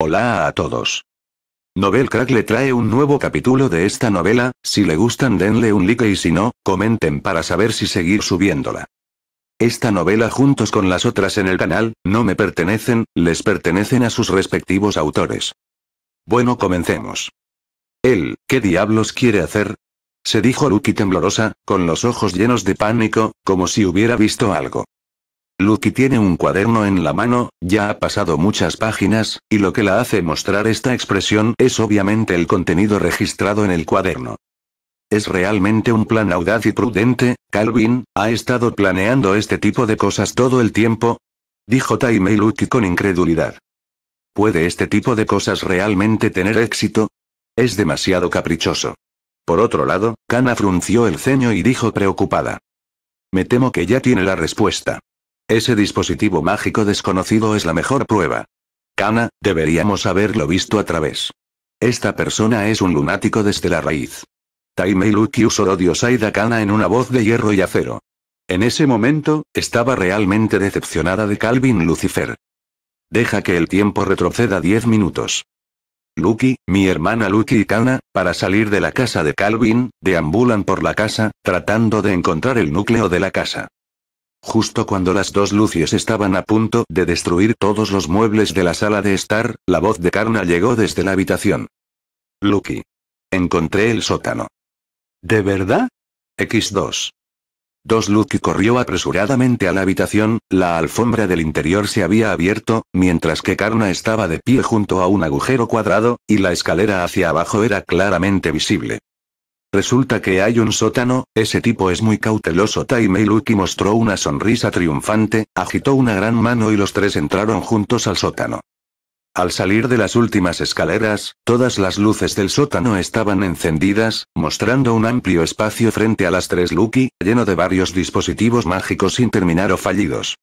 Hola a todos. Novel Crack le trae un nuevo capítulo de esta novela, si le gustan denle un like y si no, comenten para saber si seguir subiéndola. Esta novela juntos con las otras en el canal, no me pertenecen, les pertenecen a sus respectivos autores. Bueno comencemos. Él, ¿qué diablos quiere hacer? Se dijo Lucky temblorosa, con los ojos llenos de pánico, como si hubiera visto algo. Lucky tiene un cuaderno en la mano, ya ha pasado muchas páginas, y lo que la hace mostrar esta expresión es obviamente el contenido registrado en el cuaderno. Es realmente un plan audaz y prudente, Calvin, ha estado planeando este tipo de cosas todo el tiempo. Dijo Time Lucky con incredulidad. ¿Puede este tipo de cosas realmente tener éxito? Es demasiado caprichoso. Por otro lado, Kana frunció el ceño y dijo preocupada. Me temo que ya tiene la respuesta. Ese dispositivo mágico desconocido es la mejor prueba. Kana, deberíamos haberlo visto a través. Esta persona es un lunático desde la raíz. Taimei Luki usó odios aida Kana en una voz de hierro y acero. En ese momento, estaba realmente decepcionada de Calvin Lucifer. Deja que el tiempo retroceda 10 minutos. Lucky, mi hermana Lucky y Kana, para salir de la casa de Calvin, deambulan por la casa, tratando de encontrar el núcleo de la casa. Justo cuando las dos luces estaban a punto de destruir todos los muebles de la sala de estar, la voz de Karna llegó desde la habitación. Lucky. Encontré el sótano. ¿De verdad? X2. Dos Lucky corrió apresuradamente a la habitación, la alfombra del interior se había abierto, mientras que Karna estaba de pie junto a un agujero cuadrado, y la escalera hacia abajo era claramente visible. Resulta que hay un sótano, ese tipo es muy cauteloso. Taimei Lucky mostró una sonrisa triunfante, agitó una gran mano y los tres entraron juntos al sótano. Al salir de las últimas escaleras, todas las luces del sótano estaban encendidas, mostrando un amplio espacio frente a las tres Lucky, lleno de varios dispositivos mágicos sin terminar o fallidos.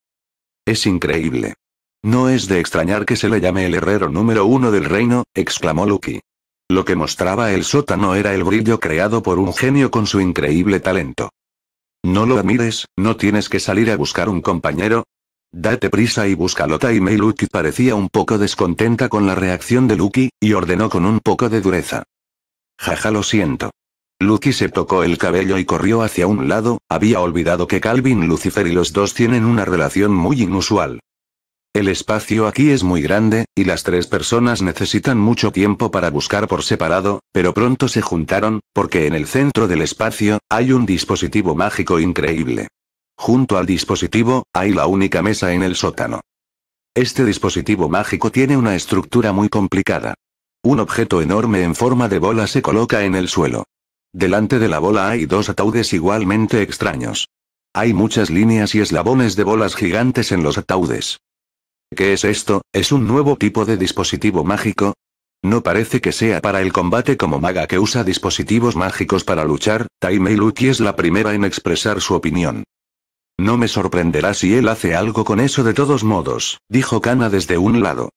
Es increíble. No es de extrañar que se le llame el herrero número uno del reino, exclamó Lucky. Lo que mostraba el sótano era el brillo creado por un genio con su increíble talento. No lo admires, no tienes que salir a buscar un compañero. Date prisa y búscalo. Taimei Lucky parecía un poco descontenta con la reacción de Lucky, y ordenó con un poco de dureza. Jaja lo siento. Lucky se tocó el cabello y corrió hacia un lado, había olvidado que Calvin Lucifer y los dos tienen una relación muy inusual. El espacio aquí es muy grande, y las tres personas necesitan mucho tiempo para buscar por separado, pero pronto se juntaron, porque en el centro del espacio, hay un dispositivo mágico increíble. Junto al dispositivo, hay la única mesa en el sótano. Este dispositivo mágico tiene una estructura muy complicada. Un objeto enorme en forma de bola se coloca en el suelo. Delante de la bola hay dos ataúdes igualmente extraños. Hay muchas líneas y eslabones de bolas gigantes en los ataúdes. ¿Qué es esto? ¿Es un nuevo tipo de dispositivo mágico? No parece que sea para el combate como maga que usa dispositivos mágicos para luchar, y Luki es la primera en expresar su opinión. No me sorprenderá si él hace algo con eso de todos modos, dijo Kana desde un lado.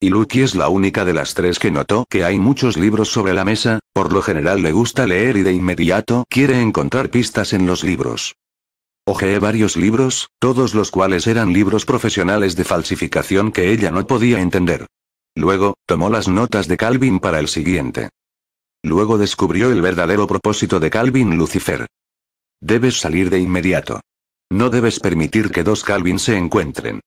Y Luki es la única de las tres que notó que hay muchos libros sobre la mesa, por lo general le gusta leer y de inmediato quiere encontrar pistas en los libros. Ojeé varios libros, todos los cuales eran libros profesionales de falsificación que ella no podía entender. Luego, tomó las notas de Calvin para el siguiente. Luego descubrió el verdadero propósito de Calvin Lucifer. Debes salir de inmediato. No debes permitir que dos Calvin se encuentren.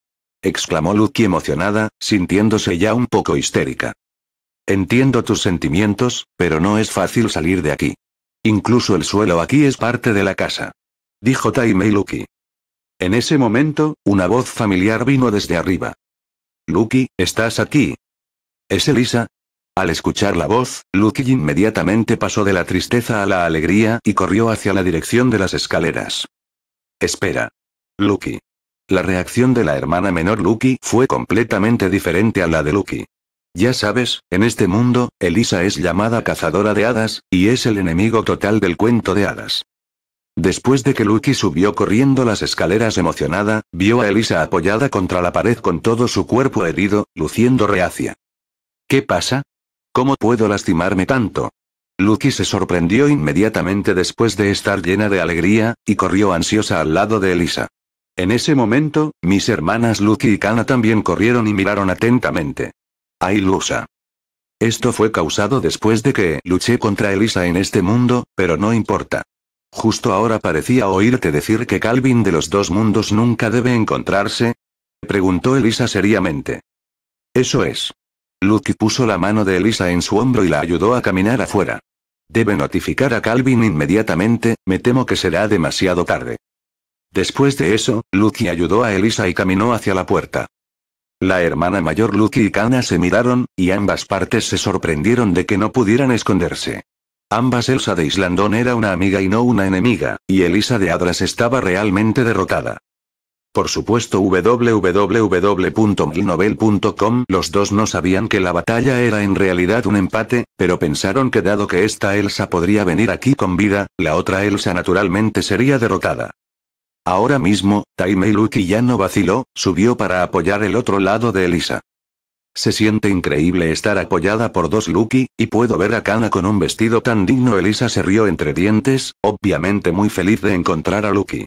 Exclamó Lucky emocionada, sintiéndose ya un poco histérica. Entiendo tus sentimientos, pero no es fácil salir de aquí. Incluso el suelo aquí es parte de la casa dijo Taimei Luki. En ese momento, una voz familiar vino desde arriba. Luki, ¿estás aquí? ¿Es Elisa? Al escuchar la voz, Luki inmediatamente pasó de la tristeza a la alegría y corrió hacia la dirección de las escaleras. Espera. Luki. La reacción de la hermana menor Luki fue completamente diferente a la de Luki. Ya sabes, en este mundo, Elisa es llamada cazadora de hadas, y es el enemigo total del cuento de hadas. Después de que Lucky subió corriendo las escaleras emocionada, vio a Elisa apoyada contra la pared con todo su cuerpo herido, luciendo reacia. ¿Qué pasa? ¿Cómo puedo lastimarme tanto? Lucky se sorprendió inmediatamente después de estar llena de alegría, y corrió ansiosa al lado de Elisa. En ese momento, mis hermanas Lucky y Kana también corrieron y miraron atentamente. ¡Ay, Lusa! Esto fue causado después de que luché contra Elisa en este mundo, pero no importa. Justo ahora parecía oírte decir que Calvin de los dos mundos nunca debe encontrarse. Preguntó Elisa seriamente. Eso es. Lucky puso la mano de Elisa en su hombro y la ayudó a caminar afuera. Debe notificar a Calvin inmediatamente, me temo que será demasiado tarde. Después de eso, Lucky ayudó a Elisa y caminó hacia la puerta. La hermana mayor Lucky y Kana se miraron, y ambas partes se sorprendieron de que no pudieran esconderse. Ambas Elsa de Islandón era una amiga y no una enemiga, y Elisa de Adras estaba realmente derrotada. Por supuesto www.milnovel.com Los dos no sabían que la batalla era en realidad un empate, pero pensaron que dado que esta Elsa podría venir aquí con vida, la otra Elsa naturalmente sería derrotada. Ahora mismo, Taime ya no vaciló, subió para apoyar el otro lado de Elisa. Se siente increíble estar apoyada por dos Lucky, y puedo ver a Kana con un vestido tan digno. Elisa se rió entre dientes, obviamente muy feliz de encontrar a Lucky.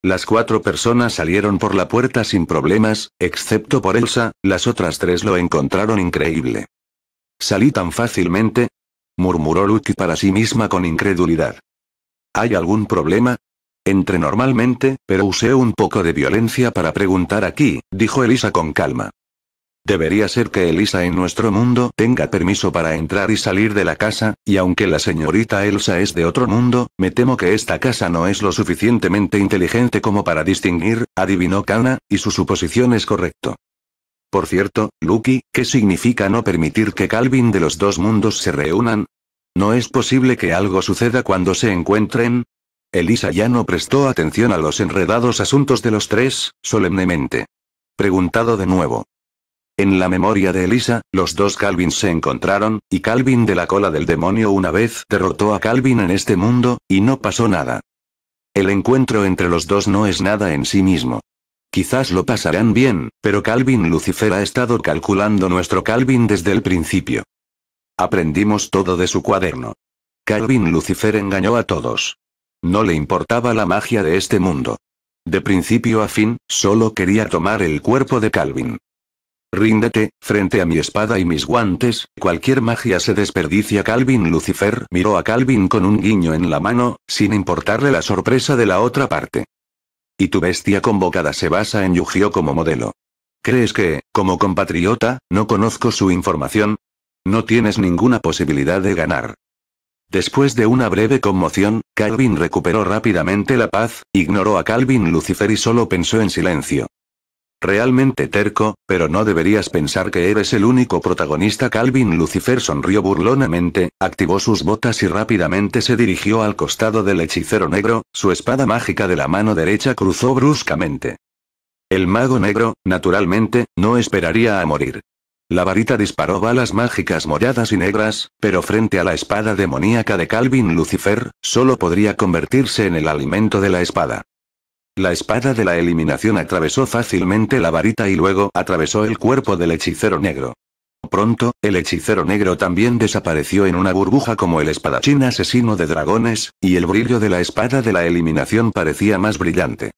Las cuatro personas salieron por la puerta sin problemas, excepto por Elsa, las otras tres lo encontraron increíble. ¿Salí tan fácilmente? murmuró Lucky para sí misma con incredulidad. ¿Hay algún problema? Entré normalmente, pero usé un poco de violencia para preguntar aquí, dijo Elisa con calma. Debería ser que Elisa en nuestro mundo tenga permiso para entrar y salir de la casa, y aunque la señorita Elsa es de otro mundo, me temo que esta casa no es lo suficientemente inteligente como para distinguir, adivinó Kana, y su suposición es correcto. Por cierto, Lucky, ¿qué significa no permitir que Calvin de los dos mundos se reúnan? ¿No es posible que algo suceda cuando se encuentren? Elisa ya no prestó atención a los enredados asuntos de los tres, solemnemente. Preguntado de nuevo, en la memoria de Elisa, los dos Calvin se encontraron, y Calvin de la cola del demonio una vez derrotó a Calvin en este mundo, y no pasó nada. El encuentro entre los dos no es nada en sí mismo. Quizás lo pasarán bien, pero Calvin Lucifer ha estado calculando nuestro Calvin desde el principio. Aprendimos todo de su cuaderno. Calvin Lucifer engañó a todos. No le importaba la magia de este mundo. De principio a fin, solo quería tomar el cuerpo de Calvin. Ríndete, frente a mi espada y mis guantes, cualquier magia se desperdicia. Calvin Lucifer miró a Calvin con un guiño en la mano, sin importarle la sorpresa de la otra parte. Y tu bestia convocada se basa en yu como modelo. ¿Crees que, como compatriota, no conozco su información? No tienes ninguna posibilidad de ganar. Después de una breve conmoción, Calvin recuperó rápidamente la paz, ignoró a Calvin Lucifer y solo pensó en silencio. Realmente terco, pero no deberías pensar que eres el único protagonista. Calvin Lucifer sonrió burlonamente, activó sus botas y rápidamente se dirigió al costado del hechicero negro, su espada mágica de la mano derecha cruzó bruscamente. El mago negro, naturalmente, no esperaría a morir. La varita disparó balas mágicas moradas y negras, pero frente a la espada demoníaca de Calvin Lucifer, solo podría convertirse en el alimento de la espada. La espada de la eliminación atravesó fácilmente la varita y luego atravesó el cuerpo del hechicero negro. Pronto, el hechicero negro también desapareció en una burbuja como el espadachín asesino de dragones, y el brillo de la espada de la eliminación parecía más brillante.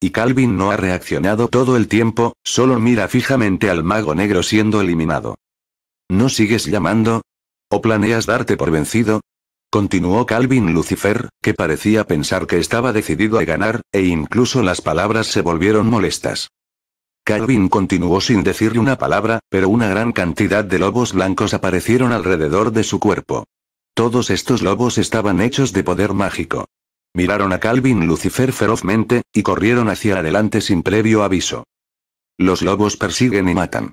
Y Calvin no ha reaccionado todo el tiempo, solo mira fijamente al mago negro siendo eliminado. ¿No sigues llamando? ¿O planeas darte por vencido? Continuó Calvin Lucifer, que parecía pensar que estaba decidido a ganar, e incluso las palabras se volvieron molestas. Calvin continuó sin decirle una palabra, pero una gran cantidad de lobos blancos aparecieron alrededor de su cuerpo. Todos estos lobos estaban hechos de poder mágico. Miraron a Calvin Lucifer ferozmente, y corrieron hacia adelante sin previo aviso. Los lobos persiguen y matan.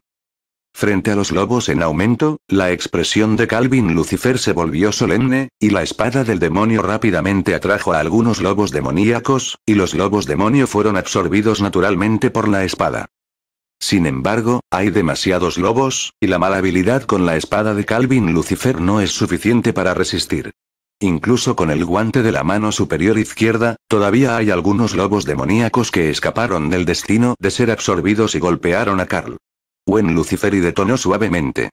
Frente a los lobos en aumento, la expresión de Calvin Lucifer se volvió solemne, y la espada del demonio rápidamente atrajo a algunos lobos demoníacos, y los lobos demonio fueron absorbidos naturalmente por la espada. Sin embargo, hay demasiados lobos, y la mala habilidad con la espada de Calvin Lucifer no es suficiente para resistir. Incluso con el guante de la mano superior izquierda, todavía hay algunos lobos demoníacos que escaparon del destino de ser absorbidos y golpearon a Carl. Wen Lucifer y detonó suavemente.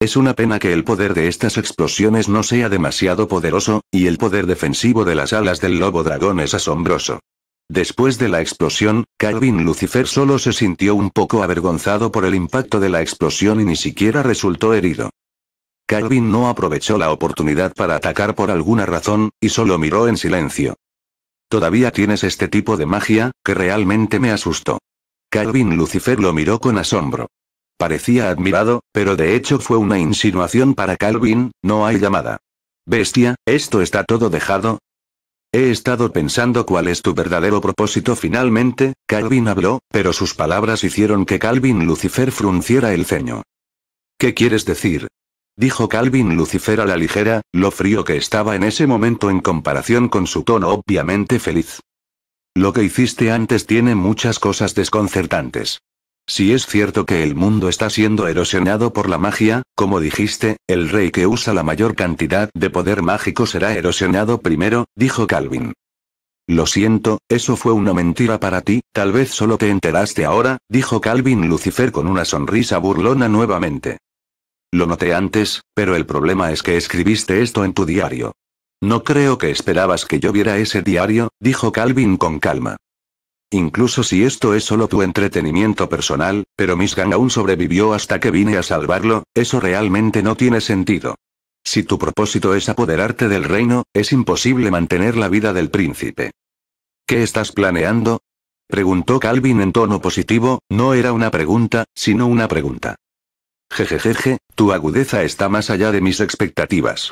Es una pena que el poder de estas explosiones no sea demasiado poderoso, y el poder defensivo de las alas del lobo dragón es asombroso. Después de la explosión, Calvin Lucifer solo se sintió un poco avergonzado por el impacto de la explosión y ni siquiera resultó herido. Calvin no aprovechó la oportunidad para atacar por alguna razón, y solo miró en silencio. Todavía tienes este tipo de magia, que realmente me asustó. Calvin Lucifer lo miró con asombro. Parecía admirado, pero de hecho fue una insinuación para Calvin, no hay llamada. Bestia, ¿esto está todo dejado? He estado pensando cuál es tu verdadero propósito finalmente, Calvin habló, pero sus palabras hicieron que Calvin Lucifer frunciera el ceño. ¿Qué quieres decir? Dijo Calvin Lucifer a la ligera, lo frío que estaba en ese momento en comparación con su tono obviamente feliz. Lo que hiciste antes tiene muchas cosas desconcertantes. Si es cierto que el mundo está siendo erosionado por la magia, como dijiste, el rey que usa la mayor cantidad de poder mágico será erosionado primero, dijo Calvin. Lo siento, eso fue una mentira para ti, tal vez solo te enteraste ahora, dijo Calvin Lucifer con una sonrisa burlona nuevamente. Lo noté antes, pero el problema es que escribiste esto en tu diario. No creo que esperabas que yo viera ese diario, dijo Calvin con calma. Incluso si esto es solo tu entretenimiento personal, pero Miss Gang aún sobrevivió hasta que vine a salvarlo, eso realmente no tiene sentido. Si tu propósito es apoderarte del reino, es imposible mantener la vida del príncipe. ¿Qué estás planeando? Preguntó Calvin en tono positivo, no era una pregunta, sino una pregunta. Jejejeje, tu agudeza está más allá de mis expectativas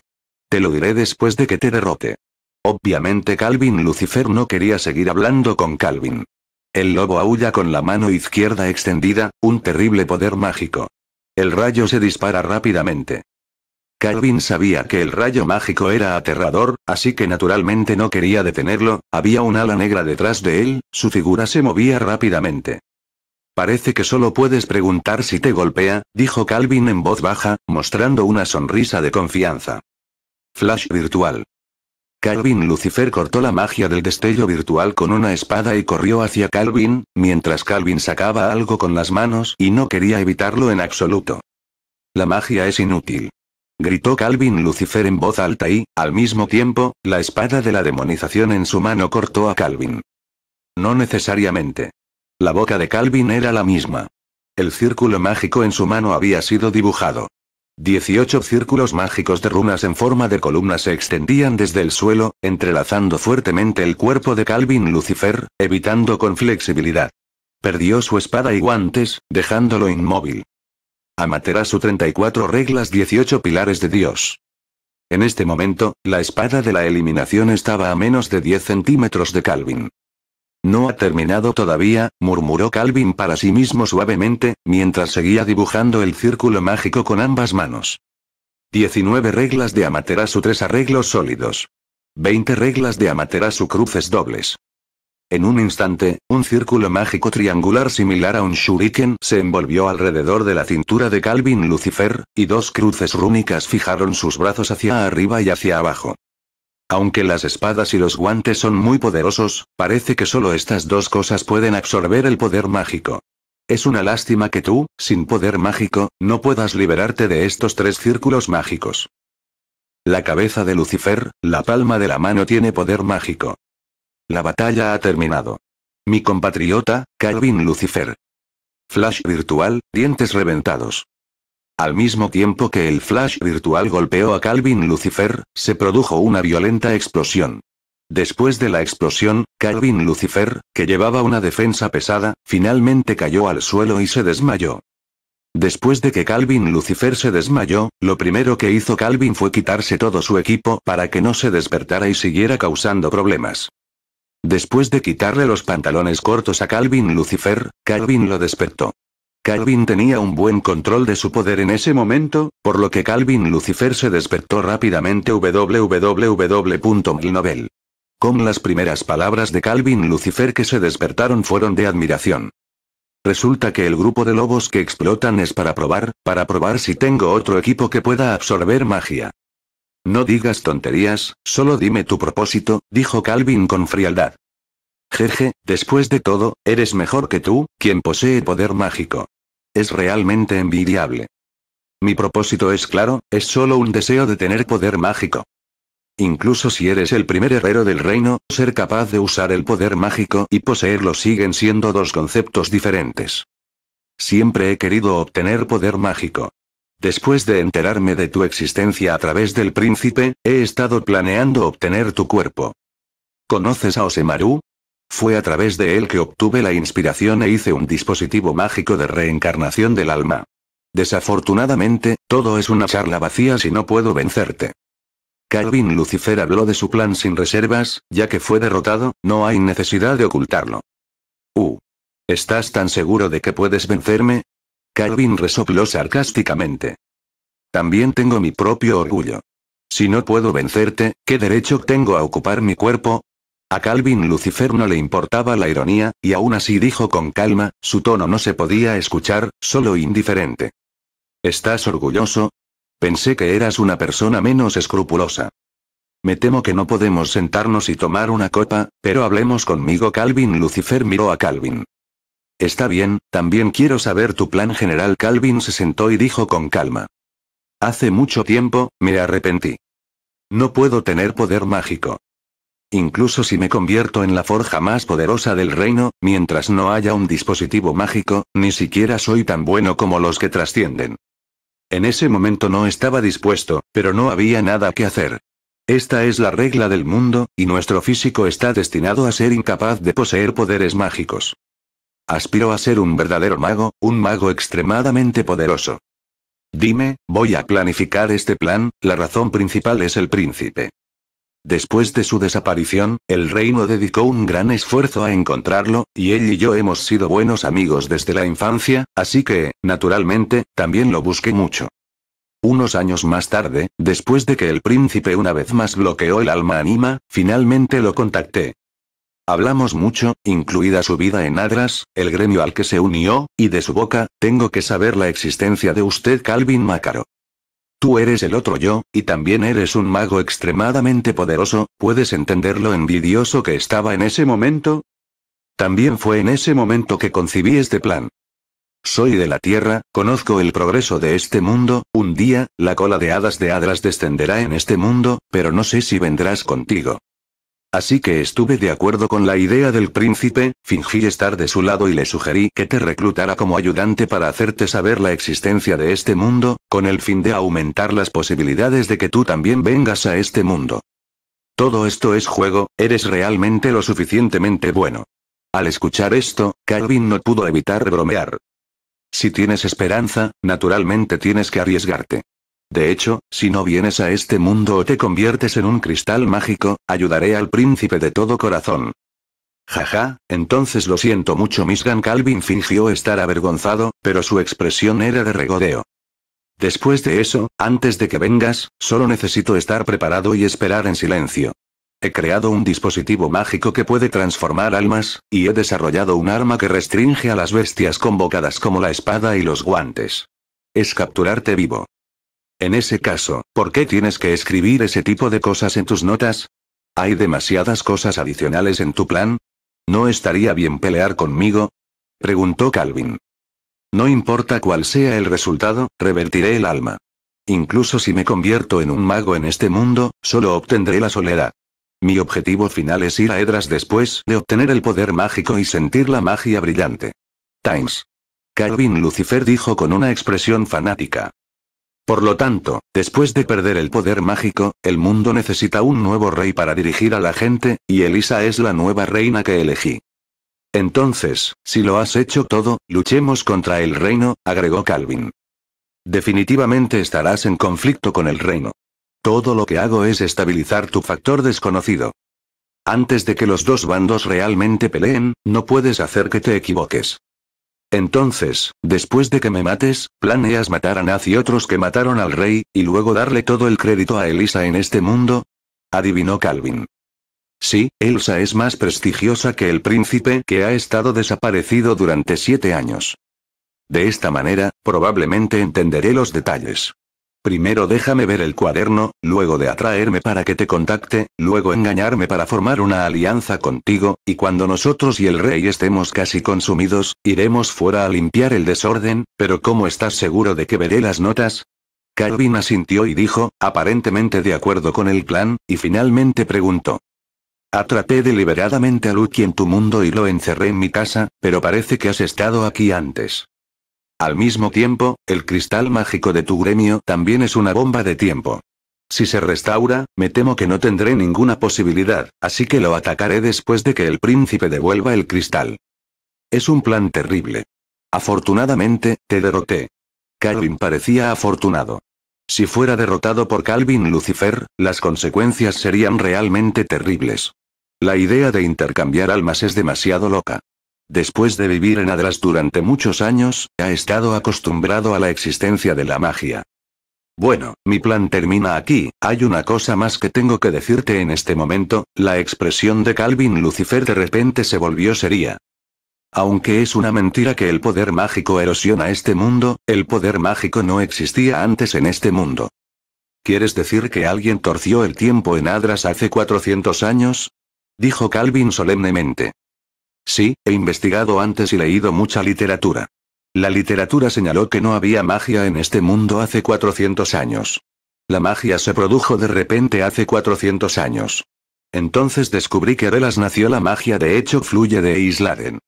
lo diré después de que te derrote. Obviamente Calvin Lucifer no quería seguir hablando con Calvin. El lobo aúlla con la mano izquierda extendida, un terrible poder mágico. El rayo se dispara rápidamente. Calvin sabía que el rayo mágico era aterrador, así que naturalmente no quería detenerlo, había un ala negra detrás de él, su figura se movía rápidamente. Parece que solo puedes preguntar si te golpea, dijo Calvin en voz baja, mostrando una sonrisa de confianza. Flash virtual. Calvin Lucifer cortó la magia del destello virtual con una espada y corrió hacia Calvin, mientras Calvin sacaba algo con las manos y no quería evitarlo en absoluto. La magia es inútil. Gritó Calvin Lucifer en voz alta y, al mismo tiempo, la espada de la demonización en su mano cortó a Calvin. No necesariamente. La boca de Calvin era la misma. El círculo mágico en su mano había sido dibujado. Dieciocho círculos mágicos de runas en forma de columna se extendían desde el suelo, entrelazando fuertemente el cuerpo de Calvin Lucifer, evitando con flexibilidad. Perdió su espada y guantes, dejándolo inmóvil. Amaterasu 34 reglas 18 pilares de Dios. En este momento, la espada de la eliminación estaba a menos de 10 centímetros de Calvin. No ha terminado todavía, murmuró Calvin para sí mismo suavemente, mientras seguía dibujando el círculo mágico con ambas manos. 19 reglas de Amaterasu tres arreglos sólidos. 20 reglas de Amaterasu cruces dobles. En un instante, un círculo mágico triangular similar a un shuriken se envolvió alrededor de la cintura de Calvin Lucifer, y dos cruces rúnicas fijaron sus brazos hacia arriba y hacia abajo. Aunque las espadas y los guantes son muy poderosos, parece que solo estas dos cosas pueden absorber el poder mágico. Es una lástima que tú, sin poder mágico, no puedas liberarte de estos tres círculos mágicos. La cabeza de Lucifer, la palma de la mano tiene poder mágico. La batalla ha terminado. Mi compatriota, Calvin Lucifer. Flash virtual, dientes reventados. Al mismo tiempo que el flash virtual golpeó a Calvin Lucifer, se produjo una violenta explosión. Después de la explosión, Calvin Lucifer, que llevaba una defensa pesada, finalmente cayó al suelo y se desmayó. Después de que Calvin Lucifer se desmayó, lo primero que hizo Calvin fue quitarse todo su equipo para que no se despertara y siguiera causando problemas. Después de quitarle los pantalones cortos a Calvin Lucifer, Calvin lo despertó. Calvin tenía un buen control de su poder en ese momento, por lo que Calvin Lucifer se despertó rápidamente www.milnovel. Con las primeras palabras de Calvin Lucifer que se despertaron fueron de admiración. Resulta que el grupo de lobos que explotan es para probar, para probar si tengo otro equipo que pueda absorber magia. No digas tonterías, solo dime tu propósito, dijo Calvin con frialdad. Jeje, después de todo, eres mejor que tú, quien posee poder mágico es realmente envidiable. Mi propósito es claro, es solo un deseo de tener poder mágico. Incluso si eres el primer herrero del reino, ser capaz de usar el poder mágico y poseerlo siguen siendo dos conceptos diferentes. Siempre he querido obtener poder mágico. Después de enterarme de tu existencia a través del príncipe, he estado planeando obtener tu cuerpo. ¿Conoces a Osemaru? Fue a través de él que obtuve la inspiración e hice un dispositivo mágico de reencarnación del alma. Desafortunadamente, todo es una charla vacía si no puedo vencerte. Calvin Lucifer habló de su plan sin reservas, ya que fue derrotado, no hay necesidad de ocultarlo. Uh. ¿Estás tan seguro de que puedes vencerme? Calvin resopló sarcásticamente. También tengo mi propio orgullo. Si no puedo vencerte, ¿qué derecho tengo a ocupar mi cuerpo? A Calvin Lucifer no le importaba la ironía, y aún así dijo con calma, su tono no se podía escuchar, solo indiferente. ¿Estás orgulloso? Pensé que eras una persona menos escrupulosa. Me temo que no podemos sentarnos y tomar una copa, pero hablemos conmigo. Calvin Lucifer miró a Calvin. Está bien, también quiero saber tu plan general. Calvin se sentó y dijo con calma. Hace mucho tiempo, me arrepentí. No puedo tener poder mágico. Incluso si me convierto en la forja más poderosa del reino, mientras no haya un dispositivo mágico, ni siquiera soy tan bueno como los que trascienden. En ese momento no estaba dispuesto, pero no había nada que hacer. Esta es la regla del mundo, y nuestro físico está destinado a ser incapaz de poseer poderes mágicos. Aspiro a ser un verdadero mago, un mago extremadamente poderoso. Dime, voy a planificar este plan, la razón principal es el príncipe. Después de su desaparición, el reino dedicó un gran esfuerzo a encontrarlo, y él y yo hemos sido buenos amigos desde la infancia, así que, naturalmente, también lo busqué mucho. Unos años más tarde, después de que el príncipe una vez más bloqueó el alma anima, finalmente lo contacté. Hablamos mucho, incluida su vida en Adras, el gremio al que se unió, y de su boca, tengo que saber la existencia de usted Calvin Mácaro. Tú eres el otro yo, y también eres un mago extremadamente poderoso, ¿puedes entender lo envidioso que estaba en ese momento? También fue en ese momento que concibí este plan. Soy de la Tierra, conozco el progreso de este mundo, un día, la cola de hadas de hadras descenderá en este mundo, pero no sé si vendrás contigo. Así que estuve de acuerdo con la idea del príncipe, fingí estar de su lado y le sugerí que te reclutara como ayudante para hacerte saber la existencia de este mundo, con el fin de aumentar las posibilidades de que tú también vengas a este mundo. Todo esto es juego, eres realmente lo suficientemente bueno. Al escuchar esto, Calvin no pudo evitar bromear. Si tienes esperanza, naturalmente tienes que arriesgarte. De hecho, si no vienes a este mundo o te conviertes en un cristal mágico, ayudaré al príncipe de todo corazón. Jaja, entonces lo siento mucho. Misgan Calvin fingió estar avergonzado, pero su expresión era de regodeo. Después de eso, antes de que vengas, solo necesito estar preparado y esperar en silencio. He creado un dispositivo mágico que puede transformar almas, y he desarrollado un arma que restringe a las bestias convocadas como la espada y los guantes. Es capturarte vivo. En ese caso, ¿por qué tienes que escribir ese tipo de cosas en tus notas? ¿Hay demasiadas cosas adicionales en tu plan? ¿No estaría bien pelear conmigo? Preguntó Calvin. No importa cuál sea el resultado, revertiré el alma. Incluso si me convierto en un mago en este mundo, solo obtendré la soledad. Mi objetivo final es ir a Edras después de obtener el poder mágico y sentir la magia brillante. Times. Calvin Lucifer dijo con una expresión fanática. Por lo tanto, después de perder el poder mágico, el mundo necesita un nuevo rey para dirigir a la gente, y Elisa es la nueva reina que elegí. Entonces, si lo has hecho todo, luchemos contra el reino, agregó Calvin. Definitivamente estarás en conflicto con el reino. Todo lo que hago es estabilizar tu factor desconocido. Antes de que los dos bandos realmente peleen, no puedes hacer que te equivoques. Entonces, después de que me mates, planeas matar a Naz y otros que mataron al rey, y luego darle todo el crédito a Elisa en este mundo? Adivinó Calvin. Sí, Elsa es más prestigiosa que el príncipe que ha estado desaparecido durante siete años. De esta manera, probablemente entenderé los detalles. Primero déjame ver el cuaderno, luego de atraerme para que te contacte, luego engañarme para formar una alianza contigo, y cuando nosotros y el rey estemos casi consumidos, iremos fuera a limpiar el desorden, pero ¿cómo estás seguro de que veré las notas? Calvin asintió y dijo, aparentemente de acuerdo con el plan, y finalmente preguntó. Atrapé deliberadamente a Lucky en tu mundo y lo encerré en mi casa, pero parece que has estado aquí antes. Al mismo tiempo, el cristal mágico de tu gremio también es una bomba de tiempo. Si se restaura, me temo que no tendré ninguna posibilidad, así que lo atacaré después de que el príncipe devuelva el cristal. Es un plan terrible. Afortunadamente, te derroté. Calvin parecía afortunado. Si fuera derrotado por Calvin Lucifer, las consecuencias serían realmente terribles. La idea de intercambiar almas es demasiado loca. Después de vivir en Adras durante muchos años, ha estado acostumbrado a la existencia de la magia. Bueno, mi plan termina aquí, hay una cosa más que tengo que decirte en este momento, la expresión de Calvin Lucifer de repente se volvió seria. Aunque es una mentira que el poder mágico erosiona este mundo, el poder mágico no existía antes en este mundo. ¿Quieres decir que alguien torció el tiempo en Adras hace 400 años? Dijo Calvin solemnemente. Sí, he investigado antes y leído mucha literatura. La literatura señaló que no había magia en este mundo hace 400 años. La magia se produjo de repente hace 400 años. Entonces descubrí que Relas nació la magia de hecho fluye de Isladen.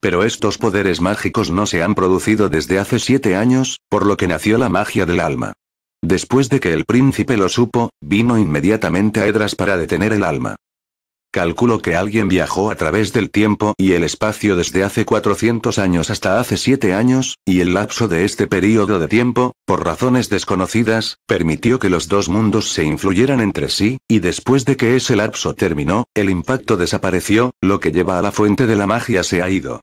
Pero estos poderes mágicos no se han producido desde hace siete años, por lo que nació la magia del alma. Después de que el príncipe lo supo, vino inmediatamente a Edras para detener el alma. Calculo que alguien viajó a través del tiempo y el espacio desde hace 400 años hasta hace 7 años, y el lapso de este periodo de tiempo, por razones desconocidas, permitió que los dos mundos se influyeran entre sí, y después de que ese lapso terminó, el impacto desapareció, lo que lleva a la fuente de la magia se ha ido.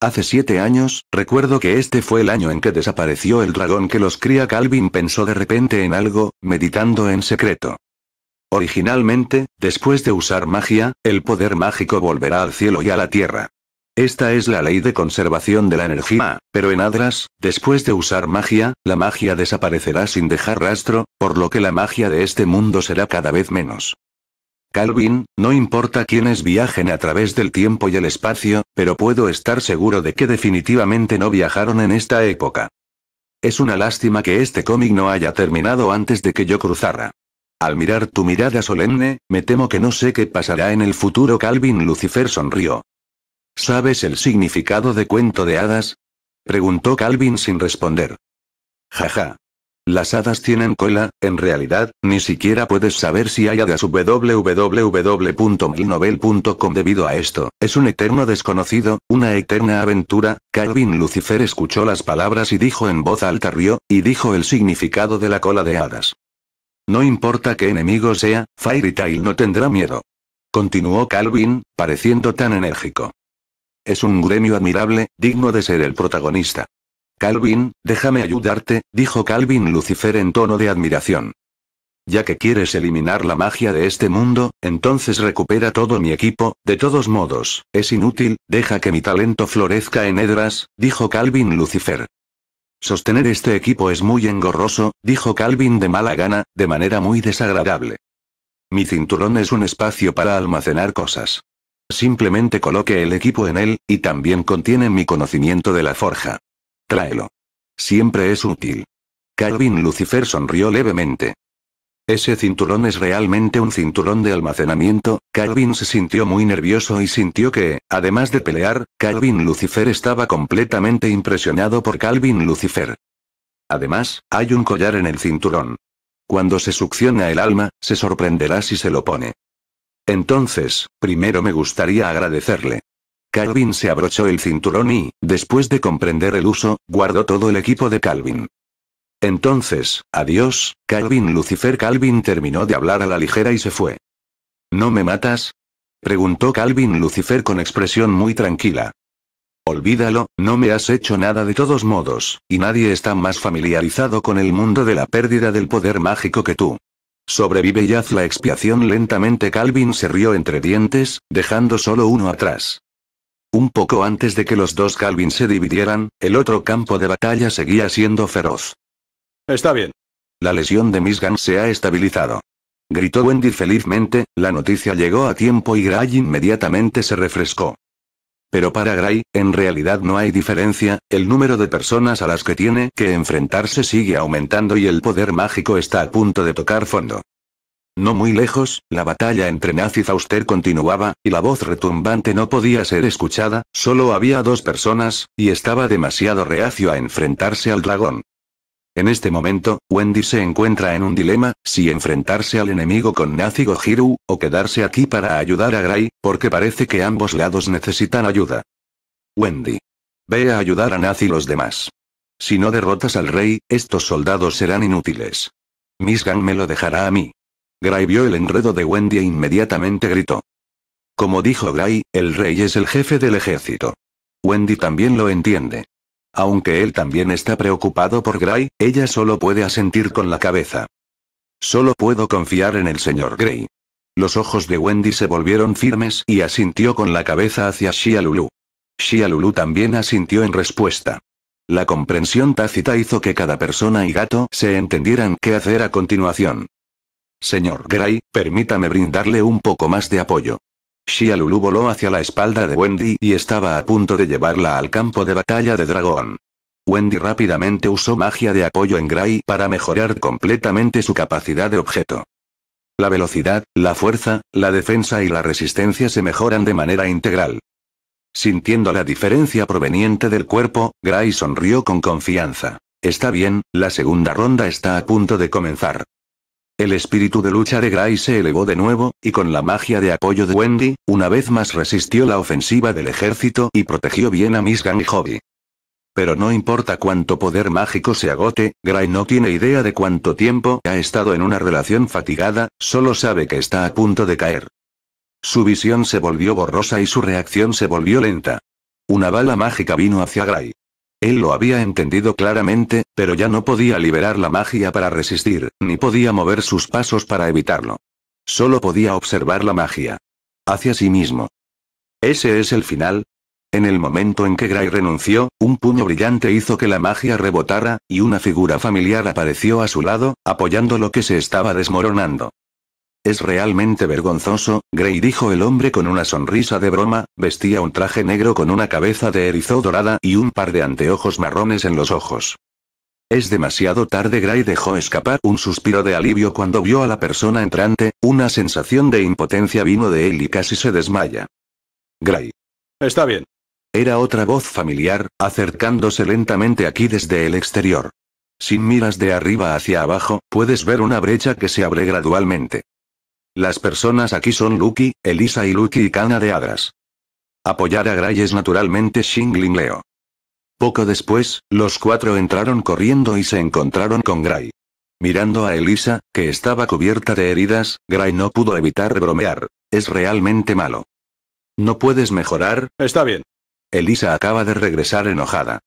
Hace siete años, recuerdo que este fue el año en que desapareció el dragón que los cría Calvin pensó de repente en algo, meditando en secreto. Originalmente, después de usar magia, el poder mágico volverá al cielo y a la tierra. Esta es la ley de conservación de la energía, pero en Adras, después de usar magia, la magia desaparecerá sin dejar rastro, por lo que la magia de este mundo será cada vez menos. Calvin, no importa quiénes viajen a través del tiempo y el espacio, pero puedo estar seguro de que definitivamente no viajaron en esta época. Es una lástima que este cómic no haya terminado antes de que yo cruzara. Al mirar tu mirada solemne, me temo que no sé qué pasará en el futuro. Calvin Lucifer sonrió. ¿Sabes el significado de cuento de hadas? Preguntó Calvin sin responder. Jaja. Las hadas tienen cola, en realidad, ni siquiera puedes saber si hay hadas www.milnovel.com debido a esto, es un eterno desconocido, una eterna aventura, Calvin Lucifer escuchó las palabras y dijo en voz alta río, y dijo el significado de la cola de hadas. No importa qué enemigo sea, Fairy Tail no tendrá miedo. Continuó Calvin, pareciendo tan enérgico. Es un gremio admirable, digno de ser el protagonista. Calvin, déjame ayudarte, dijo Calvin Lucifer en tono de admiración. Ya que quieres eliminar la magia de este mundo, entonces recupera todo mi equipo, de todos modos, es inútil, deja que mi talento florezca en Edras, dijo Calvin Lucifer. Sostener este equipo es muy engorroso, dijo Calvin de mala gana, de manera muy desagradable. Mi cinturón es un espacio para almacenar cosas. Simplemente coloque el equipo en él, y también contiene mi conocimiento de la forja. Tráelo. Siempre es útil. Calvin Lucifer sonrió levemente. Ese cinturón es realmente un cinturón de almacenamiento, Calvin se sintió muy nervioso y sintió que, además de pelear, Calvin Lucifer estaba completamente impresionado por Calvin Lucifer. Además, hay un collar en el cinturón. Cuando se succiona el alma, se sorprenderá si se lo pone. Entonces, primero me gustaría agradecerle. Calvin se abrochó el cinturón y, después de comprender el uso, guardó todo el equipo de Calvin. Entonces, adiós, Calvin Lucifer Calvin terminó de hablar a la ligera y se fue. ¿No me matas? preguntó Calvin Lucifer con expresión muy tranquila. Olvídalo, no me has hecho nada de todos modos, y nadie está más familiarizado con el mundo de la pérdida del poder mágico que tú. Sobrevive y haz la expiación lentamente. Calvin se rió entre dientes, dejando solo uno atrás. Un poco antes de que los dos Calvin se dividieran, el otro campo de batalla seguía siendo feroz. Está bien. La lesión de Miss Gunn se ha estabilizado. Gritó Wendy felizmente, la noticia llegó a tiempo y Gray inmediatamente se refrescó. Pero para Gray, en realidad no hay diferencia, el número de personas a las que tiene que enfrentarse sigue aumentando y el poder mágico está a punto de tocar fondo. No muy lejos, la batalla entre Naz y Fauster continuaba, y la voz retumbante no podía ser escuchada, solo había dos personas, y estaba demasiado reacio a enfrentarse al dragón. En este momento, Wendy se encuentra en un dilema, si enfrentarse al enemigo con Nazi Gohiru, o quedarse aquí para ayudar a Gray, porque parece que ambos lados necesitan ayuda. Wendy. Ve a ayudar a Nazi y los demás. Si no derrotas al rey, estos soldados serán inútiles. Miss Gang me lo dejará a mí. Gray vio el enredo de Wendy e inmediatamente gritó. Como dijo Gray, el rey es el jefe del ejército. Wendy también lo entiende. Aunque él también está preocupado por Gray, ella solo puede asentir con la cabeza. Solo puedo confiar en el señor Gray. Los ojos de Wendy se volvieron firmes y asintió con la cabeza hacia Shia Lulu. Shia Lulu también asintió en respuesta. La comprensión tácita hizo que cada persona y gato se entendieran qué hacer a continuación. Señor Gray, permítame brindarle un poco más de apoyo. Shia Lulu voló hacia la espalda de Wendy y estaba a punto de llevarla al campo de batalla de dragón. Wendy rápidamente usó magia de apoyo en Gray para mejorar completamente su capacidad de objeto. La velocidad, la fuerza, la defensa y la resistencia se mejoran de manera integral. Sintiendo la diferencia proveniente del cuerpo, Gray sonrió con confianza. Está bien, la segunda ronda está a punto de comenzar. El espíritu de lucha de Gray se elevó de nuevo, y con la magia de apoyo de Wendy, una vez más resistió la ofensiva del ejército y protegió bien a Miss Gang y Hobby. Pero no importa cuánto poder mágico se agote, Gray no tiene idea de cuánto tiempo ha estado en una relación fatigada, solo sabe que está a punto de caer. Su visión se volvió borrosa y su reacción se volvió lenta. Una bala mágica vino hacia Gray. Él lo había entendido claramente, pero ya no podía liberar la magia para resistir, ni podía mover sus pasos para evitarlo. Solo podía observar la magia. Hacia sí mismo. ¿Ese es el final? En el momento en que Gray renunció, un puño brillante hizo que la magia rebotara, y una figura familiar apareció a su lado, apoyando lo que se estaba desmoronando. Es realmente vergonzoso, Gray dijo el hombre con una sonrisa de broma, vestía un traje negro con una cabeza de erizo dorada y un par de anteojos marrones en los ojos. Es demasiado tarde. Gray dejó escapar un suspiro de alivio cuando vio a la persona entrante, una sensación de impotencia vino de él y casi se desmaya. Gray. Está bien. Era otra voz familiar, acercándose lentamente aquí desde el exterior. Sin miras de arriba hacia abajo, puedes ver una brecha que se abre gradualmente. Las personas aquí son Lucky, Elisa y Lucky y Kana de Adras. Apoyar a Gray es naturalmente Shingling Leo. Poco después, los cuatro entraron corriendo y se encontraron con Gray. Mirando a Elisa, que estaba cubierta de heridas, Gray no pudo evitar bromear. Es realmente malo. ¿No puedes mejorar? Está bien. Elisa acaba de regresar enojada.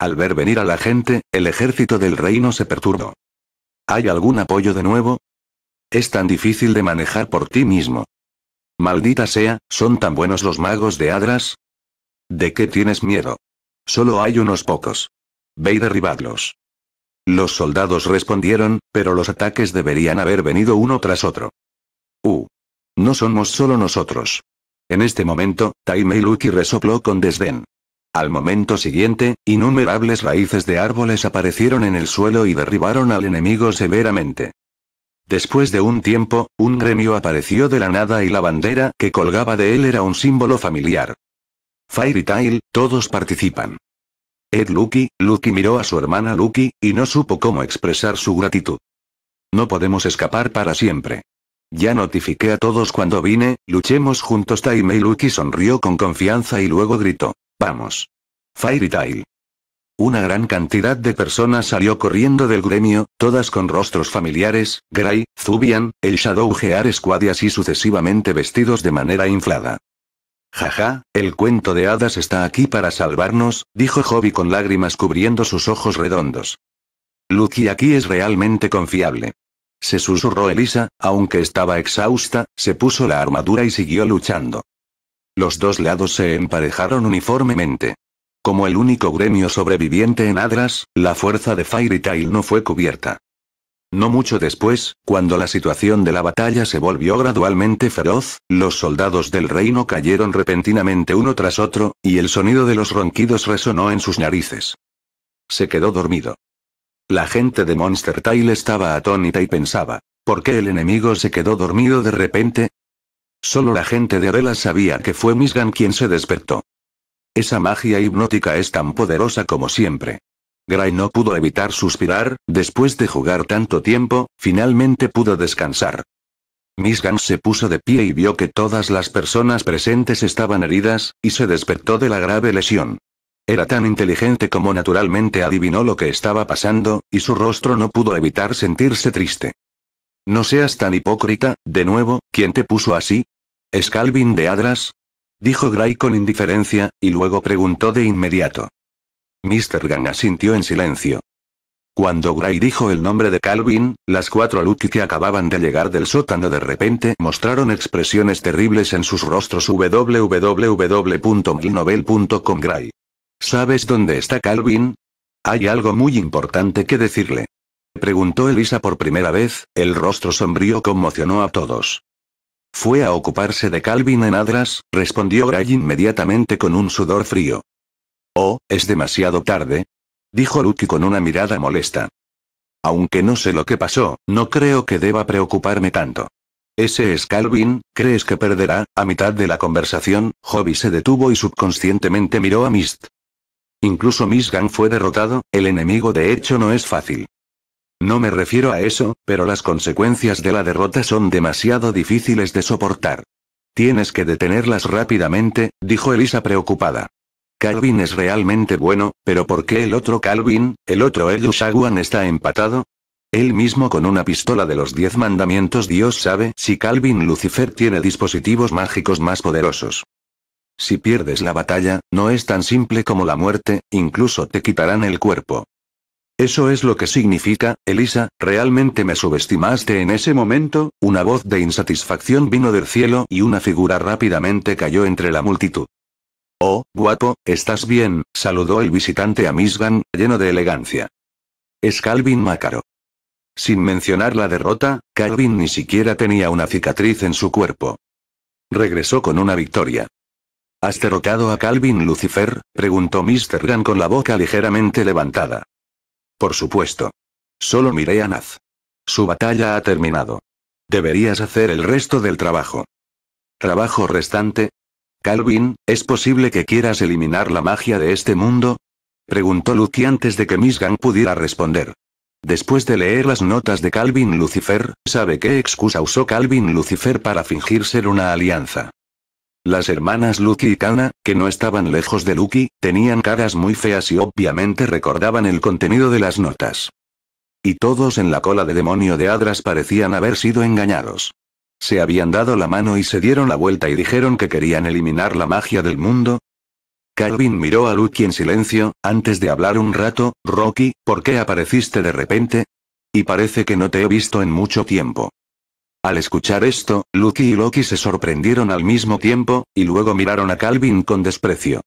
Al ver venir a la gente, el ejército del reino se perturbó. ¿Hay algún apoyo de nuevo? es tan difícil de manejar por ti mismo. Maldita sea, ¿son tan buenos los magos de Adras? ¿De qué tienes miedo? Solo hay unos pocos. Ve y derribadlos. Los soldados respondieron, pero los ataques deberían haber venido uno tras otro. Uh. No somos solo nosotros. En este momento, Taime Luki resopló con desdén. Al momento siguiente, innumerables raíces de árboles aparecieron en el suelo y derribaron al enemigo severamente. Después de un tiempo, un gremio apareció de la nada y la bandera que colgaba de él era un símbolo familiar. Fairy Tail, todos participan. Ed Lucky, Lucky miró a su hermana Lucky, y no supo cómo expresar su gratitud. No podemos escapar para siempre. Ya notifiqué a todos cuando vine, luchemos juntos. Taime y Lucky sonrió con confianza y luego gritó. Vamos. Fairy Tail. Una gran cantidad de personas salió corriendo del gremio, todas con rostros familiares, Gray, Zubian, el Shadow Gear y sucesivamente vestidos de manera inflada. Jaja, el cuento de hadas está aquí para salvarnos, dijo Hobby con lágrimas cubriendo sus ojos redondos. Lucky aquí es realmente confiable. Se susurró Elisa, aunque estaba exhausta, se puso la armadura y siguió luchando. Los dos lados se emparejaron uniformemente. Como el único gremio sobreviviente en Adras, la fuerza de Tail no fue cubierta. No mucho después, cuando la situación de la batalla se volvió gradualmente feroz, los soldados del reino cayeron repentinamente uno tras otro, y el sonido de los ronquidos resonó en sus narices. Se quedó dormido. La gente de Monster Tail estaba atónita y pensaba, ¿por qué el enemigo se quedó dormido de repente? Solo la gente de Adela sabía que fue Misgan quien se despertó. Esa magia hipnótica es tan poderosa como siempre. Gray no pudo evitar suspirar, después de jugar tanto tiempo, finalmente pudo descansar. Miss Gans se puso de pie y vio que todas las personas presentes estaban heridas, y se despertó de la grave lesión. Era tan inteligente como naturalmente adivinó lo que estaba pasando, y su rostro no pudo evitar sentirse triste. No seas tan hipócrita, de nuevo, ¿quién te puso así? ¿Es Calvin de Adras? dijo Gray con indiferencia, y luego preguntó de inmediato. Mr. Gang asintió en silencio. Cuando Gray dijo el nombre de Calvin, las cuatro Lucky que acababan de llegar del sótano de repente mostraron expresiones terribles en sus rostros www.milnovel.com Gray. ¿Sabes dónde está Calvin? Hay algo muy importante que decirle. Preguntó Elisa por primera vez, el rostro sombrío conmocionó a todos. Fue a ocuparse de Calvin en Adras, respondió Gray inmediatamente con un sudor frío. Oh, es demasiado tarde. Dijo Lucky con una mirada molesta. Aunque no sé lo que pasó, no creo que deba preocuparme tanto. Ese es Calvin, ¿crees que perderá? A mitad de la conversación, Hobby se detuvo y subconscientemente miró a Mist. Incluso Miss Gang fue derrotado, el enemigo de hecho no es fácil. No me refiero a eso, pero las consecuencias de la derrota son demasiado difíciles de soportar. Tienes que detenerlas rápidamente, dijo Elisa preocupada. Calvin es realmente bueno, pero ¿por qué el otro Calvin, el otro Edu está empatado? Él mismo con una pistola de los diez mandamientos Dios sabe si Calvin Lucifer tiene dispositivos mágicos más poderosos. Si pierdes la batalla, no es tan simple como la muerte, incluso te quitarán el cuerpo. Eso es lo que significa, Elisa, realmente me subestimaste en ese momento, una voz de insatisfacción vino del cielo y una figura rápidamente cayó entre la multitud. Oh, guapo, estás bien, saludó el visitante a Miss Misgan, lleno de elegancia. Es Calvin Mácaro. Sin mencionar la derrota, Calvin ni siquiera tenía una cicatriz en su cuerpo. Regresó con una victoria. ¿Has derrotado a Calvin Lucifer? preguntó Mr. Gunn con la boca ligeramente levantada. Por supuesto. Solo miré a Naz. Su batalla ha terminado. Deberías hacer el resto del trabajo. ¿Trabajo restante? Calvin, ¿es posible que quieras eliminar la magia de este mundo? Preguntó Lucy antes de que Miss Gang pudiera responder. Después de leer las notas de Calvin Lucifer, ¿sabe qué excusa usó Calvin Lucifer para fingir ser una alianza? Las hermanas Lucky y Kana, que no estaban lejos de Lucky, tenían caras muy feas y obviamente recordaban el contenido de las notas. Y todos en la cola de demonio de Adras parecían haber sido engañados. Se habían dado la mano y se dieron la vuelta y dijeron que querían eliminar la magia del mundo. Calvin miró a Lucky en silencio, antes de hablar un rato, Rocky, ¿por qué apareciste de repente? Y parece que no te he visto en mucho tiempo. Al escuchar esto, Lucky y Loki se sorprendieron al mismo tiempo, y luego miraron a Calvin con desprecio.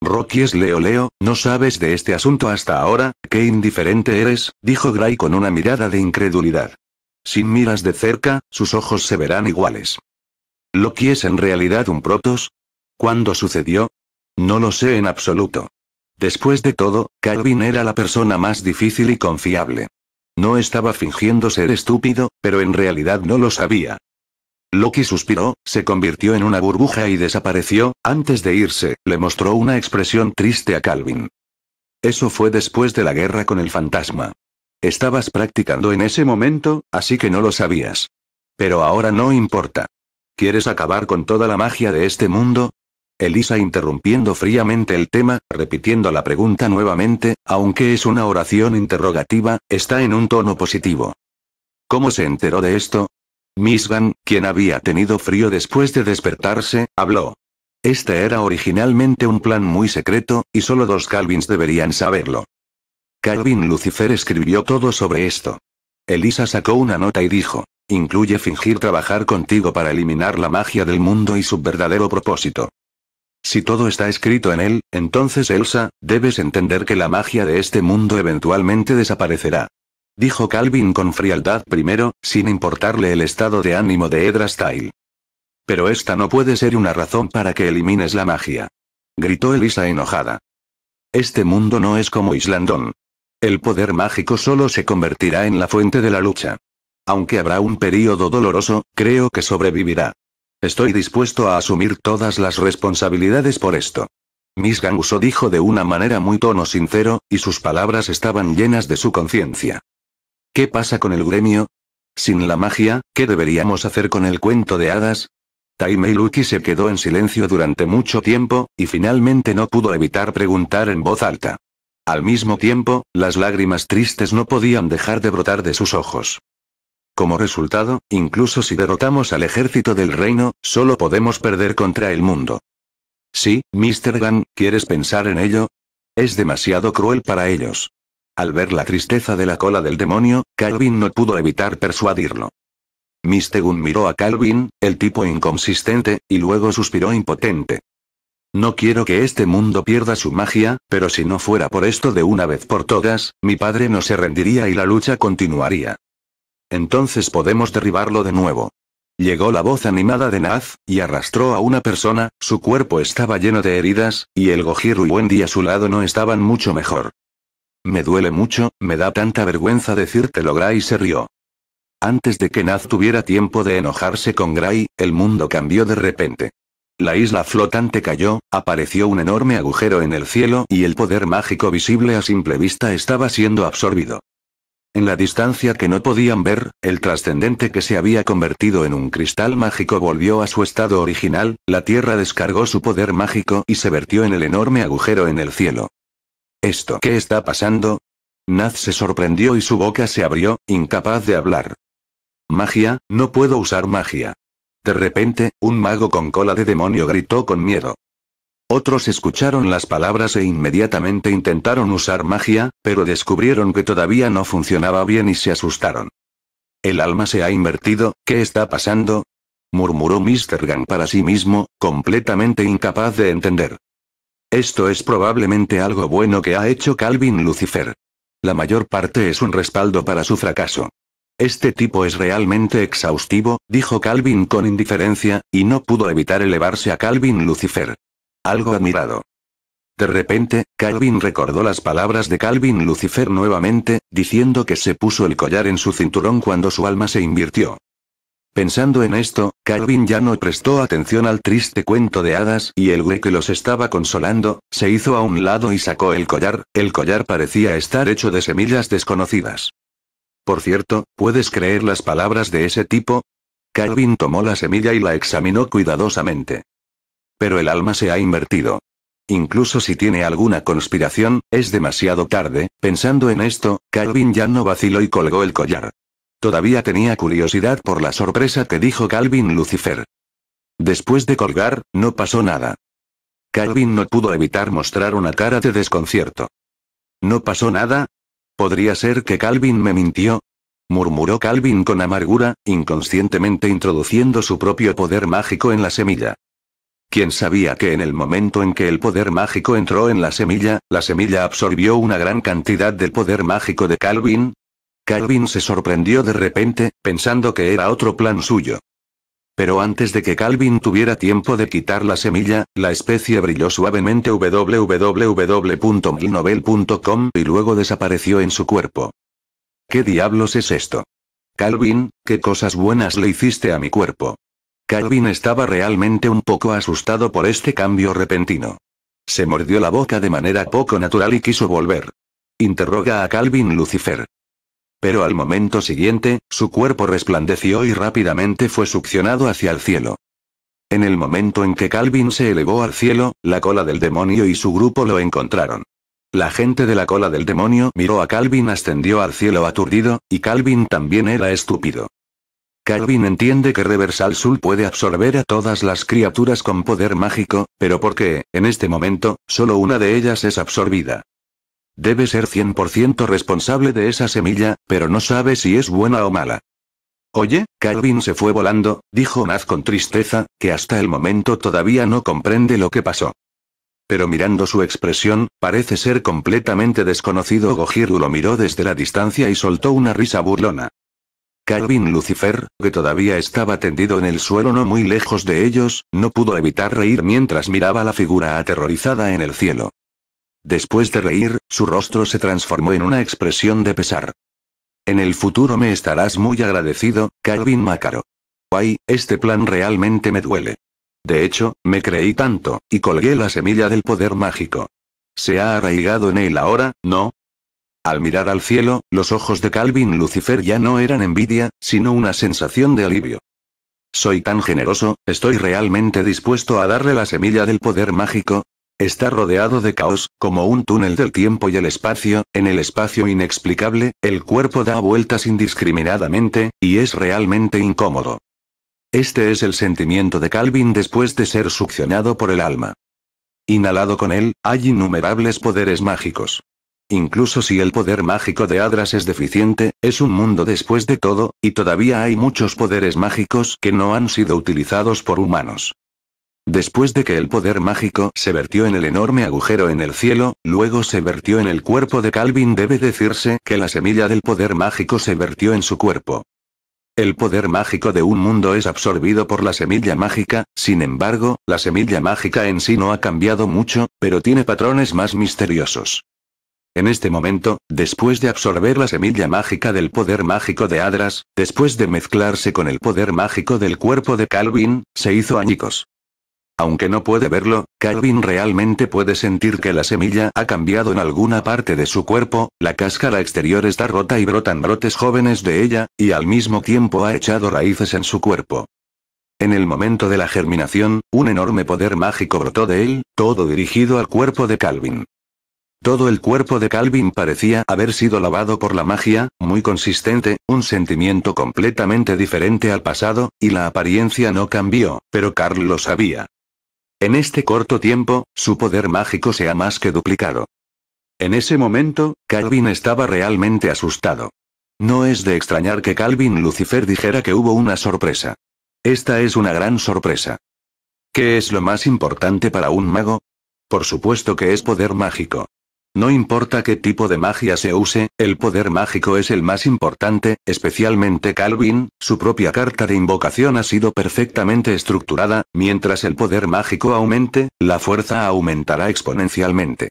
Rocky es Leo Leo, no sabes de este asunto hasta ahora, qué indiferente eres, dijo Gray con una mirada de incredulidad. Sin miras de cerca, sus ojos se verán iguales. ¿Loki es en realidad un protos? ¿Cuándo sucedió? No lo sé en absoluto. Después de todo, Calvin era la persona más difícil y confiable. No estaba fingiendo ser estúpido, pero en realidad no lo sabía. Loki suspiró, se convirtió en una burbuja y desapareció, antes de irse, le mostró una expresión triste a Calvin. Eso fue después de la guerra con el fantasma. Estabas practicando en ese momento, así que no lo sabías. Pero ahora no importa. ¿Quieres acabar con toda la magia de este mundo? Elisa interrumpiendo fríamente el tema, repitiendo la pregunta nuevamente, aunque es una oración interrogativa, está en un tono positivo. ¿Cómo se enteró de esto? Miss Van, quien había tenido frío después de despertarse, habló. Este era originalmente un plan muy secreto, y solo dos Calvins deberían saberlo. Calvin Lucifer escribió todo sobre esto. Elisa sacó una nota y dijo, incluye fingir trabajar contigo para eliminar la magia del mundo y su verdadero propósito. Si todo está escrito en él, entonces Elsa, debes entender que la magia de este mundo eventualmente desaparecerá. Dijo Calvin con frialdad primero, sin importarle el estado de ánimo de Edra Style. Pero esta no puede ser una razón para que elimines la magia. Gritó Elisa enojada. Este mundo no es como Islandón. El poder mágico solo se convertirá en la fuente de la lucha. Aunque habrá un periodo doloroso, creo que sobrevivirá. Estoy dispuesto a asumir todas las responsabilidades por esto. Miss Ganguso dijo de una manera muy tono sincero, y sus palabras estaban llenas de su conciencia. ¿Qué pasa con el gremio? Sin la magia, ¿qué deberíamos hacer con el cuento de hadas? Taime Luki se quedó en silencio durante mucho tiempo, y finalmente no pudo evitar preguntar en voz alta. Al mismo tiempo, las lágrimas tristes no podían dejar de brotar de sus ojos. Como resultado, incluso si derrotamos al ejército del reino, solo podemos perder contra el mundo. Sí, Mr. Gunn, ¿quieres pensar en ello? Es demasiado cruel para ellos. Al ver la tristeza de la cola del demonio, Calvin no pudo evitar persuadirlo. Mr. Gunn miró a Calvin, el tipo inconsistente, y luego suspiró impotente. No quiero que este mundo pierda su magia, pero si no fuera por esto de una vez por todas, mi padre no se rendiría y la lucha continuaría. Entonces podemos derribarlo de nuevo. Llegó la voz animada de Naz, y arrastró a una persona, su cuerpo estaba lleno de heridas, y el Gojiro y Wendy a su lado no estaban mucho mejor. Me duele mucho, me da tanta vergüenza decírtelo Gray se rió. Antes de que Naz tuviera tiempo de enojarse con Gray, el mundo cambió de repente. La isla flotante cayó, apareció un enorme agujero en el cielo y el poder mágico visible a simple vista estaba siendo absorbido. En la distancia que no podían ver, el trascendente que se había convertido en un cristal mágico volvió a su estado original, la Tierra descargó su poder mágico y se vertió en el enorme agujero en el cielo. ¿Esto qué está pasando? Naz se sorprendió y su boca se abrió, incapaz de hablar. Magia, no puedo usar magia. De repente, un mago con cola de demonio gritó con miedo. Otros escucharon las palabras e inmediatamente intentaron usar magia, pero descubrieron que todavía no funcionaba bien y se asustaron. El alma se ha invertido, ¿qué está pasando? murmuró Mr. Gang para sí mismo, completamente incapaz de entender. Esto es probablemente algo bueno que ha hecho Calvin Lucifer. La mayor parte es un respaldo para su fracaso. Este tipo es realmente exhaustivo, dijo Calvin con indiferencia, y no pudo evitar elevarse a Calvin Lucifer algo admirado. De repente, Calvin recordó las palabras de Calvin Lucifer nuevamente, diciendo que se puso el collar en su cinturón cuando su alma se invirtió. Pensando en esto, Calvin ya no prestó atención al triste cuento de hadas y el güey que los estaba consolando, se hizo a un lado y sacó el collar, el collar parecía estar hecho de semillas desconocidas. Por cierto, ¿puedes creer las palabras de ese tipo? Calvin tomó la semilla y la examinó cuidadosamente. Pero el alma se ha invertido. Incluso si tiene alguna conspiración, es demasiado tarde, pensando en esto, Calvin ya no vaciló y colgó el collar. Todavía tenía curiosidad por la sorpresa que dijo Calvin Lucifer. Después de colgar, no pasó nada. Calvin no pudo evitar mostrar una cara de desconcierto. ¿No pasó nada? ¿Podría ser que Calvin me mintió? murmuró Calvin con amargura, inconscientemente introduciendo su propio poder mágico en la semilla. ¿Quién sabía que en el momento en que el poder mágico entró en la semilla, la semilla absorbió una gran cantidad del poder mágico de Calvin. Calvin se sorprendió de repente, pensando que era otro plan suyo. Pero antes de que Calvin tuviera tiempo de quitar la semilla, la especie brilló suavemente www.milnovel.com y luego desapareció en su cuerpo. ¿Qué diablos es esto? Calvin, ¿qué cosas buenas le hiciste a mi cuerpo? Calvin estaba realmente un poco asustado por este cambio repentino. Se mordió la boca de manera poco natural y quiso volver. Interroga a Calvin Lucifer. Pero al momento siguiente, su cuerpo resplandeció y rápidamente fue succionado hacia el cielo. En el momento en que Calvin se elevó al cielo, la cola del demonio y su grupo lo encontraron. La gente de la cola del demonio miró a Calvin ascendió al cielo aturdido, y Calvin también era estúpido. Calvin entiende que Reversal Sul puede absorber a todas las criaturas con poder mágico, pero porque, en este momento, solo una de ellas es absorbida. Debe ser 100% responsable de esa semilla, pero no sabe si es buena o mala. Oye, Calvin se fue volando, dijo Naz con tristeza, que hasta el momento todavía no comprende lo que pasó. Pero mirando su expresión, parece ser completamente desconocido. Gojiru lo miró desde la distancia y soltó una risa burlona. Calvin Lucifer, que todavía estaba tendido en el suelo no muy lejos de ellos, no pudo evitar reír mientras miraba la figura aterrorizada en el cielo. Después de reír, su rostro se transformó en una expresión de pesar. En el futuro me estarás muy agradecido, Calvin Macaro. Ay, este plan realmente me duele. De hecho, me creí tanto, y colgué la semilla del poder mágico. Se ha arraigado en él ahora, ¿no? Al mirar al cielo, los ojos de Calvin Lucifer ya no eran envidia, sino una sensación de alivio. Soy tan generoso, estoy realmente dispuesto a darle la semilla del poder mágico. Está rodeado de caos, como un túnel del tiempo y el espacio, en el espacio inexplicable, el cuerpo da vueltas indiscriminadamente, y es realmente incómodo. Este es el sentimiento de Calvin después de ser succionado por el alma. Inhalado con él, hay innumerables poderes mágicos. Incluso si el poder mágico de Adras es deficiente, es un mundo después de todo, y todavía hay muchos poderes mágicos que no han sido utilizados por humanos. Después de que el poder mágico se vertió en el enorme agujero en el cielo, luego se vertió en el cuerpo de Calvin, debe decirse que la semilla del poder mágico se vertió en su cuerpo. El poder mágico de un mundo es absorbido por la semilla mágica, sin embargo, la semilla mágica en sí no ha cambiado mucho, pero tiene patrones más misteriosos. En este momento, después de absorber la semilla mágica del poder mágico de Adras, después de mezclarse con el poder mágico del cuerpo de Calvin, se hizo añicos. Aunque no puede verlo, Calvin realmente puede sentir que la semilla ha cambiado en alguna parte de su cuerpo, la cáscara exterior está rota y brotan brotes jóvenes de ella, y al mismo tiempo ha echado raíces en su cuerpo. En el momento de la germinación, un enorme poder mágico brotó de él, todo dirigido al cuerpo de Calvin. Todo el cuerpo de Calvin parecía haber sido lavado por la magia, muy consistente, un sentimiento completamente diferente al pasado, y la apariencia no cambió, pero Carl lo sabía. En este corto tiempo, su poder mágico se ha más que duplicado. En ese momento, Calvin estaba realmente asustado. No es de extrañar que Calvin Lucifer dijera que hubo una sorpresa. Esta es una gran sorpresa. ¿Qué es lo más importante para un mago? Por supuesto que es poder mágico. No importa qué tipo de magia se use, el poder mágico es el más importante, especialmente Calvin, su propia carta de invocación ha sido perfectamente estructurada, mientras el poder mágico aumente, la fuerza aumentará exponencialmente.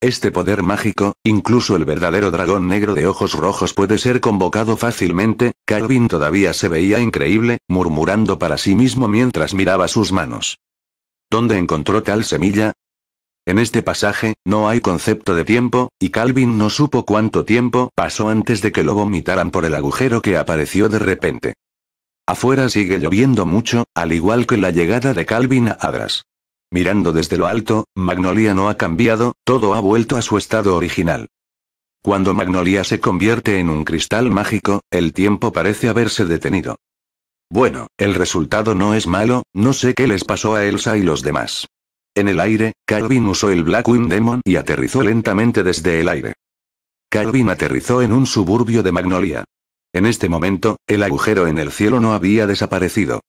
Este poder mágico, incluso el verdadero dragón negro de ojos rojos puede ser convocado fácilmente, Calvin todavía se veía increíble, murmurando para sí mismo mientras miraba sus manos. ¿Dónde encontró tal semilla? En este pasaje, no hay concepto de tiempo, y Calvin no supo cuánto tiempo pasó antes de que lo vomitaran por el agujero que apareció de repente. Afuera sigue lloviendo mucho, al igual que la llegada de Calvin a Adras. Mirando desde lo alto, Magnolia no ha cambiado, todo ha vuelto a su estado original. Cuando Magnolia se convierte en un cristal mágico, el tiempo parece haberse detenido. Bueno, el resultado no es malo, no sé qué les pasó a Elsa y los demás. En el aire, Calvin usó el Blackwind Demon y aterrizó lentamente desde el aire. Calvin aterrizó en un suburbio de Magnolia. En este momento, el agujero en el cielo no había desaparecido.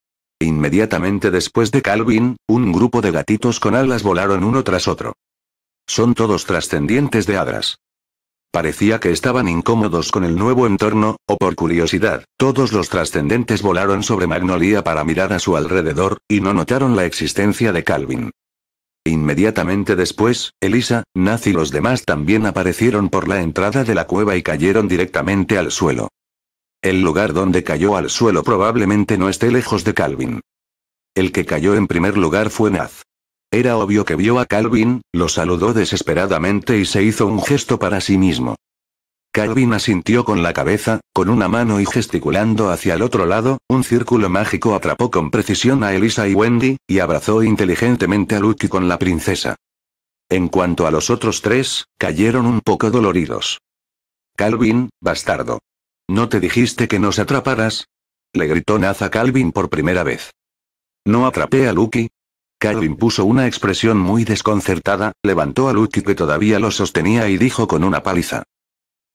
Inmediatamente después de Calvin, un grupo de gatitos con alas volaron uno tras otro. Son todos trascendientes de hadras. Parecía que estaban incómodos con el nuevo entorno, o por curiosidad, todos los trascendentes volaron sobre Magnolia para mirar a su alrededor, y no notaron la existencia de Calvin. Inmediatamente después, Elisa, Naz y los demás también aparecieron por la entrada de la cueva y cayeron directamente al suelo. El lugar donde cayó al suelo probablemente no esté lejos de Calvin. El que cayó en primer lugar fue Naz. Era obvio que vio a Calvin, lo saludó desesperadamente y se hizo un gesto para sí mismo. Calvin asintió con la cabeza, con una mano y gesticulando hacia el otro lado, un círculo mágico atrapó con precisión a Elisa y Wendy, y abrazó inteligentemente a Lucky con la princesa. En cuanto a los otros tres, cayeron un poco doloridos. Calvin, bastardo. ¿No te dijiste que nos atraparas? Le gritó Naza a Calvin por primera vez. No atrapé a Lucky, Calvin puso una expresión muy desconcertada, levantó a Lucky que todavía lo sostenía y dijo con una paliza.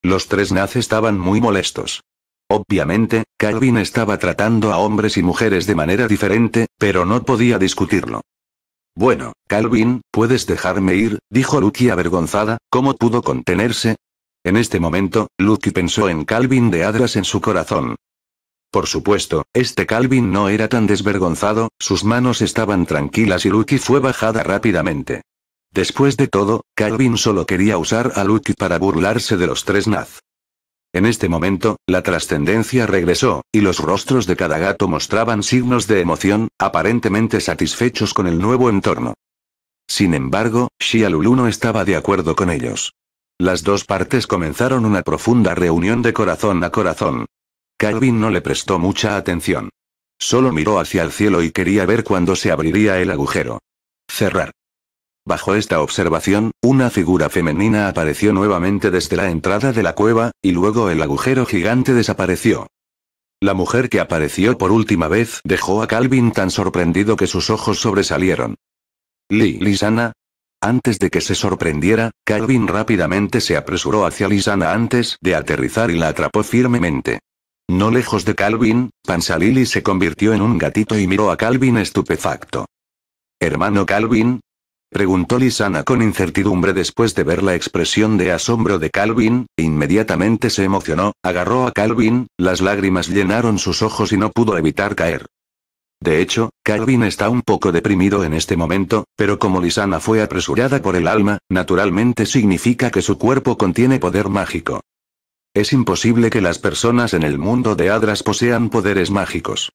Los tres Naz estaban muy molestos. Obviamente, Calvin estaba tratando a hombres y mujeres de manera diferente, pero no podía discutirlo. Bueno, Calvin, puedes dejarme ir, dijo Lucky avergonzada, ¿cómo pudo contenerse? En este momento, Lucky pensó en Calvin de Adras en su corazón. Por supuesto, este Calvin no era tan desvergonzado, sus manos estaban tranquilas y Lucky fue bajada rápidamente. Después de todo, Calvin solo quería usar a Luke para burlarse de los tres Naz. En este momento, la trascendencia regresó, y los rostros de cada gato mostraban signos de emoción, aparentemente satisfechos con el nuevo entorno. Sin embargo, Xia Lulu no estaba de acuerdo con ellos. Las dos partes comenzaron una profunda reunión de corazón a corazón. Calvin no le prestó mucha atención. Solo miró hacia el cielo y quería ver cuándo se abriría el agujero. Cerrar. Bajo esta observación, una figura femenina apareció nuevamente desde la entrada de la cueva, y luego el agujero gigante desapareció. La mujer que apareció por última vez dejó a Calvin tan sorprendido que sus ojos sobresalieron. Li Lisana. Antes de que se sorprendiera, Calvin rápidamente se apresuró hacia Lisana antes de aterrizar y la atrapó firmemente. No lejos de Calvin, Pansalili se convirtió en un gatito y miró a Calvin estupefacto. Hermano Calvin, Preguntó Lisana con incertidumbre después de ver la expresión de asombro de Calvin, e inmediatamente se emocionó, agarró a Calvin, las lágrimas llenaron sus ojos y no pudo evitar caer. De hecho, Calvin está un poco deprimido en este momento, pero como Lisana fue apresurada por el alma, naturalmente significa que su cuerpo contiene poder mágico. Es imposible que las personas en el mundo de Adras posean poderes mágicos.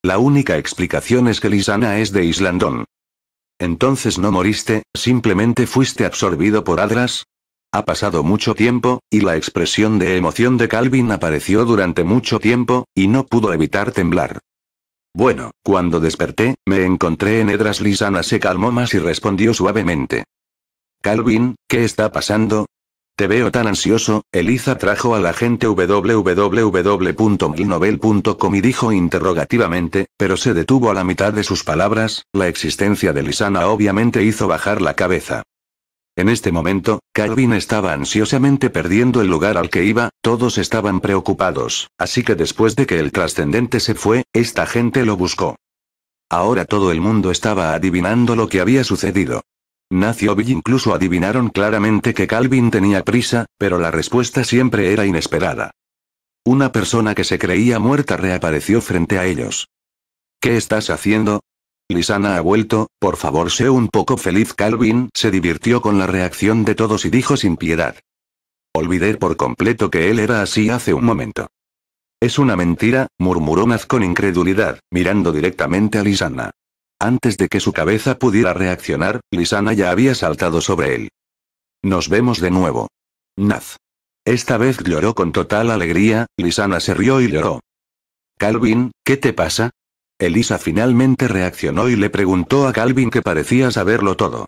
La única explicación es que Lisana es de Islandón. Entonces no moriste, simplemente fuiste absorbido por Adras. Ha pasado mucho tiempo, y la expresión de emoción de Calvin apareció durante mucho tiempo, y no pudo evitar temblar. Bueno, cuando desperté, me encontré en Edras Lisana se calmó más y respondió suavemente. Calvin, ¿qué está pasando? Te veo tan ansioso, Eliza trajo a la gente www.milnovel.com y dijo interrogativamente, pero se detuvo a la mitad de sus palabras, la existencia de Lisana obviamente hizo bajar la cabeza. En este momento, Calvin estaba ansiosamente perdiendo el lugar al que iba, todos estaban preocupados, así que después de que el trascendente se fue, esta gente lo buscó. Ahora todo el mundo estaba adivinando lo que había sucedido. Nació y incluso adivinaron claramente que Calvin tenía prisa, pero la respuesta siempre era inesperada. Una persona que se creía muerta reapareció frente a ellos. ¿Qué estás haciendo? Lisana ha vuelto, por favor sé un poco feliz Calvin se divirtió con la reacción de todos y dijo sin piedad. Olvidé por completo que él era así hace un momento. Es una mentira, murmuró Naz con incredulidad, mirando directamente a Lisana. Antes de que su cabeza pudiera reaccionar, Lisana ya había saltado sobre él. Nos vemos de nuevo. Naz. Esta vez lloró con total alegría, Lisana se rió y lloró. Calvin, ¿qué te pasa? Elisa finalmente reaccionó y le preguntó a Calvin que parecía saberlo todo.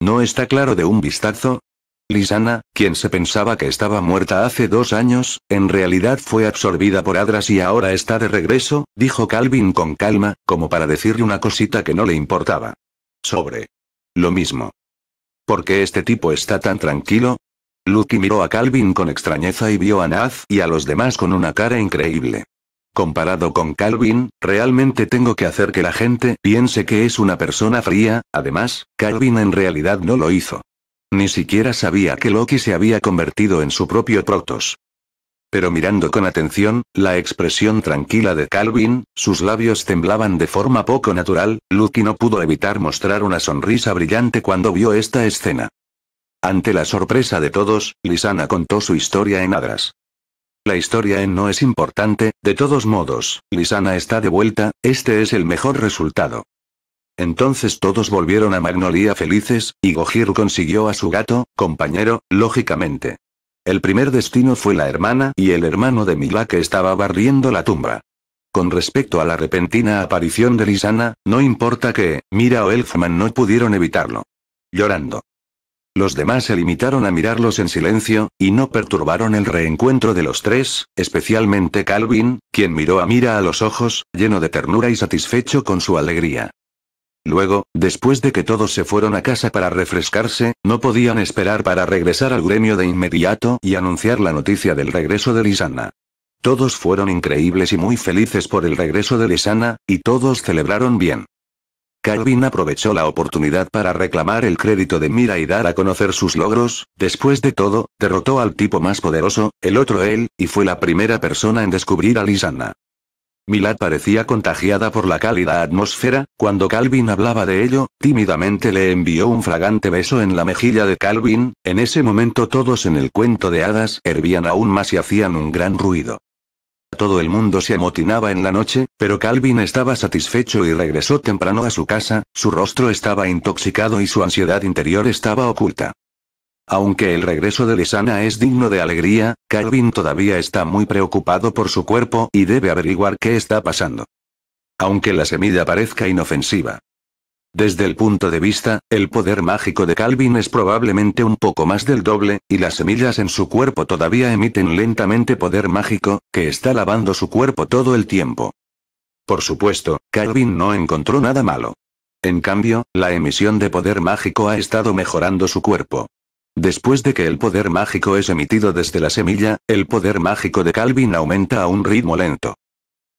No está claro de un vistazo, Lisana, quien se pensaba que estaba muerta hace dos años, en realidad fue absorbida por Adras y ahora está de regreso, dijo Calvin con calma, como para decirle una cosita que no le importaba. Sobre. Lo mismo. ¿Por qué este tipo está tan tranquilo? Lucky miró a Calvin con extrañeza y vio a Naz y a los demás con una cara increíble. Comparado con Calvin, realmente tengo que hacer que la gente piense que es una persona fría, además, Calvin en realidad no lo hizo. Ni siquiera sabía que Loki se había convertido en su propio Protos. Pero mirando con atención, la expresión tranquila de Calvin, sus labios temblaban de forma poco natural, Loki no pudo evitar mostrar una sonrisa brillante cuando vio esta escena. Ante la sorpresa de todos, Lisana contó su historia en Adras. La historia en no es importante, de todos modos, Lisana está de vuelta, este es el mejor resultado. Entonces todos volvieron a Magnolia felices, y Gojir consiguió a su gato, compañero, lógicamente. El primer destino fue la hermana y el hermano de Mila que estaba barriendo la tumba. Con respecto a la repentina aparición de Lisana, no importa que, Mira o Elfman no pudieron evitarlo. Llorando. Los demás se limitaron a mirarlos en silencio, y no perturbaron el reencuentro de los tres, especialmente Calvin, quien miró a Mira a los ojos, lleno de ternura y satisfecho con su alegría. Luego, después de que todos se fueron a casa para refrescarse, no podían esperar para regresar al gremio de inmediato y anunciar la noticia del regreso de Lisana. Todos fueron increíbles y muy felices por el regreso de Lisana, y todos celebraron bien. Calvin aprovechó la oportunidad para reclamar el crédito de Mira y dar a conocer sus logros, después de todo, derrotó al tipo más poderoso, el otro él, y fue la primera persona en descubrir a Lisana. Milad parecía contagiada por la cálida atmósfera, cuando Calvin hablaba de ello, tímidamente le envió un fragante beso en la mejilla de Calvin, en ese momento todos en el cuento de hadas hervían aún más y hacían un gran ruido. Todo el mundo se amotinaba en la noche, pero Calvin estaba satisfecho y regresó temprano a su casa, su rostro estaba intoxicado y su ansiedad interior estaba oculta. Aunque el regreso de Lisana es digno de alegría, Calvin todavía está muy preocupado por su cuerpo y debe averiguar qué está pasando. Aunque la semilla parezca inofensiva. Desde el punto de vista, el poder mágico de Calvin es probablemente un poco más del doble, y las semillas en su cuerpo todavía emiten lentamente poder mágico, que está lavando su cuerpo todo el tiempo. Por supuesto, Calvin no encontró nada malo. En cambio, la emisión de poder mágico ha estado mejorando su cuerpo. Después de que el poder mágico es emitido desde la semilla, el poder mágico de Calvin aumenta a un ritmo lento.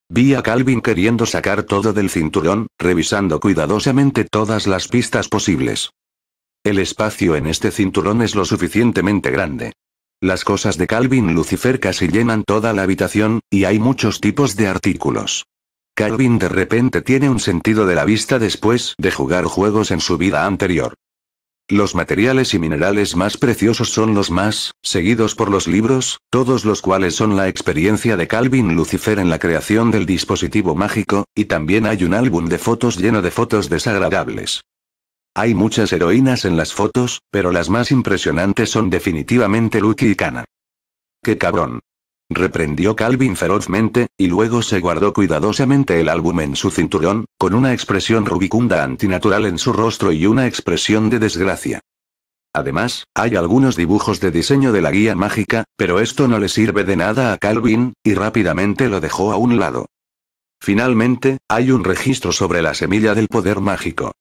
Vi a Calvin queriendo sacar todo del cinturón, revisando cuidadosamente todas las pistas posibles. El espacio en este cinturón es lo suficientemente grande. Las cosas de Calvin Lucifer casi llenan toda la habitación, y hay muchos tipos de artículos. Calvin de repente tiene un sentido de la vista después de jugar juegos en su vida anterior. Los materiales y minerales más preciosos son los más, seguidos por los libros, todos los cuales son la experiencia de Calvin Lucifer en la creación del dispositivo mágico, y también hay un álbum de fotos lleno de fotos desagradables. Hay muchas heroínas en las fotos, pero las más impresionantes son definitivamente Lucky y Kana. ¡Qué cabrón! reprendió Calvin ferozmente, y luego se guardó cuidadosamente el álbum en su cinturón, con una expresión rubicunda antinatural en su rostro y una expresión de desgracia. Además, hay algunos dibujos de diseño de la guía mágica, pero esto no le sirve de nada a Calvin, y rápidamente lo dejó a un lado. Finalmente, hay un registro sobre la semilla del poder mágico.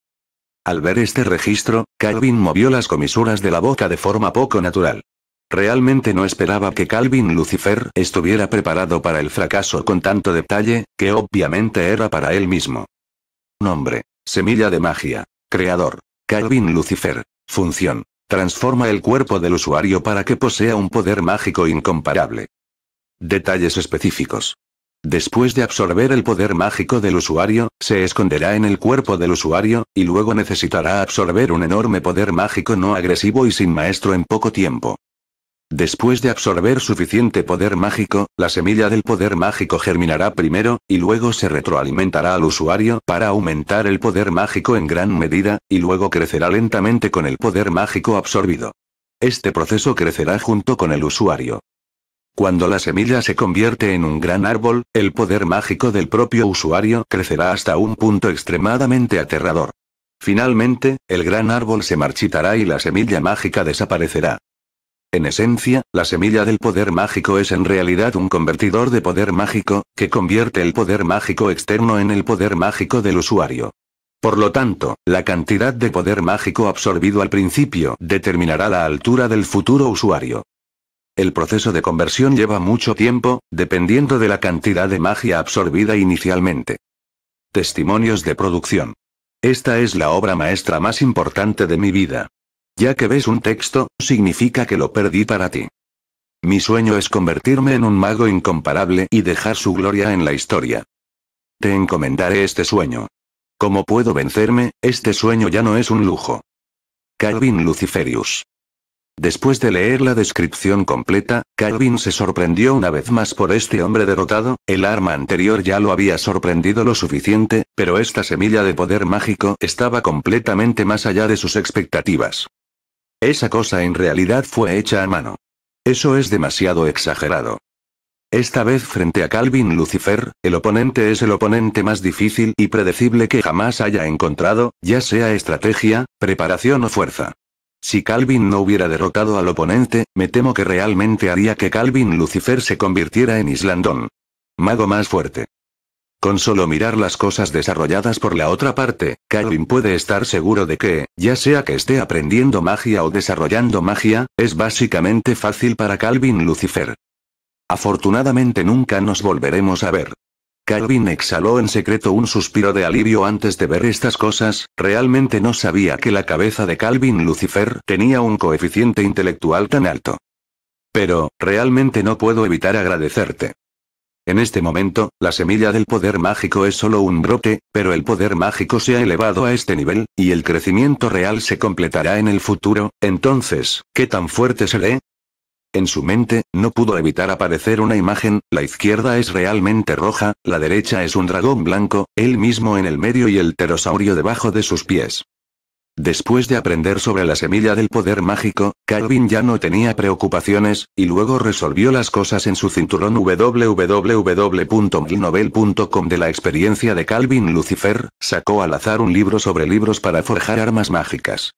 Al ver este registro, Calvin movió las comisuras de la boca de forma poco natural. Realmente no esperaba que Calvin Lucifer estuviera preparado para el fracaso con tanto detalle, que obviamente era para él mismo. Nombre. Semilla de magia. Creador. Calvin Lucifer. Función. Transforma el cuerpo del usuario para que posea un poder mágico incomparable. Detalles específicos. Después de absorber el poder mágico del usuario, se esconderá en el cuerpo del usuario, y luego necesitará absorber un enorme poder mágico no agresivo y sin maestro en poco tiempo. Después de absorber suficiente poder mágico, la semilla del poder mágico germinará primero, y luego se retroalimentará al usuario para aumentar el poder mágico en gran medida, y luego crecerá lentamente con el poder mágico absorbido. Este proceso crecerá junto con el usuario. Cuando la semilla se convierte en un gran árbol, el poder mágico del propio usuario crecerá hasta un punto extremadamente aterrador. Finalmente, el gran árbol se marchitará y la semilla mágica desaparecerá. En esencia, la semilla del poder mágico es en realidad un convertidor de poder mágico, que convierte el poder mágico externo en el poder mágico del usuario. Por lo tanto, la cantidad de poder mágico absorbido al principio determinará la altura del futuro usuario. El proceso de conversión lleva mucho tiempo, dependiendo de la cantidad de magia absorbida inicialmente. Testimonios de producción. Esta es la obra maestra más importante de mi vida. Ya que ves un texto, significa que lo perdí para ti. Mi sueño es convertirme en un mago incomparable y dejar su gloria en la historia. Te encomendaré este sueño. Como puedo vencerme, este sueño ya no es un lujo. Calvin Luciferius. Después de leer la descripción completa, Calvin se sorprendió una vez más por este hombre derrotado, el arma anterior ya lo había sorprendido lo suficiente, pero esta semilla de poder mágico estaba completamente más allá de sus expectativas. Esa cosa en realidad fue hecha a mano. Eso es demasiado exagerado. Esta vez frente a Calvin Lucifer, el oponente es el oponente más difícil y predecible que jamás haya encontrado, ya sea estrategia, preparación o fuerza. Si Calvin no hubiera derrotado al oponente, me temo que realmente haría que Calvin Lucifer se convirtiera en Islandón. Mago más fuerte. Con solo mirar las cosas desarrolladas por la otra parte, Calvin puede estar seguro de que, ya sea que esté aprendiendo magia o desarrollando magia, es básicamente fácil para Calvin Lucifer. Afortunadamente nunca nos volveremos a ver. Calvin exhaló en secreto un suspiro de alivio antes de ver estas cosas, realmente no sabía que la cabeza de Calvin Lucifer tenía un coeficiente intelectual tan alto. Pero, realmente no puedo evitar agradecerte. En este momento, la semilla del poder mágico es solo un brote, pero el poder mágico se ha elevado a este nivel, y el crecimiento real se completará en el futuro, entonces, ¿qué tan fuerte seré? En su mente, no pudo evitar aparecer una imagen, la izquierda es realmente roja, la derecha es un dragón blanco, él mismo en el medio y el pterosaurio debajo de sus pies. Después de aprender sobre la semilla del poder mágico, Calvin ya no tenía preocupaciones, y luego resolvió las cosas en su cinturón www.milnovel.com de la experiencia de Calvin Lucifer, sacó al azar un libro sobre libros para forjar armas mágicas.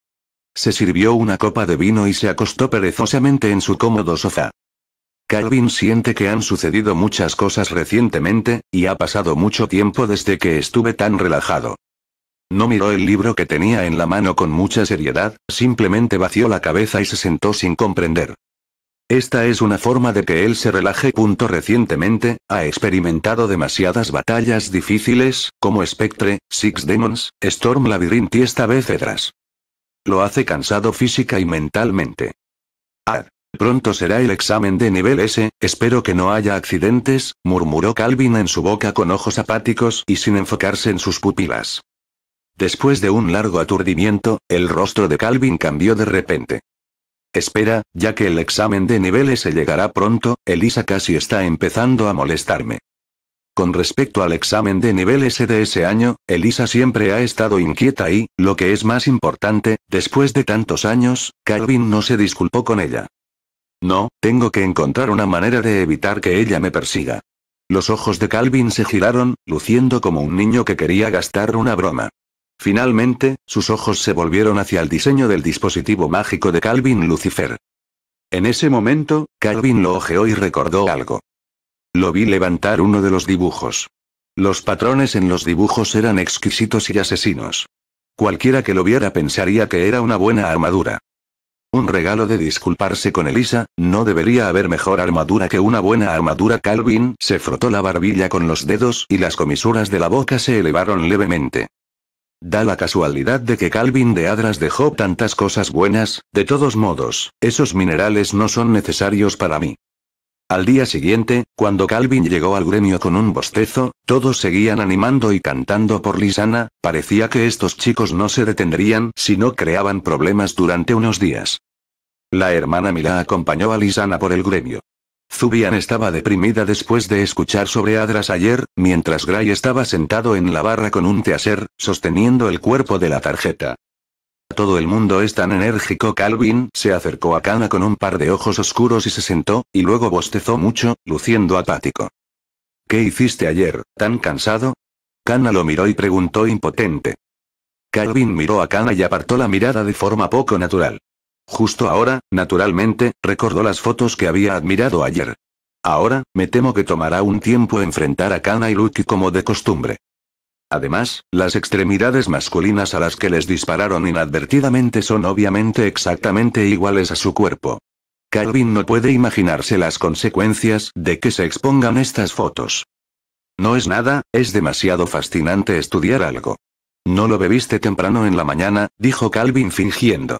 Se sirvió una copa de vino y se acostó perezosamente en su cómodo sofá. Calvin siente que han sucedido muchas cosas recientemente, y ha pasado mucho tiempo desde que estuve tan relajado. No miró el libro que tenía en la mano con mucha seriedad, simplemente vació la cabeza y se sentó sin comprender. Esta es una forma de que él se relaje. Punto recientemente, ha experimentado demasiadas batallas difíciles, como Spectre, Six Demons, Storm Labyrinth y esta vez Edras. Lo hace cansado física y mentalmente. Ah, Pronto será el examen de nivel S, espero que no haya accidentes, murmuró Calvin en su boca con ojos apáticos y sin enfocarse en sus pupilas. Después de un largo aturdimiento, el rostro de Calvin cambió de repente. Espera, ya que el examen de niveles se llegará pronto, Elisa casi está empezando a molestarme. Con respecto al examen de niveles de ese año, Elisa siempre ha estado inquieta y, lo que es más importante, después de tantos años, Calvin no se disculpó con ella. No, tengo que encontrar una manera de evitar que ella me persiga. Los ojos de Calvin se giraron, luciendo como un niño que quería gastar una broma. Finalmente, sus ojos se volvieron hacia el diseño del dispositivo mágico de Calvin Lucifer. En ese momento, Calvin lo ojeó y recordó algo. Lo vi levantar uno de los dibujos. Los patrones en los dibujos eran exquisitos y asesinos. Cualquiera que lo viera pensaría que era una buena armadura. Un regalo de disculparse con Elisa, no debería haber mejor armadura que una buena armadura. Calvin se frotó la barbilla con los dedos y las comisuras de la boca se elevaron levemente. Da la casualidad de que Calvin de Adras dejó tantas cosas buenas, de todos modos, esos minerales no son necesarios para mí. Al día siguiente, cuando Calvin llegó al gremio con un bostezo, todos seguían animando y cantando por Lisana, parecía que estos chicos no se detendrían si no creaban problemas durante unos días. La hermana Mila acompañó a Lisana por el gremio. Zubian estaba deprimida después de escuchar sobre Adras ayer, mientras Gray estaba sentado en la barra con un teaser, sosteniendo el cuerpo de la tarjeta. Todo el mundo es tan enérgico. Calvin se acercó a Kana con un par de ojos oscuros y se sentó, y luego bostezó mucho, luciendo apático. ¿Qué hiciste ayer, tan cansado? Kana lo miró y preguntó impotente. Calvin miró a Kana y apartó la mirada de forma poco natural. Justo ahora, naturalmente, recordó las fotos que había admirado ayer. Ahora, me temo que tomará un tiempo enfrentar a Kana y Lucky como de costumbre. Además, las extremidades masculinas a las que les dispararon inadvertidamente son obviamente exactamente iguales a su cuerpo. Calvin no puede imaginarse las consecuencias de que se expongan estas fotos. No es nada, es demasiado fascinante estudiar algo. No lo bebiste temprano en la mañana, dijo Calvin fingiendo.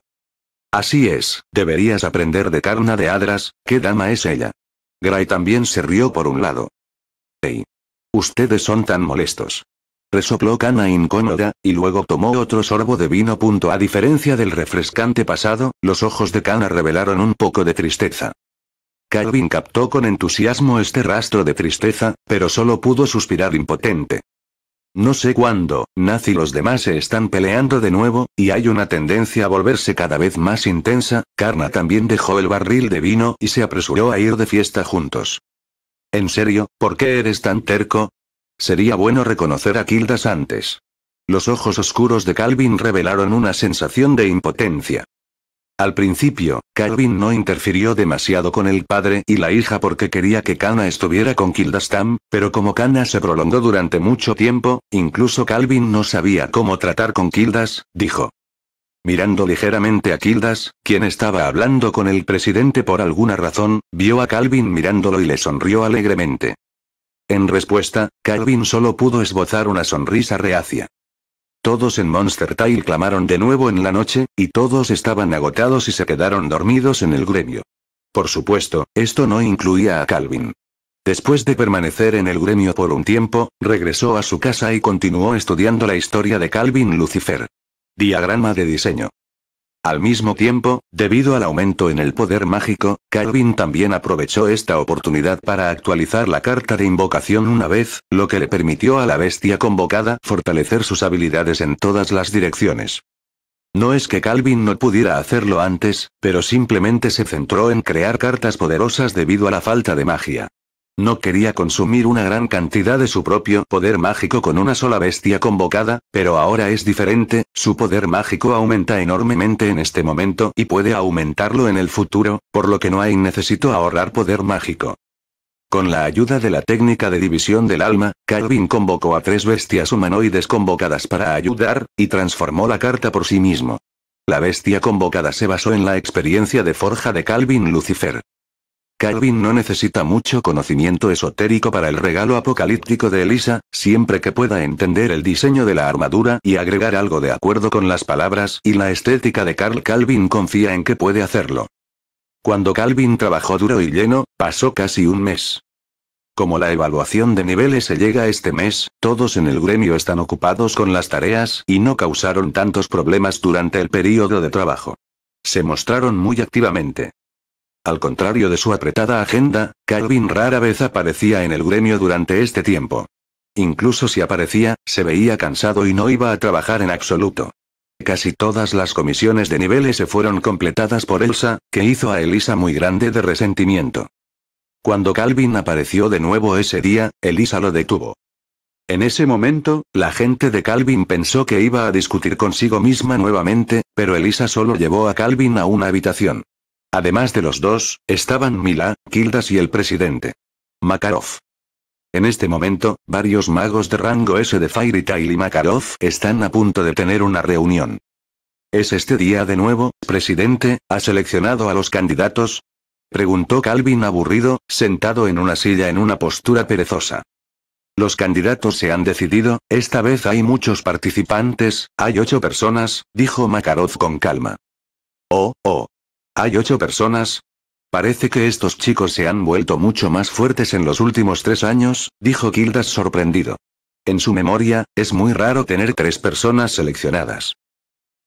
Así es, deberías aprender de Karna de Adras, ¿qué dama es ella? Gray también se rió por un lado. Ey. Ustedes son tan molestos. Resopló Kana incómoda, y luego tomó otro sorbo de vino. A diferencia del refrescante pasado, los ojos de Kana revelaron un poco de tristeza. Calvin captó con entusiasmo este rastro de tristeza, pero solo pudo suspirar impotente. No sé cuándo, y los demás se están peleando de nuevo, y hay una tendencia a volverse cada vez más intensa, Karna también dejó el barril de vino y se apresuró a ir de fiesta juntos. ¿En serio? ¿Por qué eres tan terco? Sería bueno reconocer a Kildas antes. Los ojos oscuros de Calvin revelaron una sensación de impotencia. Al principio, Calvin no interfirió demasiado con el padre y la hija porque quería que Kana estuviera con Kildastam, pero como Kana se prolongó durante mucho tiempo, incluso Calvin no sabía cómo tratar con Kildas, dijo. Mirando ligeramente a Kildas, quien estaba hablando con el presidente por alguna razón, vio a Calvin mirándolo y le sonrió alegremente. En respuesta, Calvin solo pudo esbozar una sonrisa reacia. Todos en Monster Tail clamaron de nuevo en la noche, y todos estaban agotados y se quedaron dormidos en el gremio. Por supuesto, esto no incluía a Calvin. Después de permanecer en el gremio por un tiempo, regresó a su casa y continuó estudiando la historia de Calvin Lucifer. Diagrama de diseño. Al mismo tiempo, debido al aumento en el poder mágico, Calvin también aprovechó esta oportunidad para actualizar la carta de invocación una vez, lo que le permitió a la bestia convocada fortalecer sus habilidades en todas las direcciones. No es que Calvin no pudiera hacerlo antes, pero simplemente se centró en crear cartas poderosas debido a la falta de magia. No quería consumir una gran cantidad de su propio poder mágico con una sola bestia convocada, pero ahora es diferente, su poder mágico aumenta enormemente en este momento y puede aumentarlo en el futuro, por lo que no hay necesito ahorrar poder mágico. Con la ayuda de la técnica de división del alma, Calvin convocó a tres bestias humanoides convocadas para ayudar, y transformó la carta por sí mismo. La bestia convocada se basó en la experiencia de forja de Calvin Lucifer. Calvin no necesita mucho conocimiento esotérico para el regalo apocalíptico de Elisa, siempre que pueda entender el diseño de la armadura y agregar algo de acuerdo con las palabras y la estética de Carl Calvin confía en que puede hacerlo. Cuando Calvin trabajó duro y lleno, pasó casi un mes. Como la evaluación de niveles se llega este mes, todos en el gremio están ocupados con las tareas y no causaron tantos problemas durante el periodo de trabajo. Se mostraron muy activamente. Al contrario de su apretada agenda, Calvin rara vez aparecía en el gremio durante este tiempo. Incluso si aparecía, se veía cansado y no iba a trabajar en absoluto. Casi todas las comisiones de niveles se fueron completadas por Elsa, que hizo a Elisa muy grande de resentimiento. Cuando Calvin apareció de nuevo ese día, Elisa lo detuvo. En ese momento, la gente de Calvin pensó que iba a discutir consigo misma nuevamente, pero Elisa solo llevó a Calvin a una habitación. Además de los dos, estaban Mila, Kildas y el presidente. Makarov. En este momento, varios magos de rango S de Fairy Tail y Makarov están a punto de tener una reunión. ¿Es este día de nuevo, presidente? ¿Ha seleccionado a los candidatos? Preguntó Calvin aburrido, sentado en una silla en una postura perezosa. Los candidatos se han decidido, esta vez hay muchos participantes, hay ocho personas, dijo Makarov con calma. Oh, oh, hay ocho personas. Parece que estos chicos se han vuelto mucho más fuertes en los últimos tres años, dijo Kildas sorprendido. En su memoria, es muy raro tener tres personas seleccionadas.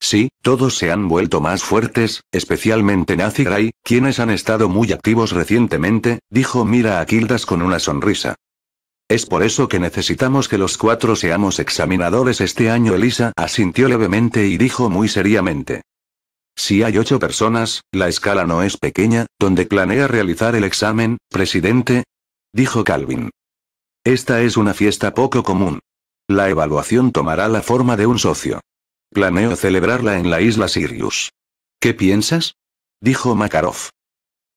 Sí, todos se han vuelto más fuertes, especialmente Nazi Gray, quienes han estado muy activos recientemente, dijo Mira a Kildas con una sonrisa. Es por eso que necesitamos que los cuatro seamos examinadores este año. Elisa asintió levemente y dijo muy seriamente. Si hay ocho personas, la escala no es pequeña, ¿dónde planea realizar el examen, presidente? Dijo Calvin. Esta es una fiesta poco común. La evaluación tomará la forma de un socio. Planeo celebrarla en la isla Sirius. ¿Qué piensas? Dijo Makarov.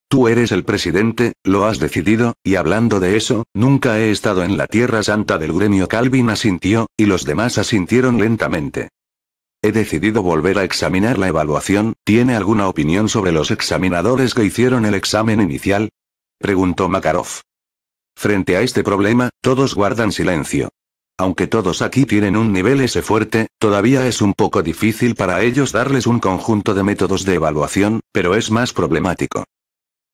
Tú eres el presidente, lo has decidido, y hablando de eso, nunca he estado en la Tierra Santa del gremio Calvin asintió, y los demás asintieron lentamente. He decidido volver a examinar la evaluación, ¿tiene alguna opinión sobre los examinadores que hicieron el examen inicial? Preguntó Makarov. Frente a este problema, todos guardan silencio. Aunque todos aquí tienen un nivel ese fuerte, todavía es un poco difícil para ellos darles un conjunto de métodos de evaluación, pero es más problemático.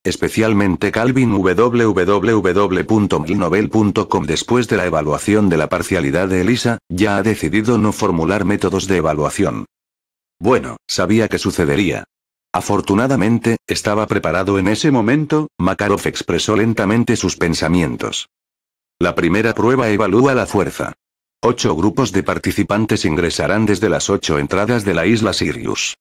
Especialmente Calvin www.milnovel.com Después de la evaluación de la parcialidad de Elisa, ya ha decidido no formular métodos de evaluación. Bueno, sabía que sucedería. Afortunadamente, estaba preparado en ese momento, Makarov expresó lentamente sus pensamientos. La primera prueba evalúa la fuerza. Ocho grupos de participantes ingresarán desde las ocho entradas de la isla Sirius.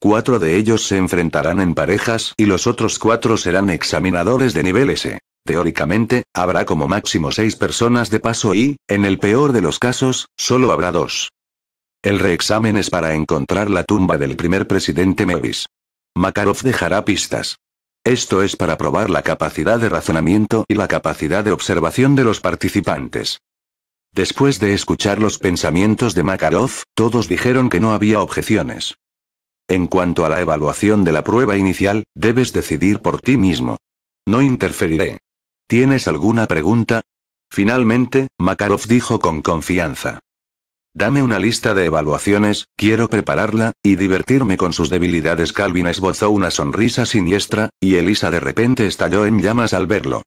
Cuatro de ellos se enfrentarán en parejas y los otros cuatro serán examinadores de nivel S. Teóricamente, habrá como máximo seis personas de paso y, en el peor de los casos, solo habrá dos. El reexamen es para encontrar la tumba del primer presidente Mevis. Makarov dejará pistas. Esto es para probar la capacidad de razonamiento y la capacidad de observación de los participantes. Después de escuchar los pensamientos de Makarov, todos dijeron que no había objeciones. En cuanto a la evaluación de la prueba inicial, debes decidir por ti mismo. No interferiré. ¿Tienes alguna pregunta? Finalmente, Makarov dijo con confianza. Dame una lista de evaluaciones, quiero prepararla, y divertirme con sus debilidades. Calvin esbozó una sonrisa siniestra, y Elisa de repente estalló en llamas al verlo.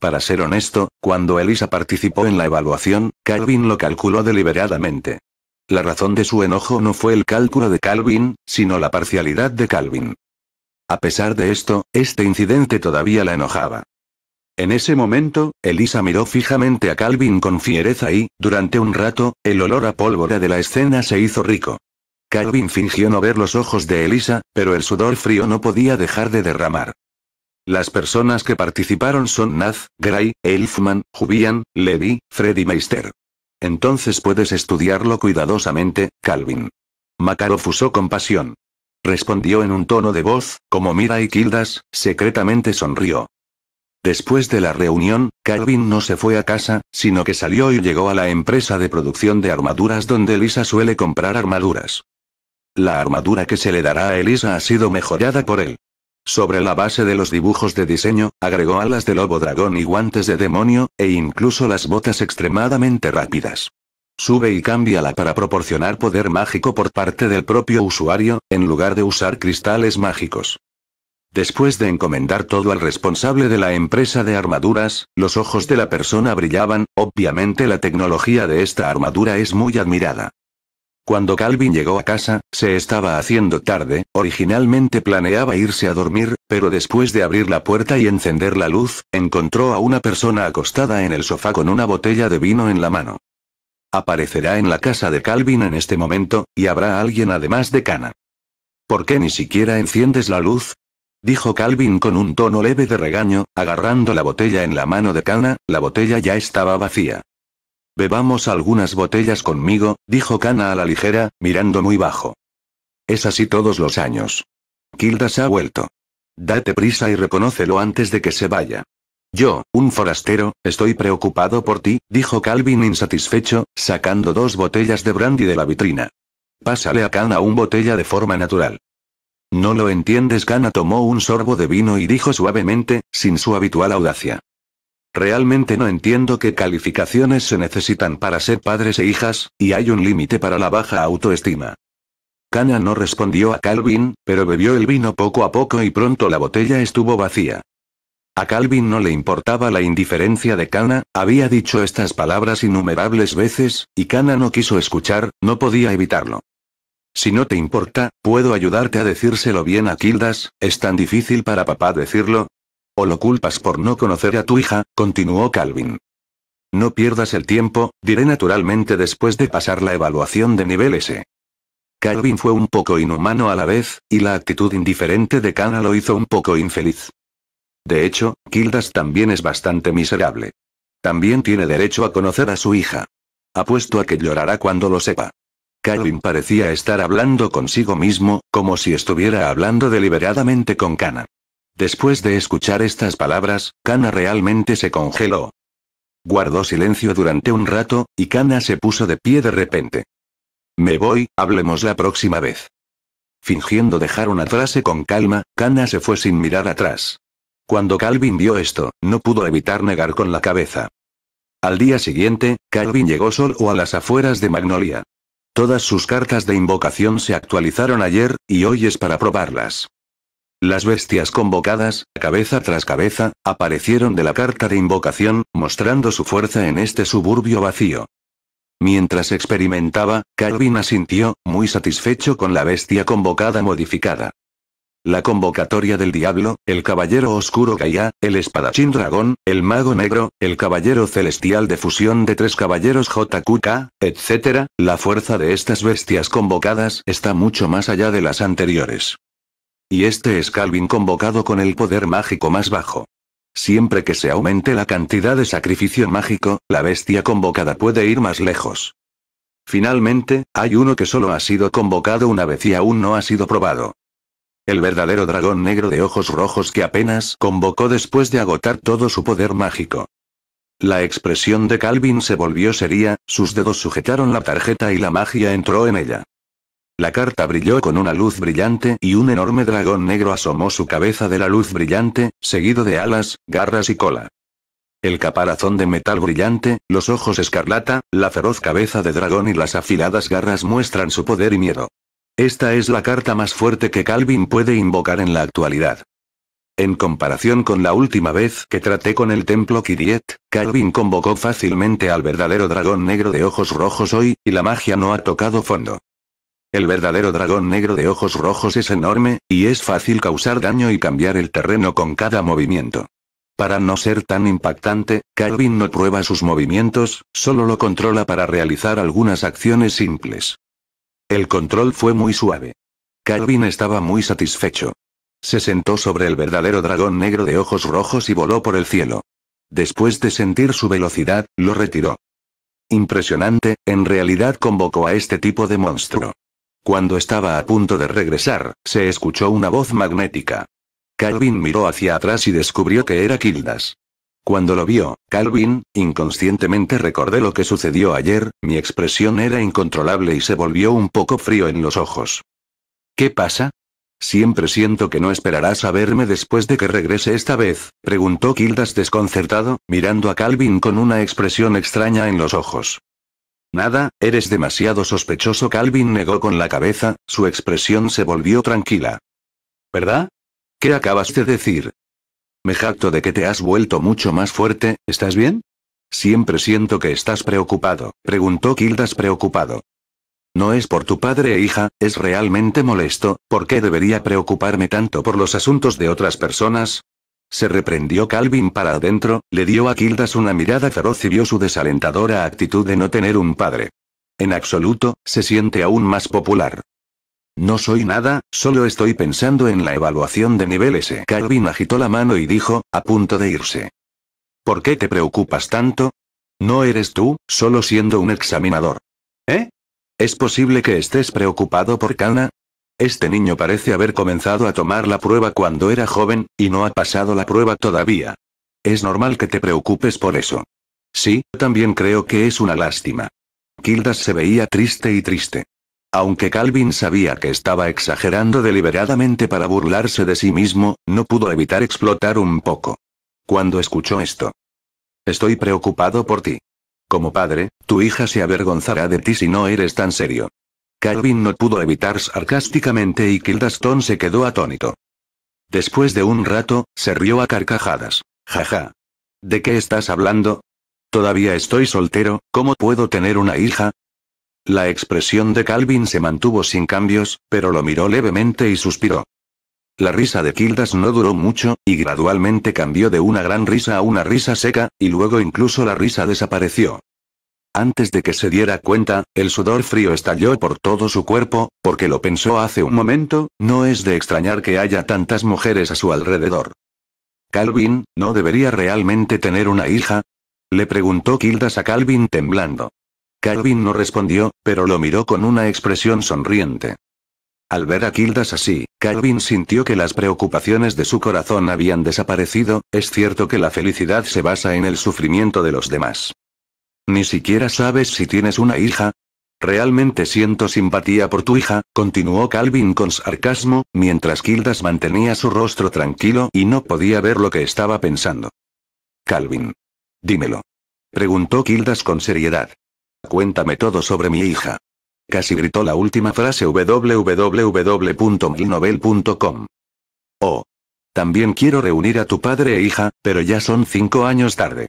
Para ser honesto, cuando Elisa participó en la evaluación, Calvin lo calculó deliberadamente. La razón de su enojo no fue el cálculo de Calvin, sino la parcialidad de Calvin. A pesar de esto, este incidente todavía la enojaba. En ese momento, Elisa miró fijamente a Calvin con fiereza y, durante un rato, el olor a pólvora de la escena se hizo rico. Calvin fingió no ver los ojos de Elisa, pero el sudor frío no podía dejar de derramar. Las personas que participaron son Naz, Gray, Elfman, Jubian, Levy, Freddy Meister. Entonces puedes estudiarlo cuidadosamente, Calvin. fusó con pasión. Respondió en un tono de voz, como mira y Kildas, secretamente sonrió. Después de la reunión, Calvin no se fue a casa, sino que salió y llegó a la empresa de producción de armaduras donde Elisa suele comprar armaduras. La armadura que se le dará a Elisa ha sido mejorada por él sobre la base de los dibujos de diseño, agregó alas de lobo dragón y guantes de demonio, e incluso las botas extremadamente rápidas. Sube y cámbiala para proporcionar poder mágico por parte del propio usuario, en lugar de usar cristales mágicos. Después de encomendar todo al responsable de la empresa de armaduras, los ojos de la persona brillaban, obviamente la tecnología de esta armadura es muy admirada. Cuando Calvin llegó a casa, se estaba haciendo tarde, originalmente planeaba irse a dormir, pero después de abrir la puerta y encender la luz, encontró a una persona acostada en el sofá con una botella de vino en la mano. Aparecerá en la casa de Calvin en este momento, y habrá alguien además de Cana. ¿Por qué ni siquiera enciendes la luz? Dijo Calvin con un tono leve de regaño, agarrando la botella en la mano de Cana, la botella ya estaba vacía. Bebamos algunas botellas conmigo, dijo Kana a la ligera, mirando muy bajo. Es así todos los años. Kilda se ha vuelto. Date prisa y reconócelo antes de que se vaya. Yo, un forastero, estoy preocupado por ti, dijo Calvin insatisfecho, sacando dos botellas de brandy de la vitrina. Pásale a Kana un botella de forma natural. No lo entiendes, Kana tomó un sorbo de vino y dijo suavemente, sin su habitual audacia. Realmente no entiendo qué calificaciones se necesitan para ser padres e hijas, y hay un límite para la baja autoestima. Kana no respondió a Calvin, pero bebió el vino poco a poco y pronto la botella estuvo vacía. A Calvin no le importaba la indiferencia de Kana, había dicho estas palabras innumerables veces, y Kana no quiso escuchar, no podía evitarlo. Si no te importa, puedo ayudarte a decírselo bien a Kildas, es tan difícil para papá decirlo, ¿O lo culpas por no conocer a tu hija? continuó Calvin. No pierdas el tiempo, diré naturalmente después de pasar la evaluación de nivel S. Calvin fue un poco inhumano a la vez, y la actitud indiferente de Kana lo hizo un poco infeliz. De hecho, Kildas también es bastante miserable. También tiene derecho a conocer a su hija. Apuesto a que llorará cuando lo sepa. Calvin parecía estar hablando consigo mismo, como si estuviera hablando deliberadamente con Kana. Después de escuchar estas palabras, Kana realmente se congeló. Guardó silencio durante un rato, y Kana se puso de pie de repente. Me voy, hablemos la próxima vez. Fingiendo dejar una frase con calma, Kana se fue sin mirar atrás. Cuando Calvin vio esto, no pudo evitar negar con la cabeza. Al día siguiente, Calvin llegó solo a las afueras de Magnolia. Todas sus cartas de invocación se actualizaron ayer, y hoy es para probarlas. Las bestias convocadas, cabeza tras cabeza, aparecieron de la carta de invocación, mostrando su fuerza en este suburbio vacío. Mientras experimentaba, Calvin asintió, muy satisfecho con la bestia convocada modificada. La convocatoria del diablo, el caballero oscuro Gaia, el espadachín dragón, el mago negro, el caballero celestial de fusión de tres caballeros JQK, etc., la fuerza de estas bestias convocadas está mucho más allá de las anteriores. Y este es Calvin convocado con el poder mágico más bajo. Siempre que se aumente la cantidad de sacrificio mágico, la bestia convocada puede ir más lejos. Finalmente, hay uno que solo ha sido convocado una vez y aún no ha sido probado. El verdadero dragón negro de ojos rojos que apenas convocó después de agotar todo su poder mágico. La expresión de Calvin se volvió seria, sus dedos sujetaron la tarjeta y la magia entró en ella. La carta brilló con una luz brillante y un enorme dragón negro asomó su cabeza de la luz brillante, seguido de alas, garras y cola. El caparazón de metal brillante, los ojos escarlata, la feroz cabeza de dragón y las afiladas garras muestran su poder y miedo. Esta es la carta más fuerte que Calvin puede invocar en la actualidad. En comparación con la última vez que traté con el templo Kiriet, Calvin convocó fácilmente al verdadero dragón negro de ojos rojos hoy, y la magia no ha tocado fondo. El verdadero dragón negro de ojos rojos es enorme, y es fácil causar daño y cambiar el terreno con cada movimiento. Para no ser tan impactante, Calvin no prueba sus movimientos, solo lo controla para realizar algunas acciones simples. El control fue muy suave. Calvin estaba muy satisfecho. Se sentó sobre el verdadero dragón negro de ojos rojos y voló por el cielo. Después de sentir su velocidad, lo retiró. Impresionante, en realidad convocó a este tipo de monstruo. Cuando estaba a punto de regresar, se escuchó una voz magnética. Calvin miró hacia atrás y descubrió que era Kildas. Cuando lo vio, Calvin, inconscientemente recordé lo que sucedió ayer, mi expresión era incontrolable y se volvió un poco frío en los ojos. ¿Qué pasa? Siempre siento que no esperarás a verme después de que regrese esta vez, preguntó Kildas desconcertado, mirando a Calvin con una expresión extraña en los ojos. Nada, eres demasiado sospechoso. Calvin negó con la cabeza, su expresión se volvió tranquila. ¿Verdad? ¿Qué acabas de decir? Me jacto de que te has vuelto mucho más fuerte, ¿estás bien? Siempre siento que estás preocupado, preguntó Kildas preocupado. No es por tu padre e hija, es realmente molesto, ¿por qué debería preocuparme tanto por los asuntos de otras personas? Se reprendió Calvin para adentro, le dio a Kildas una mirada feroz y vio su desalentadora actitud de no tener un padre. En absoluto, se siente aún más popular. No soy nada, solo estoy pensando en la evaluación de nivel S. Calvin agitó la mano y dijo, a punto de irse. ¿Por qué te preocupas tanto? No eres tú, solo siendo un examinador. ¿Eh? ¿Es posible que estés preocupado por Kana? Este niño parece haber comenzado a tomar la prueba cuando era joven, y no ha pasado la prueba todavía. Es normal que te preocupes por eso. Sí, también creo que es una lástima. Kildas se veía triste y triste. Aunque Calvin sabía que estaba exagerando deliberadamente para burlarse de sí mismo, no pudo evitar explotar un poco. Cuando escuchó esto. Estoy preocupado por ti. Como padre, tu hija se avergonzará de ti si no eres tan serio. Calvin no pudo evitar sarcásticamente y Kildaston se quedó atónito. Después de un rato, se rió a carcajadas. Jaja. ¿De qué estás hablando? Todavía estoy soltero, ¿cómo puedo tener una hija? La expresión de Calvin se mantuvo sin cambios, pero lo miró levemente y suspiró. La risa de Kildas no duró mucho, y gradualmente cambió de una gran risa a una risa seca, y luego incluso la risa desapareció. Antes de que se diera cuenta, el sudor frío estalló por todo su cuerpo, porque lo pensó hace un momento, no es de extrañar que haya tantas mujeres a su alrededor. Calvin, ¿no debería realmente tener una hija? Le preguntó Kildas a Calvin temblando. Calvin no respondió, pero lo miró con una expresión sonriente. Al ver a Kildas así, Calvin sintió que las preocupaciones de su corazón habían desaparecido, es cierto que la felicidad se basa en el sufrimiento de los demás. Ni siquiera sabes si tienes una hija. Realmente siento simpatía por tu hija, continuó Calvin con sarcasmo, mientras Kildas mantenía su rostro tranquilo y no podía ver lo que estaba pensando. Calvin. Dímelo. Preguntó Kildas con seriedad. Cuéntame todo sobre mi hija. Casi gritó la última frase www.milnovel.com. Oh. También quiero reunir a tu padre e hija, pero ya son cinco años tarde.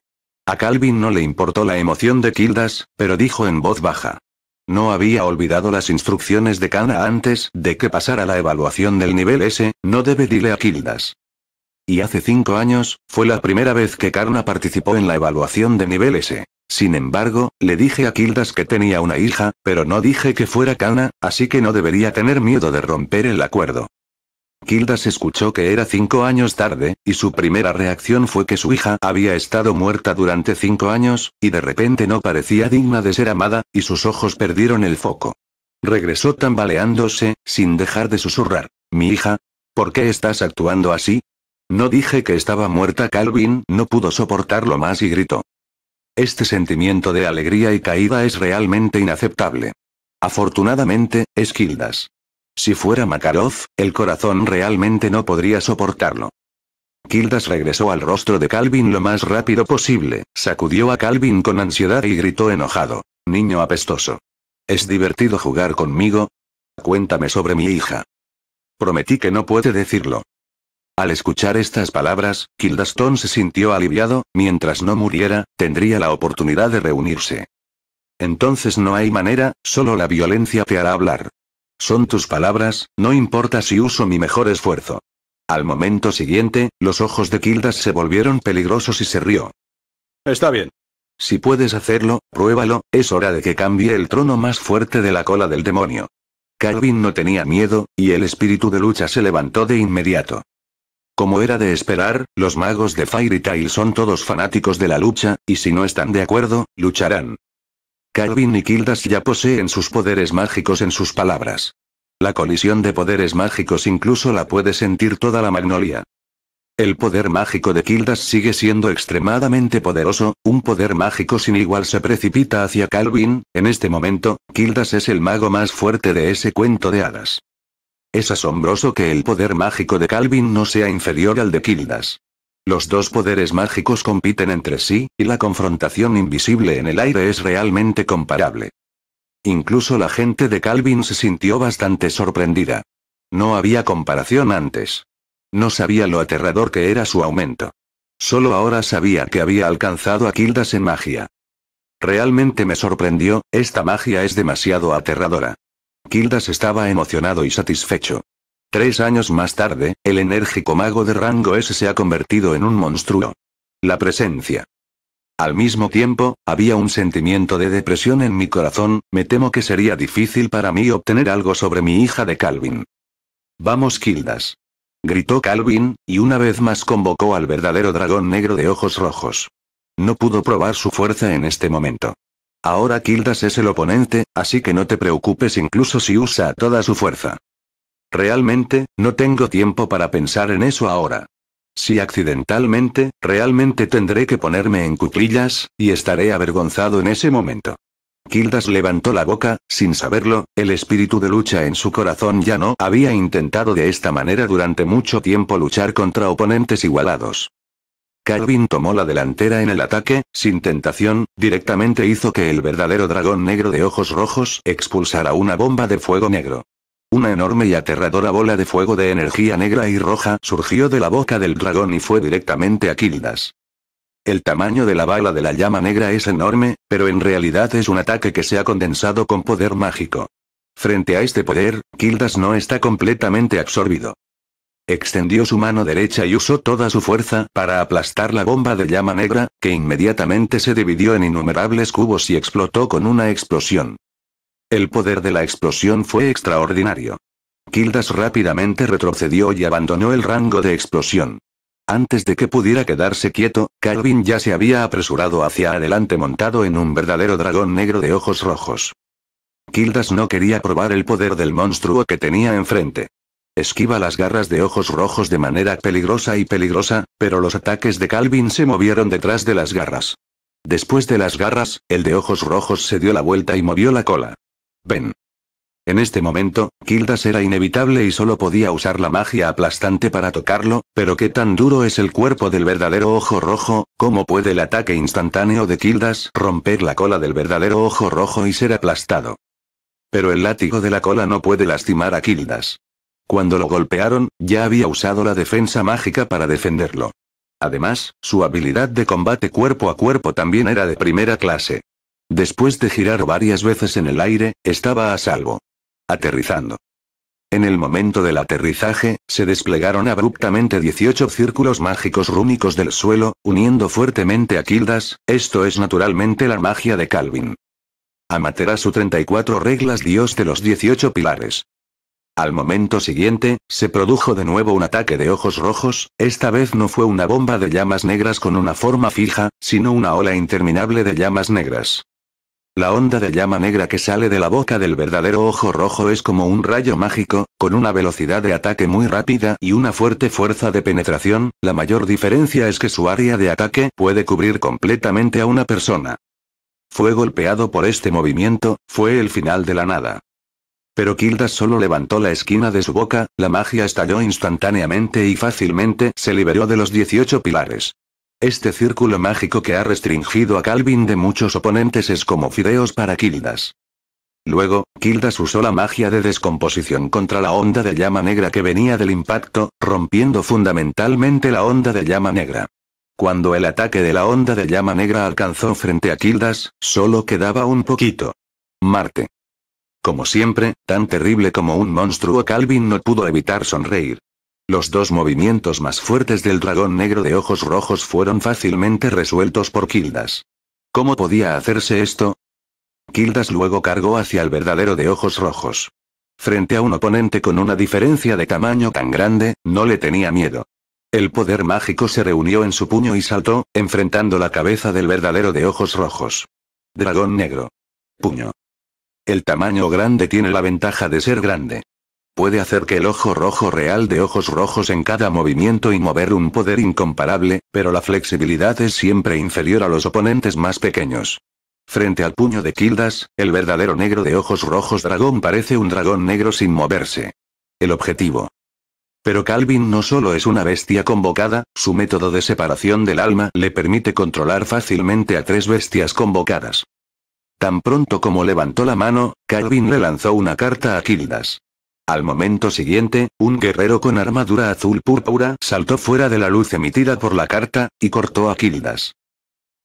A Calvin no le importó la emoción de Kildas, pero dijo en voz baja. No había olvidado las instrucciones de Kana antes de que pasara la evaluación del nivel S, no debe dile a Kildas. Y hace cinco años, fue la primera vez que Kana participó en la evaluación de nivel S. Sin embargo, le dije a Kildas que tenía una hija, pero no dije que fuera Kana, así que no debería tener miedo de romper el acuerdo. Kildas escuchó que era cinco años tarde, y su primera reacción fue que su hija había estado muerta durante cinco años, y de repente no parecía digna de ser amada, y sus ojos perdieron el foco. Regresó tambaleándose, sin dejar de susurrar. Mi hija, ¿por qué estás actuando así? No dije que estaba muerta. Calvin no pudo soportarlo más y gritó. Este sentimiento de alegría y caída es realmente inaceptable. Afortunadamente, es Kildas. Si fuera Makarov, el corazón realmente no podría soportarlo. Kildas regresó al rostro de Calvin lo más rápido posible, sacudió a Calvin con ansiedad y gritó enojado. Niño apestoso. ¿Es divertido jugar conmigo? Cuéntame sobre mi hija. Prometí que no puede decirlo. Al escuchar estas palabras, Kildaston se sintió aliviado, mientras no muriera, tendría la oportunidad de reunirse. Entonces no hay manera, solo la violencia te hará hablar. Son tus palabras, no importa si uso mi mejor esfuerzo. Al momento siguiente, los ojos de Kildas se volvieron peligrosos y se rió. Está bien. Si puedes hacerlo, pruébalo, es hora de que cambie el trono más fuerte de la cola del demonio. Calvin no tenía miedo, y el espíritu de lucha se levantó de inmediato. Como era de esperar, los magos de Fairy Tail son todos fanáticos de la lucha, y si no están de acuerdo, lucharán. Calvin y Kildas ya poseen sus poderes mágicos en sus palabras. La colisión de poderes mágicos incluso la puede sentir toda la magnolia. El poder mágico de Kildas sigue siendo extremadamente poderoso, un poder mágico sin igual se precipita hacia Calvin, en este momento, Kildas es el mago más fuerte de ese cuento de hadas. Es asombroso que el poder mágico de Calvin no sea inferior al de Kildas. Los dos poderes mágicos compiten entre sí, y la confrontación invisible en el aire es realmente comparable. Incluso la gente de Calvin se sintió bastante sorprendida. No había comparación antes. No sabía lo aterrador que era su aumento. Solo ahora sabía que había alcanzado a Kildas en magia. Realmente me sorprendió, esta magia es demasiado aterradora. Kildas estaba emocionado y satisfecho. Tres años más tarde, el enérgico mago de rango S se ha convertido en un monstruo. La presencia. Al mismo tiempo, había un sentimiento de depresión en mi corazón, me temo que sería difícil para mí obtener algo sobre mi hija de Calvin. Vamos, Kildas. Gritó Calvin, y una vez más convocó al verdadero dragón negro de ojos rojos. No pudo probar su fuerza en este momento. Ahora Kildas es el oponente, así que no te preocupes incluso si usa toda su fuerza. Realmente, no tengo tiempo para pensar en eso ahora. Si accidentalmente, realmente tendré que ponerme en cuclillas, y estaré avergonzado en ese momento. Kildas levantó la boca, sin saberlo, el espíritu de lucha en su corazón ya no había intentado de esta manera durante mucho tiempo luchar contra oponentes igualados. Calvin tomó la delantera en el ataque, sin tentación, directamente hizo que el verdadero dragón negro de ojos rojos expulsara una bomba de fuego negro. Una enorme y aterradora bola de fuego de energía negra y roja surgió de la boca del dragón y fue directamente a Kildas. El tamaño de la bala de la llama negra es enorme, pero en realidad es un ataque que se ha condensado con poder mágico. Frente a este poder, Kildas no está completamente absorbido. Extendió su mano derecha y usó toda su fuerza para aplastar la bomba de llama negra, que inmediatamente se dividió en innumerables cubos y explotó con una explosión. El poder de la explosión fue extraordinario. Kildas rápidamente retrocedió y abandonó el rango de explosión. Antes de que pudiera quedarse quieto, Calvin ya se había apresurado hacia adelante montado en un verdadero dragón negro de ojos rojos. Kildas no quería probar el poder del monstruo que tenía enfrente. Esquiva las garras de ojos rojos de manera peligrosa y peligrosa, pero los ataques de Calvin se movieron detrás de las garras. Después de las garras, el de ojos rojos se dio la vuelta y movió la cola. Ven. En este momento, Kildas era inevitable y solo podía usar la magia aplastante para tocarlo, pero qué tan duro es el cuerpo del verdadero ojo rojo, cómo puede el ataque instantáneo de Kildas romper la cola del verdadero ojo rojo y ser aplastado. Pero el látigo de la cola no puede lastimar a Kildas. Cuando lo golpearon, ya había usado la defensa mágica para defenderlo. Además, su habilidad de combate cuerpo a cuerpo también era de primera clase. Después de girar varias veces en el aire, estaba a salvo. Aterrizando. En el momento del aterrizaje, se desplegaron abruptamente 18 círculos mágicos rúnicos del suelo, uniendo fuertemente a Kildas, esto es naturalmente la magia de Calvin. Amaterasu 34 reglas dios de los 18 pilares. Al momento siguiente, se produjo de nuevo un ataque de ojos rojos, esta vez no fue una bomba de llamas negras con una forma fija, sino una ola interminable de llamas negras. La onda de llama negra que sale de la boca del verdadero ojo rojo es como un rayo mágico, con una velocidad de ataque muy rápida y una fuerte fuerza de penetración, la mayor diferencia es que su área de ataque puede cubrir completamente a una persona. Fue golpeado por este movimiento, fue el final de la nada. Pero Kilda solo levantó la esquina de su boca, la magia estalló instantáneamente y fácilmente se liberó de los 18 pilares. Este círculo mágico que ha restringido a Calvin de muchos oponentes es como fideos para Kildas. Luego, Kildas usó la magia de descomposición contra la onda de llama negra que venía del impacto, rompiendo fundamentalmente la onda de llama negra. Cuando el ataque de la onda de llama negra alcanzó frente a Kildas, solo quedaba un poquito. Marte. Como siempre, tan terrible como un monstruo, Calvin no pudo evitar sonreír. Los dos movimientos más fuertes del dragón negro de ojos rojos fueron fácilmente resueltos por Kildas. ¿Cómo podía hacerse esto? Kildas luego cargó hacia el verdadero de ojos rojos. Frente a un oponente con una diferencia de tamaño tan grande, no le tenía miedo. El poder mágico se reunió en su puño y saltó, enfrentando la cabeza del verdadero de ojos rojos. Dragón negro. Puño. El tamaño grande tiene la ventaja de ser grande. Puede hacer que el ojo rojo real de ojos rojos en cada movimiento y mover un poder incomparable, pero la flexibilidad es siempre inferior a los oponentes más pequeños. Frente al puño de Kildas, el verdadero negro de ojos rojos dragón parece un dragón negro sin moverse. El objetivo. Pero Calvin no solo es una bestia convocada, su método de separación del alma le permite controlar fácilmente a tres bestias convocadas. Tan pronto como levantó la mano, Calvin le lanzó una carta a Kildas. Al momento siguiente, un guerrero con armadura azul púrpura saltó fuera de la luz emitida por la carta, y cortó a Kildas.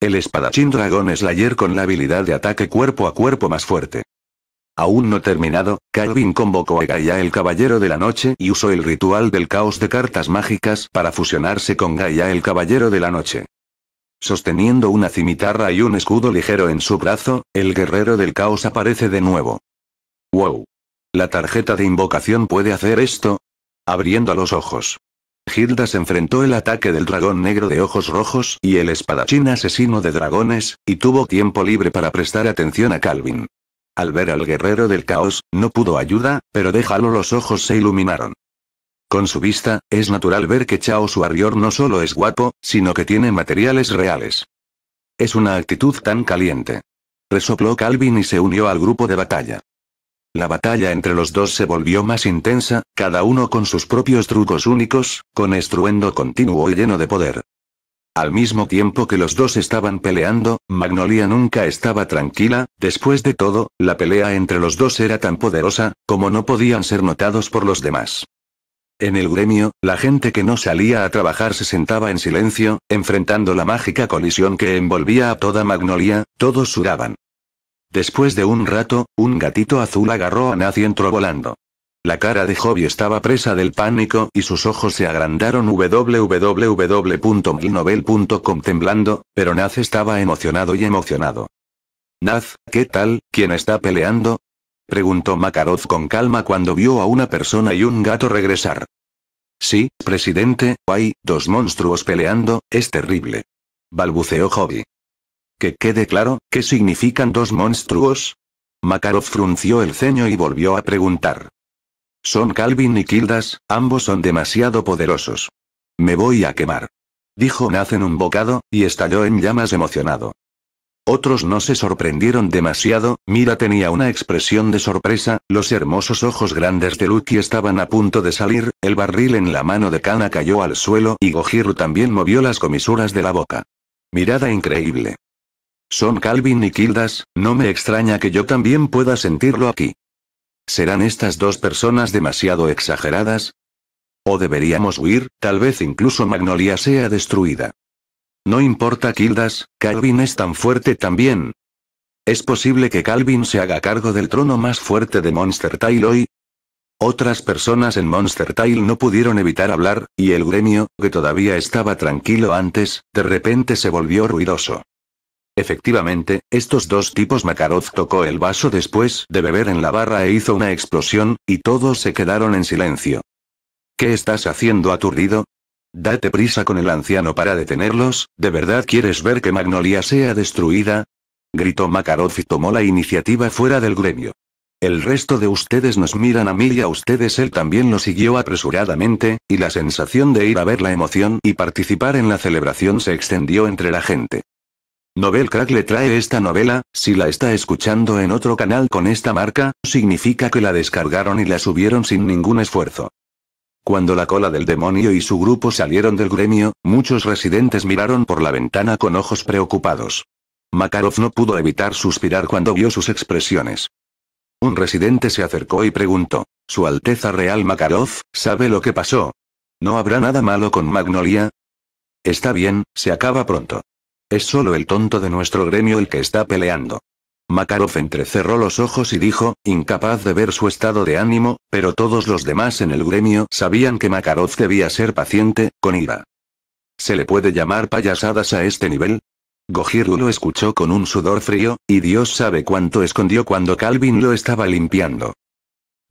El espadachín dragón Slayer con la habilidad de ataque cuerpo a cuerpo más fuerte. Aún no terminado, Calvin convocó a Gaia el Caballero de la Noche y usó el ritual del caos de cartas mágicas para fusionarse con Gaia el Caballero de la Noche. Sosteniendo una cimitarra y un escudo ligero en su brazo, el guerrero del caos aparece de nuevo. ¡Wow! La tarjeta de invocación puede hacer esto. Abriendo los ojos. Hilda se enfrentó el ataque del dragón negro de ojos rojos y el espadachín asesino de dragones, y tuvo tiempo libre para prestar atención a Calvin. Al ver al guerrero del caos, no pudo ayuda, pero déjalo los ojos se iluminaron. Con su vista, es natural ver que Chao Suarrior no solo es guapo, sino que tiene materiales reales. Es una actitud tan caliente. Resopló Calvin y se unió al grupo de batalla. La batalla entre los dos se volvió más intensa, cada uno con sus propios trucos únicos, con estruendo continuo y lleno de poder. Al mismo tiempo que los dos estaban peleando, Magnolia nunca estaba tranquila, después de todo, la pelea entre los dos era tan poderosa, como no podían ser notados por los demás. En el gremio, la gente que no salía a trabajar se sentaba en silencio, enfrentando la mágica colisión que envolvía a toda Magnolia, todos sudaban. Después de un rato, un gatito azul agarró a Naz y entró volando. La cara de Hobby estaba presa del pánico y sus ojos se agrandaron www.milnovel.com temblando, pero Naz estaba emocionado y emocionado. Naz, ¿qué tal? ¿Quién está peleando? preguntó Makarov con calma cuando vio a una persona y un gato regresar. Sí, presidente, hay dos monstruos peleando, es terrible. Balbuceó Hobby. Que quede claro, ¿qué significan dos monstruos? Makarov frunció el ceño y volvió a preguntar. Son Calvin y Kildas, ambos son demasiado poderosos. Me voy a quemar. Dijo en un bocado, y estalló en llamas emocionado. Otros no se sorprendieron demasiado, Mira tenía una expresión de sorpresa, los hermosos ojos grandes de Lucky estaban a punto de salir, el barril en la mano de Kana cayó al suelo y Gohiru también movió las comisuras de la boca. Mirada increíble. Son Calvin y Kildas, no me extraña que yo también pueda sentirlo aquí. ¿Serán estas dos personas demasiado exageradas? ¿O deberíamos huir, tal vez incluso Magnolia sea destruida? No importa Kildas, Calvin es tan fuerte también. ¿Es posible que Calvin se haga cargo del trono más fuerte de Monster Tail hoy? Otras personas en Monster Tail no pudieron evitar hablar, y el gremio, que todavía estaba tranquilo antes, de repente se volvió ruidoso. Efectivamente, estos dos tipos Makarov tocó el vaso después de beber en la barra e hizo una explosión, y todos se quedaron en silencio. ¿Qué estás haciendo aturdido? Date prisa con el anciano para detenerlos, ¿de verdad quieres ver que Magnolia sea destruida? Gritó Makarov y tomó la iniciativa fuera del gremio. El resto de ustedes nos miran a mí y a ustedes él también lo siguió apresuradamente, y la sensación de ir a ver la emoción y participar en la celebración se extendió entre la gente. Novel Crack le trae esta novela, si la está escuchando en otro canal con esta marca, significa que la descargaron y la subieron sin ningún esfuerzo. Cuando la cola del demonio y su grupo salieron del gremio, muchos residentes miraron por la ventana con ojos preocupados. Makarov no pudo evitar suspirar cuando vio sus expresiones. Un residente se acercó y preguntó, Su Alteza Real Makarov, ¿sabe lo que pasó? ¿No habrá nada malo con Magnolia? Está bien, se acaba pronto. Es solo el tonto de nuestro gremio el que está peleando. Makarov entrecerró los ojos y dijo, incapaz de ver su estado de ánimo, pero todos los demás en el gremio sabían que Makarov debía ser paciente, con ira. ¿Se le puede llamar payasadas a este nivel? Gojiru lo escuchó con un sudor frío, y Dios sabe cuánto escondió cuando Calvin lo estaba limpiando.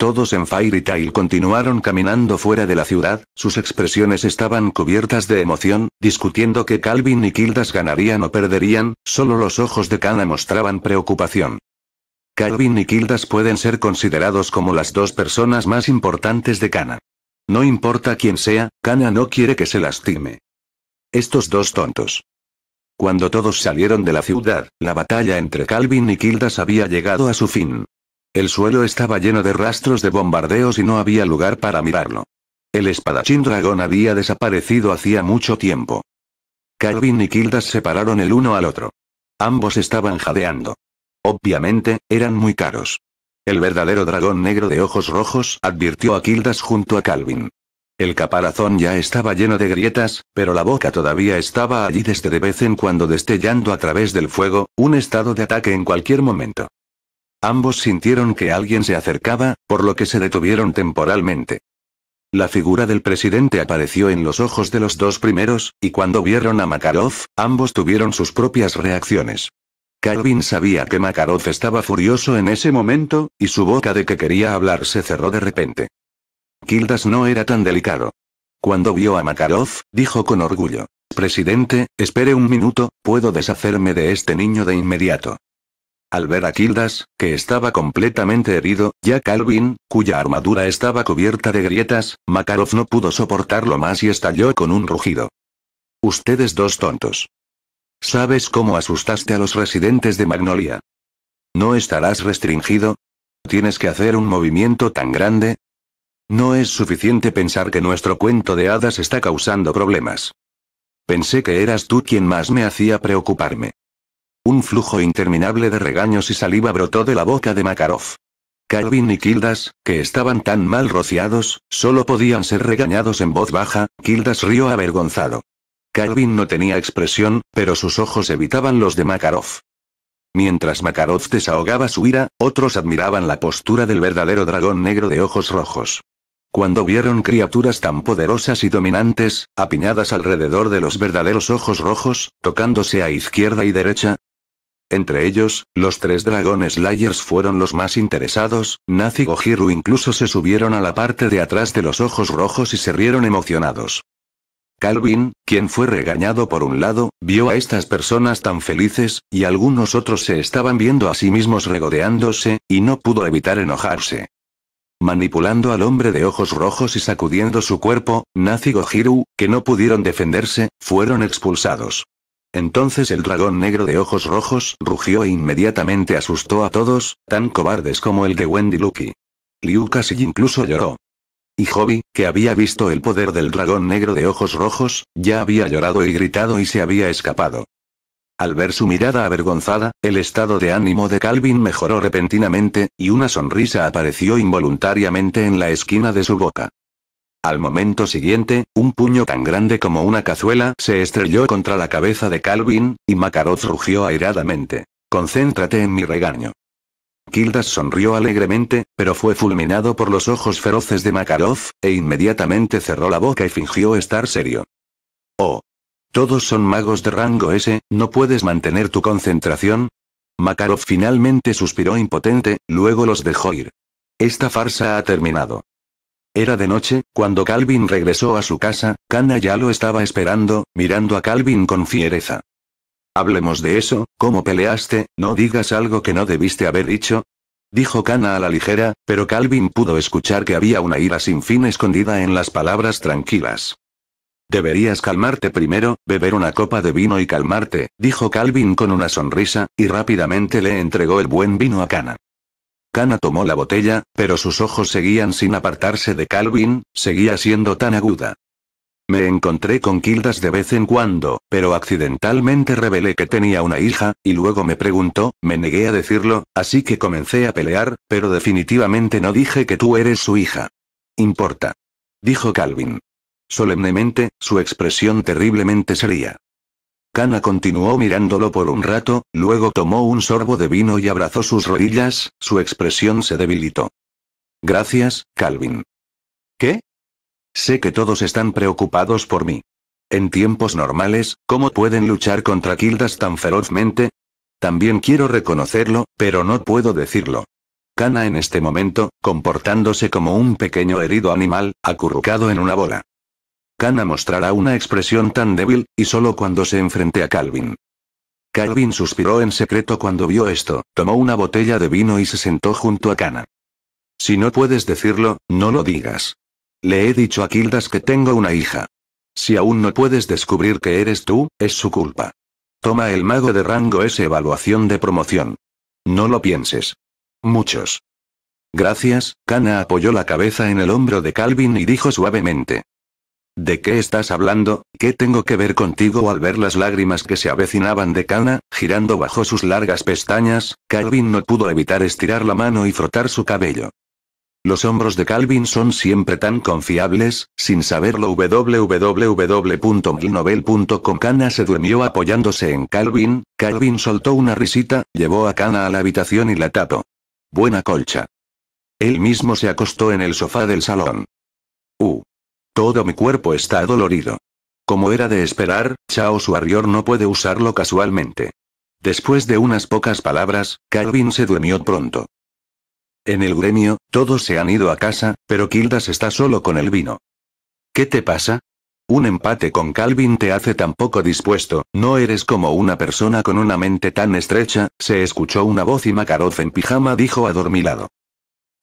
Todos en Fairy Tail continuaron caminando fuera de la ciudad, sus expresiones estaban cubiertas de emoción, discutiendo que Calvin y Kildas ganarían o perderían, solo los ojos de Kana mostraban preocupación. Calvin y Kildas pueden ser considerados como las dos personas más importantes de Kana. No importa quién sea, Kana no quiere que se lastime. Estos dos tontos. Cuando todos salieron de la ciudad, la batalla entre Calvin y Kildas había llegado a su fin. El suelo estaba lleno de rastros de bombardeos y no había lugar para mirarlo. El espadachín dragón había desaparecido hacía mucho tiempo. Calvin y Kildas separaron el uno al otro. Ambos estaban jadeando. Obviamente, eran muy caros. El verdadero dragón negro de ojos rojos advirtió a Kildas junto a Calvin. El caparazón ya estaba lleno de grietas, pero la boca todavía estaba allí desde de vez en cuando destellando a través del fuego, un estado de ataque en cualquier momento. Ambos sintieron que alguien se acercaba, por lo que se detuvieron temporalmente. La figura del presidente apareció en los ojos de los dos primeros, y cuando vieron a Makarov, ambos tuvieron sus propias reacciones. Calvin sabía que Makarov estaba furioso en ese momento, y su boca de que quería hablar se cerró de repente. Kildas no era tan delicado. Cuando vio a Makarov, dijo con orgullo. Presidente, espere un minuto, puedo deshacerme de este niño de inmediato. Al ver a Kildas, que estaba completamente herido, ya Calvin, cuya armadura estaba cubierta de grietas, Makarov no pudo soportarlo más y estalló con un rugido. Ustedes dos tontos. ¿Sabes cómo asustaste a los residentes de Magnolia? ¿No estarás restringido? ¿Tienes que hacer un movimiento tan grande? No es suficiente pensar que nuestro cuento de hadas está causando problemas. Pensé que eras tú quien más me hacía preocuparme. Un flujo interminable de regaños y saliva brotó de la boca de Makarov. Calvin y Kildas, que estaban tan mal rociados, solo podían ser regañados en voz baja, Kildas rió avergonzado. Calvin no tenía expresión, pero sus ojos evitaban los de Makarov. Mientras Makarov desahogaba su ira, otros admiraban la postura del verdadero dragón negro de ojos rojos. Cuando vieron criaturas tan poderosas y dominantes, apiñadas alrededor de los verdaderos ojos rojos, tocándose a izquierda y derecha, entre ellos, los tres dragones Layers fueron los más interesados, Nazi incluso se subieron a la parte de atrás de los ojos rojos y se rieron emocionados. Calvin, quien fue regañado por un lado, vio a estas personas tan felices, y algunos otros se estaban viendo a sí mismos regodeándose, y no pudo evitar enojarse. Manipulando al hombre de ojos rojos y sacudiendo su cuerpo, Nazi que no pudieron defenderse, fueron expulsados. Entonces el dragón negro de ojos rojos rugió e inmediatamente asustó a todos, tan cobardes como el de Wendy Lucky. Liu y incluso lloró. Y Hobby, que había visto el poder del dragón negro de ojos rojos, ya había llorado y gritado y se había escapado. Al ver su mirada avergonzada, el estado de ánimo de Calvin mejoró repentinamente, y una sonrisa apareció involuntariamente en la esquina de su boca. Al momento siguiente, un puño tan grande como una cazuela se estrelló contra la cabeza de Calvin, y Makarov rugió airadamente. Concéntrate en mi regaño. Kildas sonrió alegremente, pero fue fulminado por los ojos feroces de Makarov, e inmediatamente cerró la boca y fingió estar serio. Oh. Todos son magos de rango ese. ¿no puedes mantener tu concentración? Makarov finalmente suspiró impotente, luego los dejó ir. Esta farsa ha terminado. Era de noche, cuando Calvin regresó a su casa, Cana ya lo estaba esperando, mirando a Calvin con fiereza. Hablemos de eso, ¿cómo peleaste? No digas algo que no debiste haber dicho. Dijo Cana a la ligera, pero Calvin pudo escuchar que había una ira sin fin escondida en las palabras tranquilas. Deberías calmarte primero, beber una copa de vino y calmarte, dijo Calvin con una sonrisa, y rápidamente le entregó el buen vino a Cana. Kana tomó la botella, pero sus ojos seguían sin apartarse de Calvin, seguía siendo tan aguda. Me encontré con Kildas de vez en cuando, pero accidentalmente revelé que tenía una hija, y luego me preguntó, me negué a decirlo, así que comencé a pelear, pero definitivamente no dije que tú eres su hija. Importa. Dijo Calvin. Solemnemente, su expresión terriblemente seria. Kana continuó mirándolo por un rato, luego tomó un sorbo de vino y abrazó sus rodillas, su expresión se debilitó. Gracias, Calvin. ¿Qué? Sé que todos están preocupados por mí. En tiempos normales, ¿cómo pueden luchar contra Kildas tan ferozmente? También quiero reconocerlo, pero no puedo decirlo. Kana en este momento, comportándose como un pequeño herido animal, acurrucado en una bola. Kana mostrará una expresión tan débil, y solo cuando se enfrente a Calvin. Calvin suspiró en secreto cuando vio esto, tomó una botella de vino y se sentó junto a Kana. Si no puedes decirlo, no lo digas. Le he dicho a Kildas que tengo una hija. Si aún no puedes descubrir que eres tú, es su culpa. Toma el mago de rango S evaluación de promoción. No lo pienses. Muchos. Gracias, Kana apoyó la cabeza en el hombro de Calvin y dijo suavemente. ¿De qué estás hablando? ¿Qué tengo que ver contigo? Al ver las lágrimas que se avecinaban de Kana, girando bajo sus largas pestañas, Calvin no pudo evitar estirar la mano y frotar su cabello. Los hombros de Calvin son siempre tan confiables, sin saberlo www.milnovel.com Kana se durmió apoyándose en Calvin, Calvin soltó una risita, llevó a Kana a la habitación y la tapó. Buena colcha. Él mismo se acostó en el sofá del salón. Uh. Todo mi cuerpo está dolorido. Como era de esperar, Chao Suarrior no puede usarlo casualmente. Después de unas pocas palabras, Calvin se duermió pronto. En el gremio, todos se han ido a casa, pero Kildas está solo con el vino. ¿Qué te pasa? Un empate con Calvin te hace tan poco dispuesto, no eres como una persona con una mente tan estrecha, se escuchó una voz y Macaroz en pijama dijo adormilado.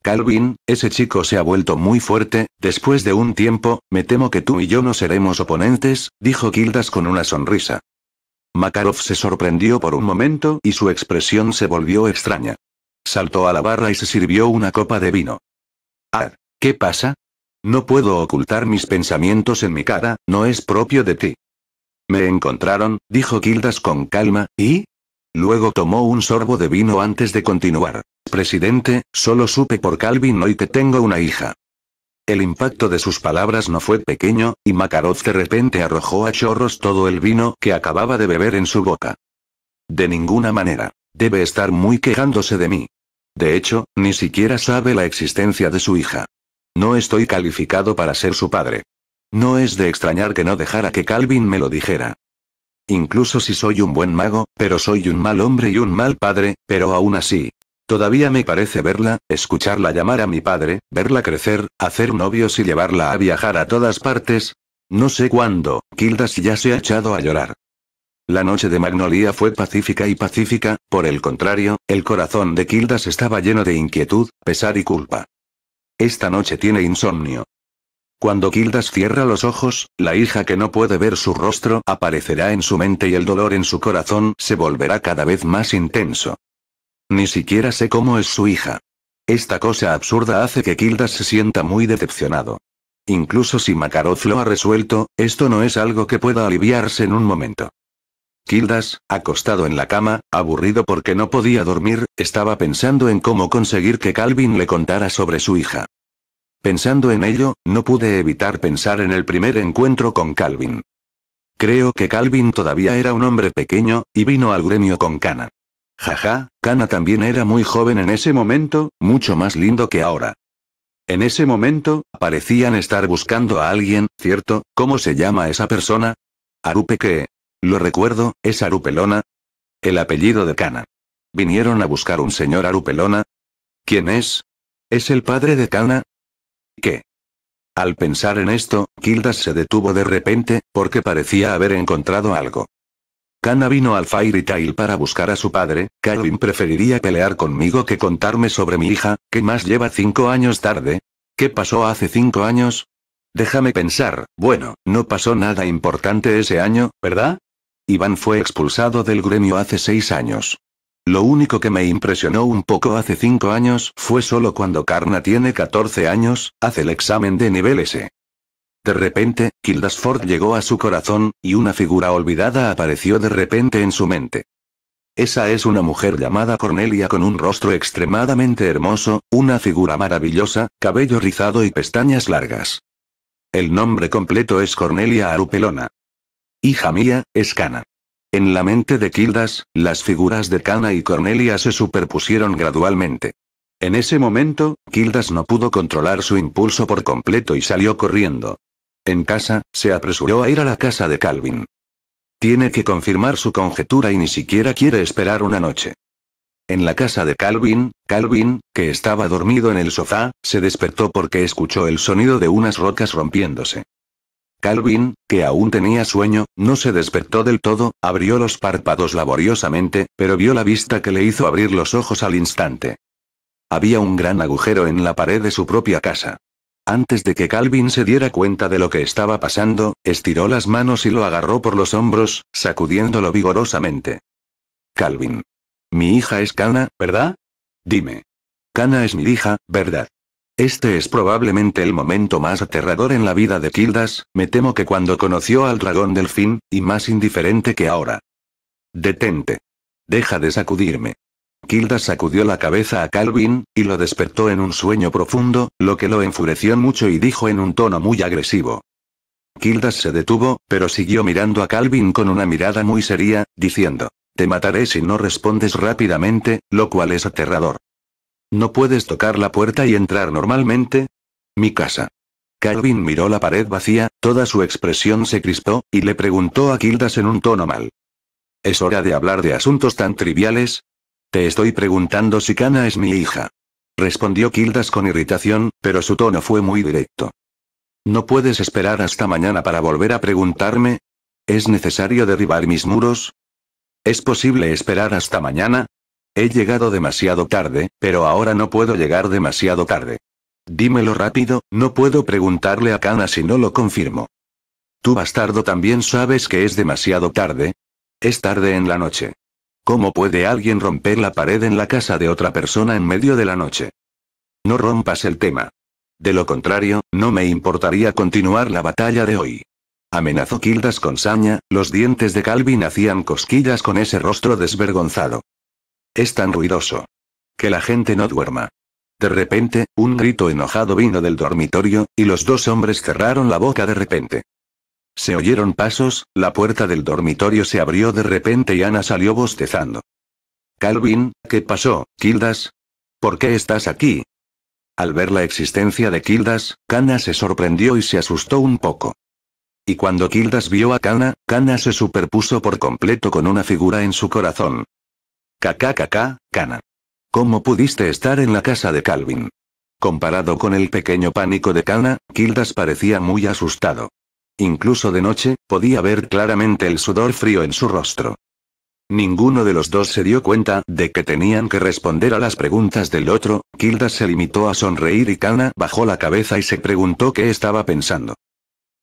Calvin, ese chico se ha vuelto muy fuerte, después de un tiempo, me temo que tú y yo no seremos oponentes, dijo Kildas con una sonrisa. Makarov se sorprendió por un momento y su expresión se volvió extraña. Saltó a la barra y se sirvió una copa de vino. Ah, ¿qué pasa? No puedo ocultar mis pensamientos en mi cara, no es propio de ti. Me encontraron, dijo Kildas con calma, y... Luego tomó un sorbo de vino antes de continuar. Presidente, solo supe por Calvin hoy que tengo una hija. El impacto de sus palabras no fue pequeño, y Macaroz de repente arrojó a chorros todo el vino que acababa de beber en su boca. De ninguna manera. Debe estar muy quejándose de mí. De hecho, ni siquiera sabe la existencia de su hija. No estoy calificado para ser su padre. No es de extrañar que no dejara que Calvin me lo dijera. Incluso si soy un buen mago, pero soy un mal hombre y un mal padre, pero aún así, Todavía me parece verla, escucharla llamar a mi padre, verla crecer, hacer novios y llevarla a viajar a todas partes. No sé cuándo, Kildas ya se ha echado a llorar. La noche de Magnolia fue pacífica y pacífica, por el contrario, el corazón de Kildas estaba lleno de inquietud, pesar y culpa. Esta noche tiene insomnio. Cuando Kildas cierra los ojos, la hija que no puede ver su rostro aparecerá en su mente y el dolor en su corazón se volverá cada vez más intenso. Ni siquiera sé cómo es su hija. Esta cosa absurda hace que Kildas se sienta muy decepcionado. Incluso si Makarov lo ha resuelto, esto no es algo que pueda aliviarse en un momento. Kildas, acostado en la cama, aburrido porque no podía dormir, estaba pensando en cómo conseguir que Calvin le contara sobre su hija. Pensando en ello, no pude evitar pensar en el primer encuentro con Calvin. Creo que Calvin todavía era un hombre pequeño, y vino al gremio con Cana. Jaja, Kana también era muy joven en ese momento, mucho más lindo que ahora. En ese momento, parecían estar buscando a alguien, ¿cierto? ¿Cómo se llama esa persona? Arupe que... Lo recuerdo, es Arupelona. El apellido de Kana. ¿Vinieron a buscar un señor Arupelona? ¿Quién es? ¿Es el padre de Kana? ¿Qué? Al pensar en esto, Kildas se detuvo de repente, porque parecía haber encontrado algo. Kana vino al Fairy Tail para buscar a su padre, Calvin preferiría pelear conmigo que contarme sobre mi hija, que más lleva cinco años tarde. ¿Qué pasó hace cinco años? Déjame pensar, bueno, no pasó nada importante ese año, ¿verdad? Iván fue expulsado del gremio hace seis años. Lo único que me impresionó un poco hace cinco años fue solo cuando Karna tiene 14 años, hace el examen de nivel S. De repente, Kildasford llegó a su corazón, y una figura olvidada apareció de repente en su mente. Esa es una mujer llamada Cornelia con un rostro extremadamente hermoso, una figura maravillosa, cabello rizado y pestañas largas. El nombre completo es Cornelia Arupelona. Hija mía, es Cana. En la mente de Kildas, las figuras de Cana y Cornelia se superpusieron gradualmente. En ese momento, Kildas no pudo controlar su impulso por completo y salió corriendo. En casa, se apresuró a ir a la casa de Calvin. Tiene que confirmar su conjetura y ni siquiera quiere esperar una noche. En la casa de Calvin, Calvin, que estaba dormido en el sofá, se despertó porque escuchó el sonido de unas rocas rompiéndose. Calvin, que aún tenía sueño, no se despertó del todo, abrió los párpados laboriosamente, pero vio la vista que le hizo abrir los ojos al instante. Había un gran agujero en la pared de su propia casa. Antes de que Calvin se diera cuenta de lo que estaba pasando, estiró las manos y lo agarró por los hombros, sacudiéndolo vigorosamente. Calvin. Mi hija es Kana, ¿verdad? Dime. Kana es mi hija, ¿verdad? Este es probablemente el momento más aterrador en la vida de Kildas, me temo que cuando conoció al dragón del fin, y más indiferente que ahora. Detente. Deja de sacudirme. Kildas sacudió la cabeza a Calvin, y lo despertó en un sueño profundo, lo que lo enfureció mucho y dijo en un tono muy agresivo. Kildas se detuvo, pero siguió mirando a Calvin con una mirada muy seria, diciendo, Te mataré si no respondes rápidamente, lo cual es aterrador. ¿No puedes tocar la puerta y entrar normalmente? Mi casa. Calvin miró la pared vacía, toda su expresión se crispó, y le preguntó a Kildas en un tono mal. ¿Es hora de hablar de asuntos tan triviales? Te estoy preguntando si Kana es mi hija. Respondió Kildas con irritación, pero su tono fue muy directo. ¿No puedes esperar hasta mañana para volver a preguntarme? ¿Es necesario derribar mis muros? ¿Es posible esperar hasta mañana? He llegado demasiado tarde, pero ahora no puedo llegar demasiado tarde. Dímelo rápido, no puedo preguntarle a Kana si no lo confirmo. Tú bastardo también sabes que es demasiado tarde. Es tarde en la noche. ¿Cómo puede alguien romper la pared en la casa de otra persona en medio de la noche? No rompas el tema. De lo contrario, no me importaría continuar la batalla de hoy. Amenazó Kildas con saña, los dientes de Calvin hacían cosquillas con ese rostro desvergonzado. Es tan ruidoso. Que la gente no duerma. De repente, un grito enojado vino del dormitorio, y los dos hombres cerraron la boca de repente. Se oyeron pasos, la puerta del dormitorio se abrió de repente y Ana salió bostezando. Calvin, ¿qué pasó, Kildas? ¿Por qué estás aquí? Al ver la existencia de Kildas, Kana se sorprendió y se asustó un poco. Y cuando Kildas vio a Kana, Kana se superpuso por completo con una figura en su corazón. Kakakaka, cana Kana. ¿Cómo pudiste estar en la casa de Calvin? Comparado con el pequeño pánico de Kana, Kildas parecía muy asustado. Incluso de noche, podía ver claramente el sudor frío en su rostro. Ninguno de los dos se dio cuenta de que tenían que responder a las preguntas del otro, Kilda se limitó a sonreír y Kana bajó la cabeza y se preguntó qué estaba pensando.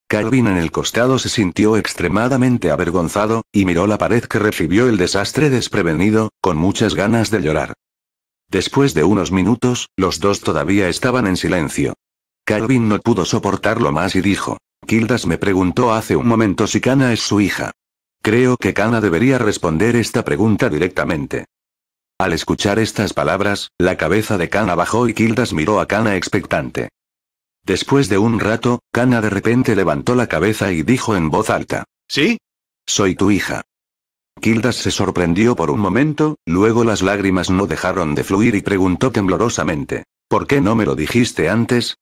Calvin en el costado se sintió extremadamente avergonzado, y miró la pared que recibió el desastre desprevenido, con muchas ganas de llorar. Después de unos minutos, los dos todavía estaban en silencio. Calvin no pudo soportarlo más y dijo, Kildas me preguntó hace un momento si Kana es su hija. Creo que Kana debería responder esta pregunta directamente. Al escuchar estas palabras, la cabeza de Kana bajó y Kildas miró a Kana expectante. Después de un rato, Kana de repente levantó la cabeza y dijo en voz alta. ¿Sí? Soy tu hija. Kildas se sorprendió por un momento, luego las lágrimas no dejaron de fluir y preguntó temblorosamente. ¿Por qué no me lo dijiste antes?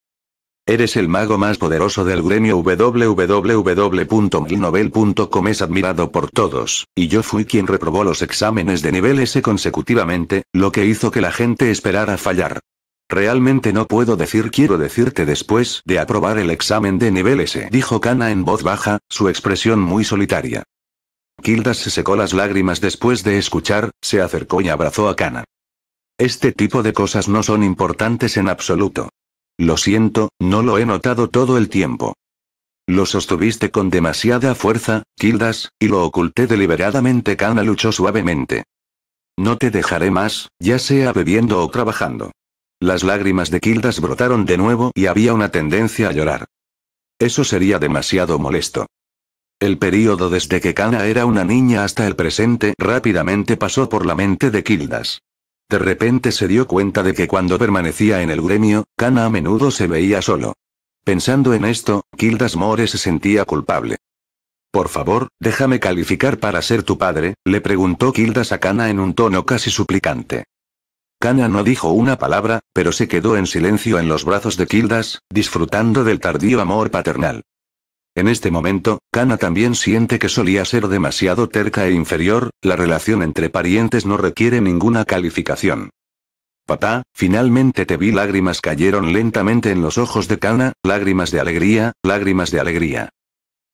Eres el mago más poderoso del gremio www.milnovel.com es admirado por todos, y yo fui quien reprobó los exámenes de nivel S consecutivamente, lo que hizo que la gente esperara fallar. Realmente no puedo decir quiero decirte después de aprobar el examen de nivel S, dijo Kana en voz baja, su expresión muy solitaria. Kildas se secó las lágrimas después de escuchar, se acercó y abrazó a Kana. Este tipo de cosas no son importantes en absoluto. Lo siento, no lo he notado todo el tiempo. Lo sostuviste con demasiada fuerza, Kildas, y lo oculté deliberadamente. Kana luchó suavemente. No te dejaré más, ya sea bebiendo o trabajando. Las lágrimas de Kildas brotaron de nuevo y había una tendencia a llorar. Eso sería demasiado molesto. El período desde que Kana era una niña hasta el presente rápidamente pasó por la mente de Kildas. De repente se dio cuenta de que cuando permanecía en el gremio, Kana a menudo se veía solo. Pensando en esto, Kildas More se sentía culpable. Por favor, déjame calificar para ser tu padre, le preguntó Kildas a Kana en un tono casi suplicante. Kana no dijo una palabra, pero se quedó en silencio en los brazos de Kildas, disfrutando del tardío amor paternal. En este momento, Kana también siente que solía ser demasiado terca e inferior, la relación entre parientes no requiere ninguna calificación. Papá, finalmente te vi. Lágrimas cayeron lentamente en los ojos de Kana, lágrimas de alegría, lágrimas de alegría.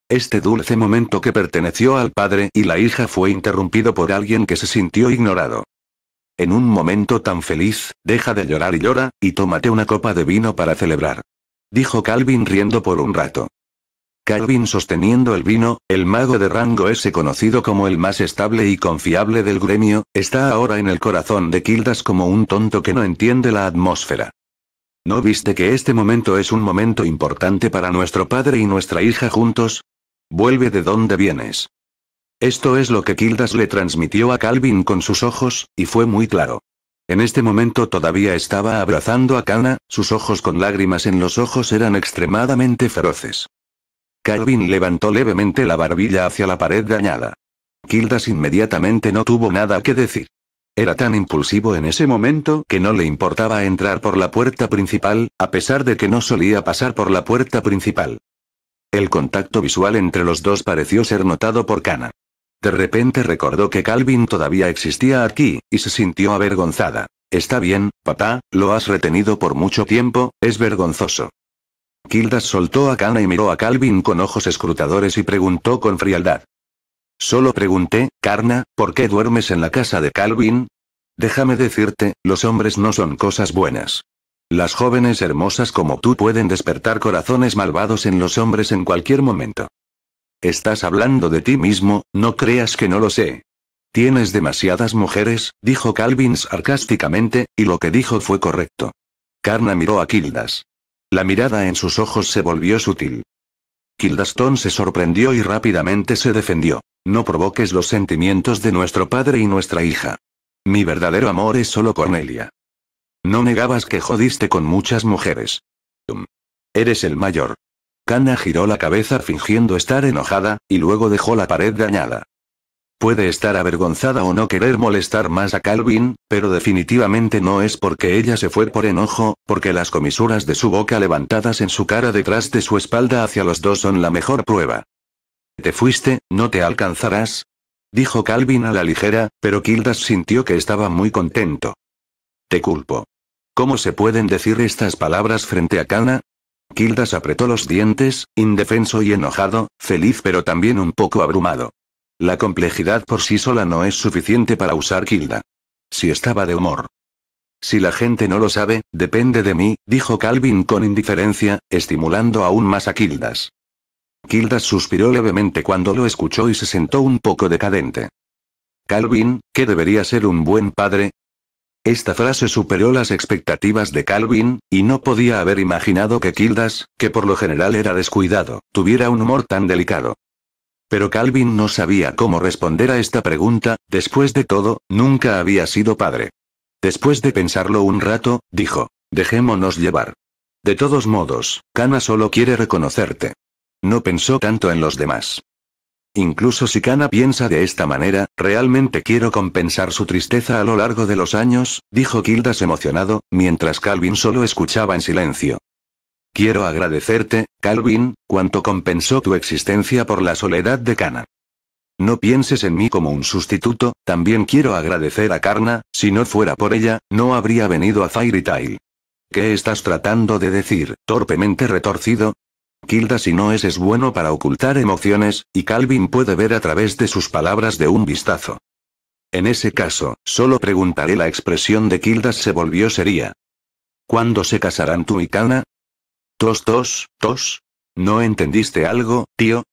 Este dulce momento que perteneció al padre y la hija fue interrumpido por alguien que se sintió ignorado. En un momento tan feliz, deja de llorar y llora, y tómate una copa de vino para celebrar. Dijo Calvin riendo por un rato. Calvin sosteniendo el vino, el mago de rango ese conocido como el más estable y confiable del gremio, está ahora en el corazón de Kildas como un tonto que no entiende la atmósfera. ¿No viste que este momento es un momento importante para nuestro padre y nuestra hija juntos? Vuelve de donde vienes. Esto es lo que Kildas le transmitió a Calvin con sus ojos, y fue muy claro. En este momento todavía estaba abrazando a Kana, sus ojos con lágrimas en los ojos eran extremadamente feroces. Calvin levantó levemente la barbilla hacia la pared dañada. Kildas inmediatamente no tuvo nada que decir. Era tan impulsivo en ese momento que no le importaba entrar por la puerta principal, a pesar de que no solía pasar por la puerta principal. El contacto visual entre los dos pareció ser notado por Kana. De repente recordó que Calvin todavía existía aquí, y se sintió avergonzada. Está bien, papá, lo has retenido por mucho tiempo, es vergonzoso. Kildas soltó a Karna y miró a Calvin con ojos escrutadores y preguntó con frialdad. Solo pregunté, Karna, ¿por qué duermes en la casa de Calvin? Déjame decirte, los hombres no son cosas buenas. Las jóvenes hermosas como tú pueden despertar corazones malvados en los hombres en cualquier momento. Estás hablando de ti mismo, no creas que no lo sé. Tienes demasiadas mujeres, dijo Calvin sarcásticamente, y lo que dijo fue correcto. Karna miró a Kildas. La mirada en sus ojos se volvió sutil. Kildaston se sorprendió y rápidamente se defendió. No provoques los sentimientos de nuestro padre y nuestra hija. Mi verdadero amor es solo Cornelia. No negabas que jodiste con muchas mujeres. Eres el mayor. Kana giró la cabeza fingiendo estar enojada, y luego dejó la pared dañada. Puede estar avergonzada o no querer molestar más a Calvin, pero definitivamente no es porque ella se fue por enojo, porque las comisuras de su boca levantadas en su cara detrás de su espalda hacia los dos son la mejor prueba. Te fuiste, no te alcanzarás. Dijo Calvin a la ligera, pero Kildas sintió que estaba muy contento. Te culpo. ¿Cómo se pueden decir estas palabras frente a Kana? Kildas apretó los dientes, indefenso y enojado, feliz pero también un poco abrumado. La complejidad por sí sola no es suficiente para usar Kilda. Si estaba de humor. Si la gente no lo sabe, depende de mí, dijo Calvin con indiferencia, estimulando aún más a Kildas. Kildas suspiró levemente cuando lo escuchó y se sentó un poco decadente. Calvin, ¿qué debería ser un buen padre? Esta frase superó las expectativas de Calvin, y no podía haber imaginado que Kildas, que por lo general era descuidado, tuviera un humor tan delicado. Pero Calvin no sabía cómo responder a esta pregunta, después de todo, nunca había sido padre. Después de pensarlo un rato, dijo, dejémonos llevar. De todos modos, Kana solo quiere reconocerte. No pensó tanto en los demás. Incluso si Kana piensa de esta manera, realmente quiero compensar su tristeza a lo largo de los años, dijo Kildas emocionado, mientras Calvin solo escuchaba en silencio. Quiero agradecerte, Calvin, cuanto compensó tu existencia por la soledad de Cana. No pienses en mí como un sustituto, también quiero agradecer a Karna, si no fuera por ella, no habría venido a Fairy Tail. ¿Qué estás tratando de decir, torpemente retorcido? Kilda si no es es bueno para ocultar emociones, y Calvin puede ver a través de sus palabras de un vistazo. En ese caso, solo preguntaré la expresión de Kilda se volvió seria. ¿Cuándo se casarán tú y Kana? Tos, tos, tos. ¿No entendiste algo, tío?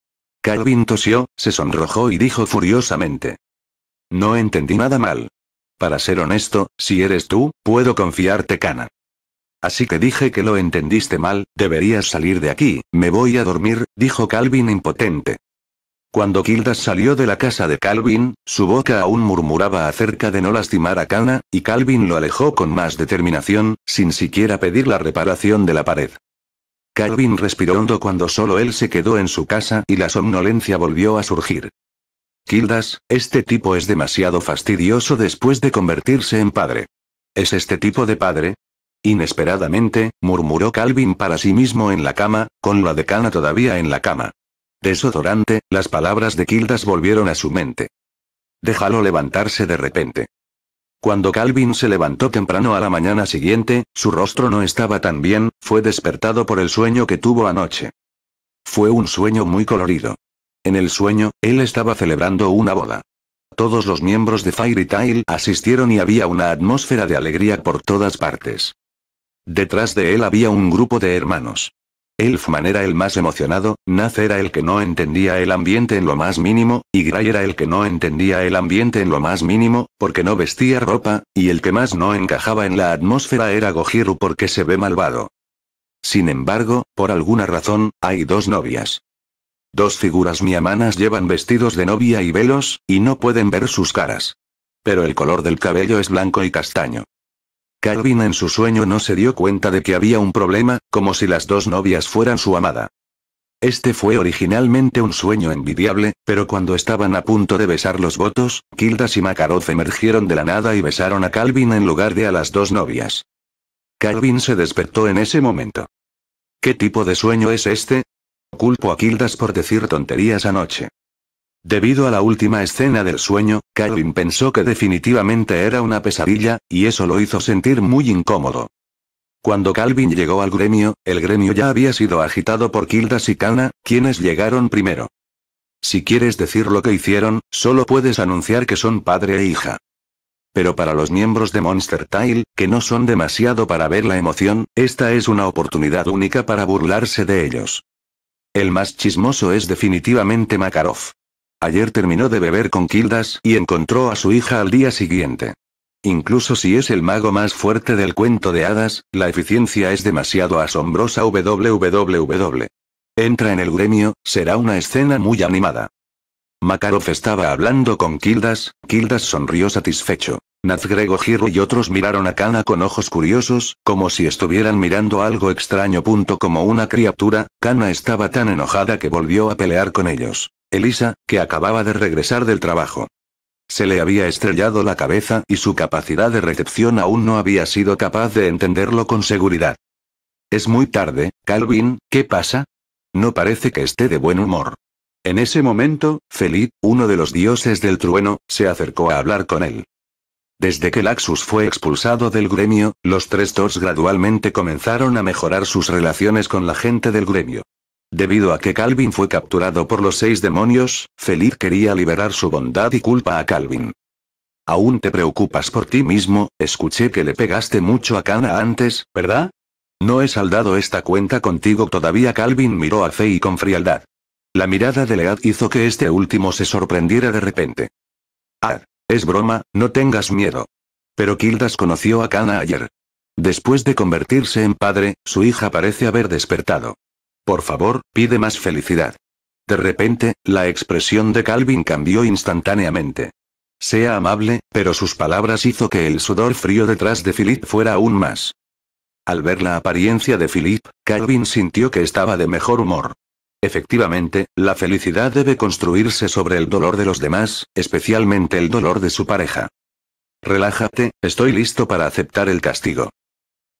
Calvin tosió, se sonrojó y dijo furiosamente. No entendí nada mal. Para ser honesto, si eres tú, puedo confiarte, Cana. Así que dije que lo entendiste mal, deberías salir de aquí, me voy a dormir, dijo Calvin impotente. Cuando Kildas salió de la casa de Calvin, su boca aún murmuraba acerca de no lastimar a Cana, y Calvin lo alejó con más determinación, sin siquiera pedir la reparación de la pared. Calvin respiró hondo cuando solo él se quedó en su casa y la somnolencia volvió a surgir. Kildas, este tipo es demasiado fastidioso después de convertirse en padre. ¿Es este tipo de padre? Inesperadamente, murmuró Calvin para sí mismo en la cama, con la decana todavía en la cama. Desodorante, las palabras de Kildas volvieron a su mente. Déjalo levantarse de repente. Cuando Calvin se levantó temprano a la mañana siguiente, su rostro no estaba tan bien, fue despertado por el sueño que tuvo anoche. Fue un sueño muy colorido. En el sueño, él estaba celebrando una boda. Todos los miembros de Fairy Tail asistieron y había una atmósfera de alegría por todas partes. Detrás de él había un grupo de hermanos. Elfman era el más emocionado, Naz era el que no entendía el ambiente en lo más mínimo, y Gray era el que no entendía el ambiente en lo más mínimo, porque no vestía ropa, y el que más no encajaba en la atmósfera era Gojiru porque se ve malvado. Sin embargo, por alguna razón, hay dos novias. Dos figuras miamanas llevan vestidos de novia y velos, y no pueden ver sus caras. Pero el color del cabello es blanco y castaño. Calvin en su sueño no se dio cuenta de que había un problema, como si las dos novias fueran su amada. Este fue originalmente un sueño envidiable, pero cuando estaban a punto de besar los votos, Kildas y Makarov emergieron de la nada y besaron a Calvin en lugar de a las dos novias. Calvin se despertó en ese momento. ¿Qué tipo de sueño es este? Culpo a Kildas por decir tonterías anoche. Debido a la última escena del sueño, Calvin pensó que definitivamente era una pesadilla, y eso lo hizo sentir muy incómodo. Cuando Calvin llegó al gremio, el gremio ya había sido agitado por Kildas y Kana, quienes llegaron primero. Si quieres decir lo que hicieron, solo puedes anunciar que son padre e hija. Pero para los miembros de Monster Tail que no son demasiado para ver la emoción, esta es una oportunidad única para burlarse de ellos. El más chismoso es definitivamente Makarov. Ayer terminó de beber con Kildas y encontró a su hija al día siguiente. Incluso si es el mago más fuerte del cuento de hadas, la eficiencia es demasiado asombrosa. www. Entra en el gremio, será una escena muy animada. Makarov estaba hablando con Kildas, Kildas sonrió satisfecho. Nazgrego Girro y otros miraron a Kana con ojos curiosos, como si estuvieran mirando algo extraño. Punto como una criatura, Kana estaba tan enojada que volvió a pelear con ellos. Elisa, que acababa de regresar del trabajo. Se le había estrellado la cabeza y su capacidad de recepción aún no había sido capaz de entenderlo con seguridad. Es muy tarde, Calvin, ¿qué pasa? No parece que esté de buen humor. En ese momento, Felipe, uno de los dioses del trueno, se acercó a hablar con él. Desde que Laxus fue expulsado del gremio, los tres Thors gradualmente comenzaron a mejorar sus relaciones con la gente del gremio. Debido a que Calvin fue capturado por los seis demonios, Feliz quería liberar su bondad y culpa a Calvin. Aún te preocupas por ti mismo, escuché que le pegaste mucho a Kana antes, ¿verdad? No he saldado esta cuenta contigo todavía. Calvin miró a Fey con frialdad. La mirada de Lead hizo que este último se sorprendiera de repente. Ah, es broma, no tengas miedo. Pero Kildas conoció a Kana ayer. Después de convertirse en padre, su hija parece haber despertado. Por favor, pide más felicidad. De repente, la expresión de Calvin cambió instantáneamente. Sea amable, pero sus palabras hizo que el sudor frío detrás de Philip fuera aún más. Al ver la apariencia de Philip, Calvin sintió que estaba de mejor humor. Efectivamente, la felicidad debe construirse sobre el dolor de los demás, especialmente el dolor de su pareja. Relájate, estoy listo para aceptar el castigo.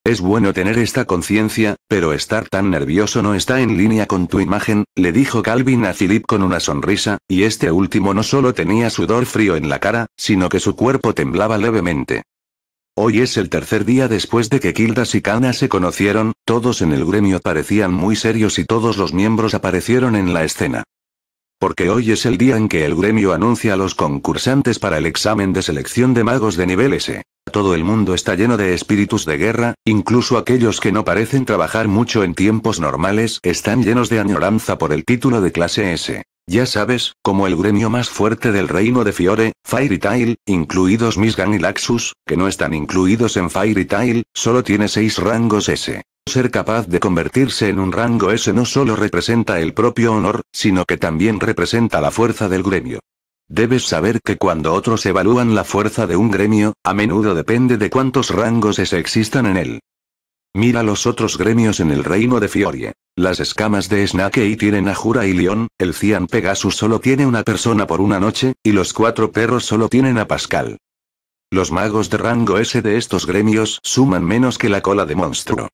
Es bueno tener esta conciencia, pero estar tan nervioso no está en línea con tu imagen, le dijo Calvin a Philip con una sonrisa, y este último no solo tenía sudor frío en la cara, sino que su cuerpo temblaba levemente. Hoy es el tercer día después de que Kildas y Kana se conocieron, todos en el gremio parecían muy serios y todos los miembros aparecieron en la escena. Porque hoy es el día en que el gremio anuncia a los concursantes para el examen de selección de magos de nivel S. Todo el mundo está lleno de espíritus de guerra, incluso aquellos que no parecen trabajar mucho en tiempos normales están llenos de añoranza por el título de clase S. Ya sabes, como el gremio más fuerte del reino de Fiore, Fairy Tail, incluidos Misgan y Laxus, que no están incluidos en Fairy Tail, solo tiene seis rangos S. Ser capaz de convertirse en un rango S no solo representa el propio honor, sino que también representa la fuerza del gremio. Debes saber que cuando otros evalúan la fuerza de un gremio, a menudo depende de cuántos rangos ese existan en él. Mira los otros gremios en el reino de Fiorie. Las escamas de y tienen a Jura y León, el Cian Pegasus solo tiene una persona por una noche, y los cuatro perros solo tienen a Pascal. Los magos de rango S de estos gremios suman menos que la cola de monstruo.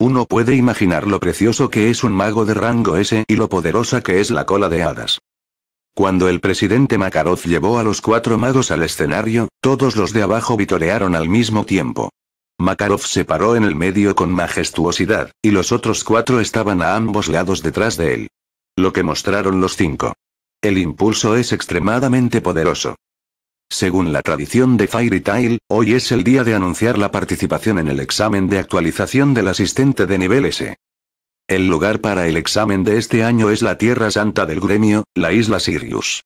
Uno puede imaginar lo precioso que es un mago de rango S y lo poderosa que es la cola de hadas. Cuando el presidente Makarov llevó a los cuatro magos al escenario, todos los de abajo vitorearon al mismo tiempo. Makarov se paró en el medio con majestuosidad, y los otros cuatro estaban a ambos lados detrás de él. Lo que mostraron los cinco. El impulso es extremadamente poderoso. Según la tradición de Fairy Tail, hoy es el día de anunciar la participación en el examen de actualización del asistente de nivel S. El lugar para el examen de este año es la Tierra Santa del Gremio, la isla Sirius.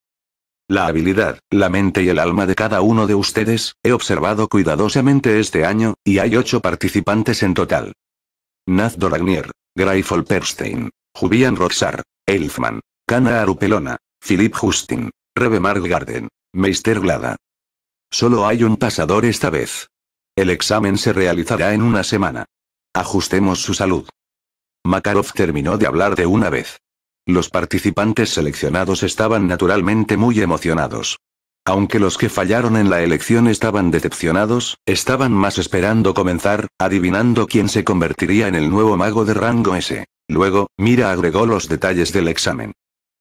La habilidad, la mente y el alma de cada uno de ustedes, he observado cuidadosamente este año, y hay ocho participantes en total. Naz Doragnier, Greifol Perstein, Jubian Roxar, Elfman, Kana Arupelona, Philip Justin, Rebe Margarden, Meister Glada. Solo hay un pasador esta vez. El examen se realizará en una semana. Ajustemos su salud. Makarov terminó de hablar de una vez. Los participantes seleccionados estaban naturalmente muy emocionados. Aunque los que fallaron en la elección estaban decepcionados, estaban más esperando comenzar, adivinando quién se convertiría en el nuevo mago de rango S. Luego, Mira agregó los detalles del examen.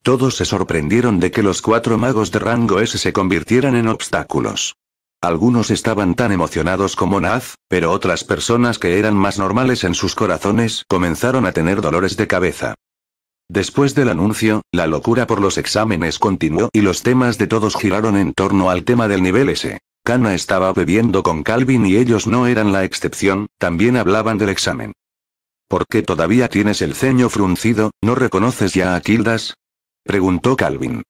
Todos se sorprendieron de que los cuatro magos de rango S se convirtieran en obstáculos. Algunos estaban tan emocionados como Naz, pero otras personas que eran más normales en sus corazones comenzaron a tener dolores de cabeza. Después del anuncio, la locura por los exámenes continuó y los temas de todos giraron en torno al tema del nivel S. Kana estaba bebiendo con Calvin y ellos no eran la excepción, también hablaban del examen. ¿Por qué todavía tienes el ceño fruncido, no reconoces ya a Kildas? Preguntó Calvin.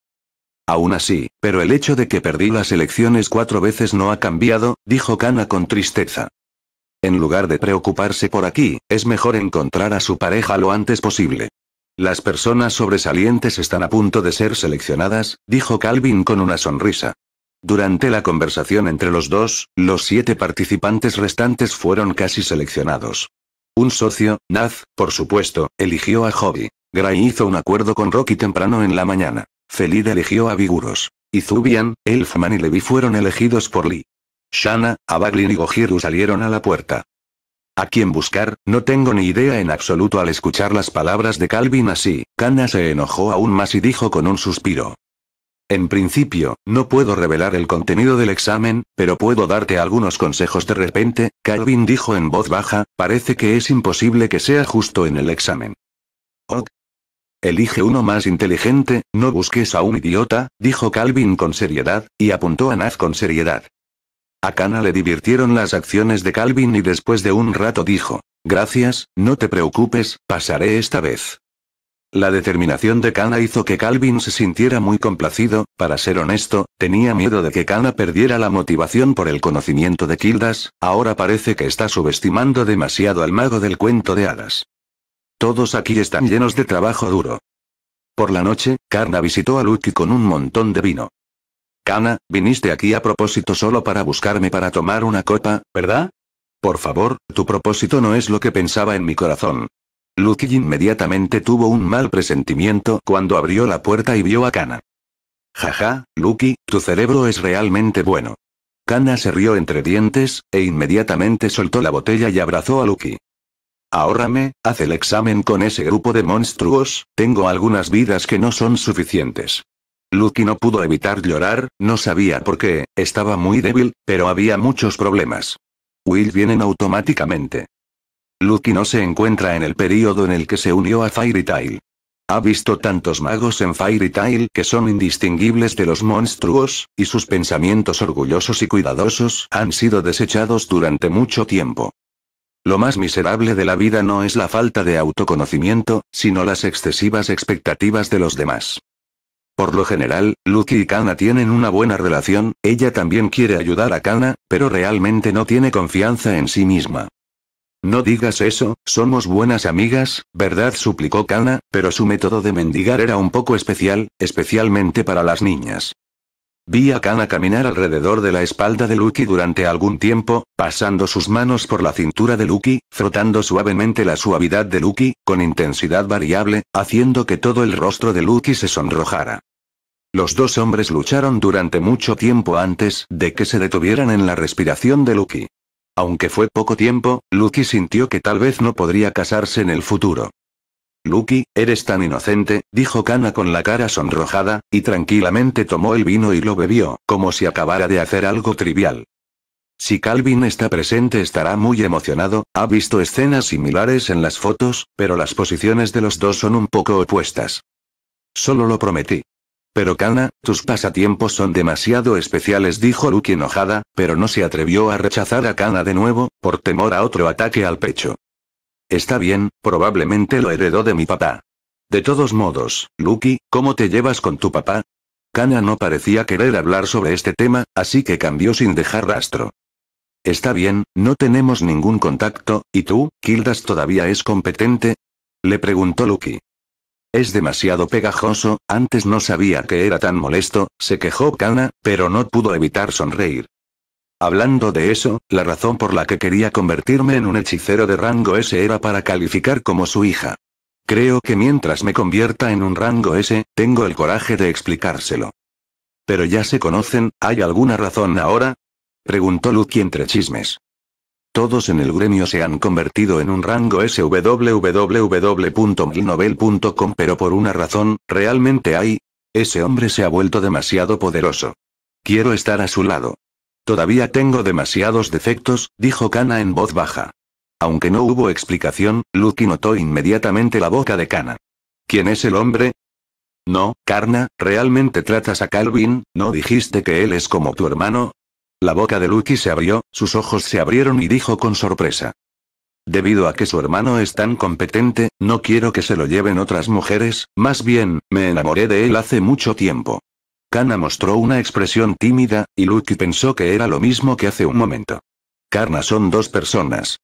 Aún así, pero el hecho de que perdí las elecciones cuatro veces no ha cambiado, dijo Kana con tristeza. En lugar de preocuparse por aquí, es mejor encontrar a su pareja lo antes posible. Las personas sobresalientes están a punto de ser seleccionadas, dijo Calvin con una sonrisa. Durante la conversación entre los dos, los siete participantes restantes fueron casi seleccionados. Un socio, Naz, por supuesto, eligió a Hobby. Gray hizo un acuerdo con Rocky temprano en la mañana. Felid eligió a Viguros. Y Zubian, Elfman y Levi fueron elegidos por Lee. Shana, Abaglin y Gojiru salieron a la puerta. ¿A quién buscar? No tengo ni idea en absoluto al escuchar las palabras de Calvin así. Kana se enojó aún más y dijo con un suspiro. En principio, no puedo revelar el contenido del examen, pero puedo darte algunos consejos de repente, Calvin dijo en voz baja, parece que es imposible que sea justo en el examen. Ok. Elige uno más inteligente, no busques a un idiota, dijo Calvin con seriedad, y apuntó a Naz con seriedad. A Kana le divirtieron las acciones de Calvin y después de un rato dijo, Gracias, no te preocupes, pasaré esta vez. La determinación de Kana hizo que Calvin se sintiera muy complacido, para ser honesto, tenía miedo de que Kana perdiera la motivación por el conocimiento de Kildas, ahora parece que está subestimando demasiado al mago del cuento de hadas. Todos aquí están llenos de trabajo duro. Por la noche, Karna visitó a Lucky con un montón de vino. Kana, viniste aquí a propósito solo para buscarme para tomar una copa, ¿verdad? Por favor, tu propósito no es lo que pensaba en mi corazón. Lucky inmediatamente tuvo un mal presentimiento cuando abrió la puerta y vio a Kana. Jaja, Lucky, tu cerebro es realmente bueno. Kana se rió entre dientes, e inmediatamente soltó la botella y abrazó a Lucky. Ahórrame, haz el examen con ese grupo de monstruos, tengo algunas vidas que no son suficientes. Lucky no pudo evitar llorar, no sabía por qué, estaba muy débil, pero había muchos problemas. Will vienen automáticamente. Lucky no se encuentra en el período en el que se unió a Fairy Tail. Ha visto tantos magos en Fairy Tail que son indistinguibles de los monstruos, y sus pensamientos orgullosos y cuidadosos han sido desechados durante mucho tiempo. Lo más miserable de la vida no es la falta de autoconocimiento, sino las excesivas expectativas de los demás. Por lo general, Lucky y Kana tienen una buena relación, ella también quiere ayudar a Kana, pero realmente no tiene confianza en sí misma. No digas eso, somos buenas amigas, ¿verdad? suplicó Kana, pero su método de mendigar era un poco especial, especialmente para las niñas. Vi a Kana caminar alrededor de la espalda de Lucky durante algún tiempo, pasando sus manos por la cintura de Lucky, frotando suavemente la suavidad de Lucky, con intensidad variable, haciendo que todo el rostro de Lucky se sonrojara. Los dos hombres lucharon durante mucho tiempo antes de que se detuvieran en la respiración de Lucky. Aunque fue poco tiempo, Lucky sintió que tal vez no podría casarse en el futuro. Lucky, eres tan inocente, dijo Kana con la cara sonrojada, y tranquilamente tomó el vino y lo bebió, como si acabara de hacer algo trivial. Si Calvin está presente estará muy emocionado, ha visto escenas similares en las fotos, pero las posiciones de los dos son un poco opuestas. Solo lo prometí. Pero Kana, tus pasatiempos son demasiado especiales, dijo Lucky enojada, pero no se atrevió a rechazar a Kana de nuevo, por temor a otro ataque al pecho. Está bien, probablemente lo heredó de mi papá. De todos modos, Lucky, ¿cómo te llevas con tu papá? Kana no parecía querer hablar sobre este tema, así que cambió sin dejar rastro. Está bien, no tenemos ningún contacto, ¿y tú, Kildas todavía es competente? Le preguntó Lucky. Es demasiado pegajoso, antes no sabía que era tan molesto, se quejó Kana, pero no pudo evitar sonreír. Hablando de eso, la razón por la que quería convertirme en un hechicero de rango S era para calificar como su hija. Creo que mientras me convierta en un rango S, tengo el coraje de explicárselo. Pero ya se conocen, ¿hay alguna razón ahora? Preguntó Lucky entre chismes. Todos en el gremio se han convertido en un rango S swww.milnovel.com pero por una razón, realmente hay. Ese hombre se ha vuelto demasiado poderoso. Quiero estar a su lado. Todavía tengo demasiados defectos, dijo Kana en voz baja. Aunque no hubo explicación, Lucky notó inmediatamente la boca de Kana. ¿Quién es el hombre? No, Karna, realmente tratas a Calvin, ¿no dijiste que él es como tu hermano? La boca de Lucky se abrió, sus ojos se abrieron y dijo con sorpresa. Debido a que su hermano es tan competente, no quiero que se lo lleven otras mujeres, más bien, me enamoré de él hace mucho tiempo. Kana mostró una expresión tímida, y Lucky pensó que era lo mismo que hace un momento. Karna son dos personas.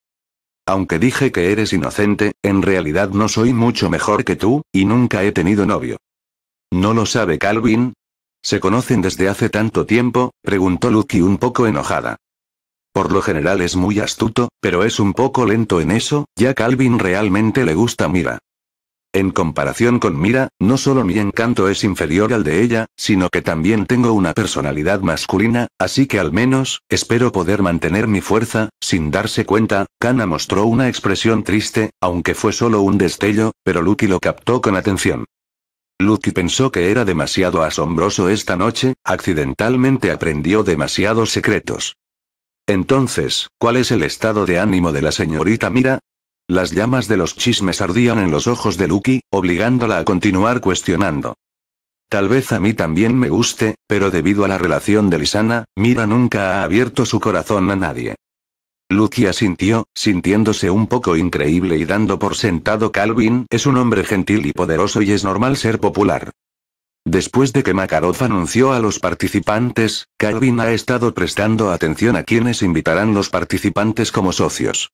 Aunque dije que eres inocente, en realidad no soy mucho mejor que tú, y nunca he tenido novio. ¿No lo sabe Calvin? ¿Se conocen desde hace tanto tiempo? preguntó Lucky un poco enojada. Por lo general es muy astuto, pero es un poco lento en eso, ya Calvin realmente le gusta Mira. En comparación con Mira, no solo mi encanto es inferior al de ella, sino que también tengo una personalidad masculina, así que al menos, espero poder mantener mi fuerza, sin darse cuenta, Kana mostró una expresión triste, aunque fue solo un destello, pero Lucky lo captó con atención. Lucky pensó que era demasiado asombroso esta noche, accidentalmente aprendió demasiados secretos. Entonces, ¿cuál es el estado de ánimo de la señorita Mira? Las llamas de los chismes ardían en los ojos de Lucky, obligándola a continuar cuestionando. Tal vez a mí también me guste, pero debido a la relación de Lisana, Mira nunca ha abierto su corazón a nadie. Lucky asintió, sintiéndose un poco increíble y dando por sentado Calvin es un hombre gentil y poderoso y es normal ser popular. Después de que Makarov anunció a los participantes, Calvin ha estado prestando atención a quienes invitarán los participantes como socios.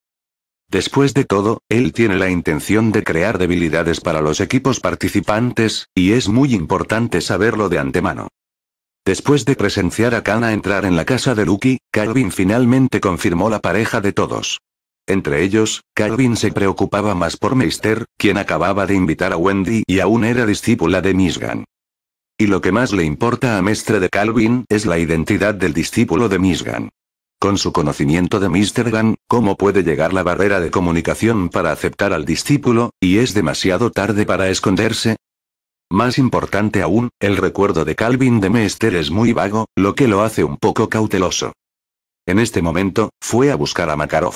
Después de todo, él tiene la intención de crear debilidades para los equipos participantes, y es muy importante saberlo de antemano. Después de presenciar a Kana entrar en la casa de Lucky, Calvin finalmente confirmó la pareja de todos. Entre ellos, Calvin se preocupaba más por Meister, quien acababa de invitar a Wendy y aún era discípula de Misgan. Y lo que más le importa a Mestre de Calvin es la identidad del discípulo de Misgan. Con su conocimiento de Mr. Gunn, ¿cómo puede llegar la barrera de comunicación para aceptar al discípulo, y es demasiado tarde para esconderse? Más importante aún, el recuerdo de Calvin de Mester es muy vago, lo que lo hace un poco cauteloso. En este momento, fue a buscar a Makarov.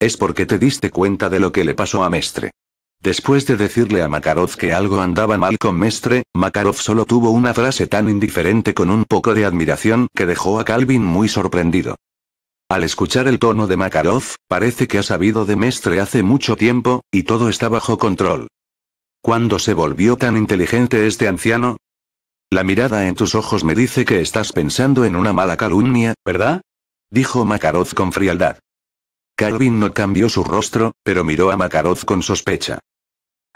Es porque te diste cuenta de lo que le pasó a Mestre. Después de decirle a Makarov que algo andaba mal con Mestre, Makarov solo tuvo una frase tan indiferente con un poco de admiración que dejó a Calvin muy sorprendido. Al escuchar el tono de Makarov, parece que ha sabido de Mestre hace mucho tiempo, y todo está bajo control. ¿Cuándo se volvió tan inteligente este anciano? La mirada en tus ojos me dice que estás pensando en una mala calumnia, ¿verdad? Dijo Makarov con frialdad. Calvin no cambió su rostro, pero miró a Makarov con sospecha.